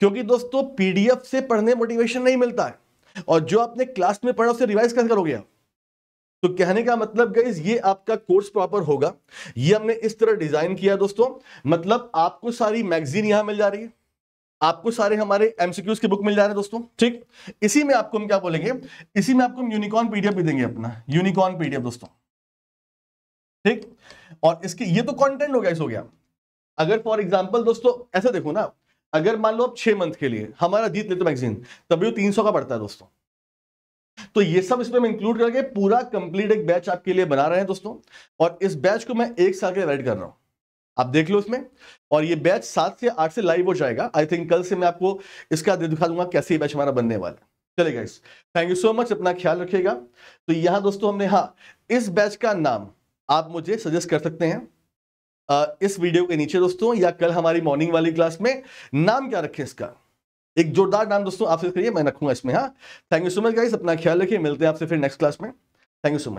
क्योंकि दोस्तों पीडीएफ से पढ़ने मोटिवेशन नहीं मिलता है और जो आपने क्लास में पढ़ा उसे रिवाइज कैसे करोगे आप तो कहने का मतलब गई ये आपका कोर्स प्रॉपर होगा ये हमने इस तरह डिजाइन किया दोस्तों मतलब आपको सारी मैगजीन यहां मिल जा रही है आपको सारे हमारे एमसीक्यूज की बुक मिल जा रहे हैं दोस्तों ठीक इसी में आपको हम क्या बोलेंगे इसी में आपको हम यूनिकॉर्न पीडीएफ भी देंगे अपना यूनिकॉर्न पीडीएफ दोस्तों ठीक और इसके ये तो कंटेंट हो गया इस हो गया अगर फॉर एग्जांपल दोस्तों ऐसा देखो ना अगर मान लो आप छह मंथ के लिए हमारा जीत लेते मैगजीन तभी वो तीन सौ का पड़ता है दोस्तों तो ये सब इसमें हम इंक्लूड करके पूरा कंप्लीट एक बैच आपके लिए बना रहे हैं दोस्तों और इस बैच को मैं एक साल के लिए वेट कर रहा हूं आप देख लो इसमें और ये बैच सात से आठ से लाइव हो जाएगा आई थिंक कल से मैं आपको इसका दिखा दूंगा कैसे बैच हमारा बनने वाला है चले guys thank you so much अपना ख्याल रखिएगा तो यहां दोस्तों हमने हाँ इस बैच का नाम आप मुझे सजेस्ट कर सकते हैं आ, इस वीडियो के नीचे दोस्तों या कल हमारी मॉर्निंग वाली क्लास में नाम क्या रखें इसका एक जोरदार नाम दोस्तों आपसे करिए मैं रखूंगा इसमें हाँ thank you so much guys अपना ख्याल रखिए मिलते हैं आपसे फिर नेक्स्ट क्लास में थैंक यू सो मच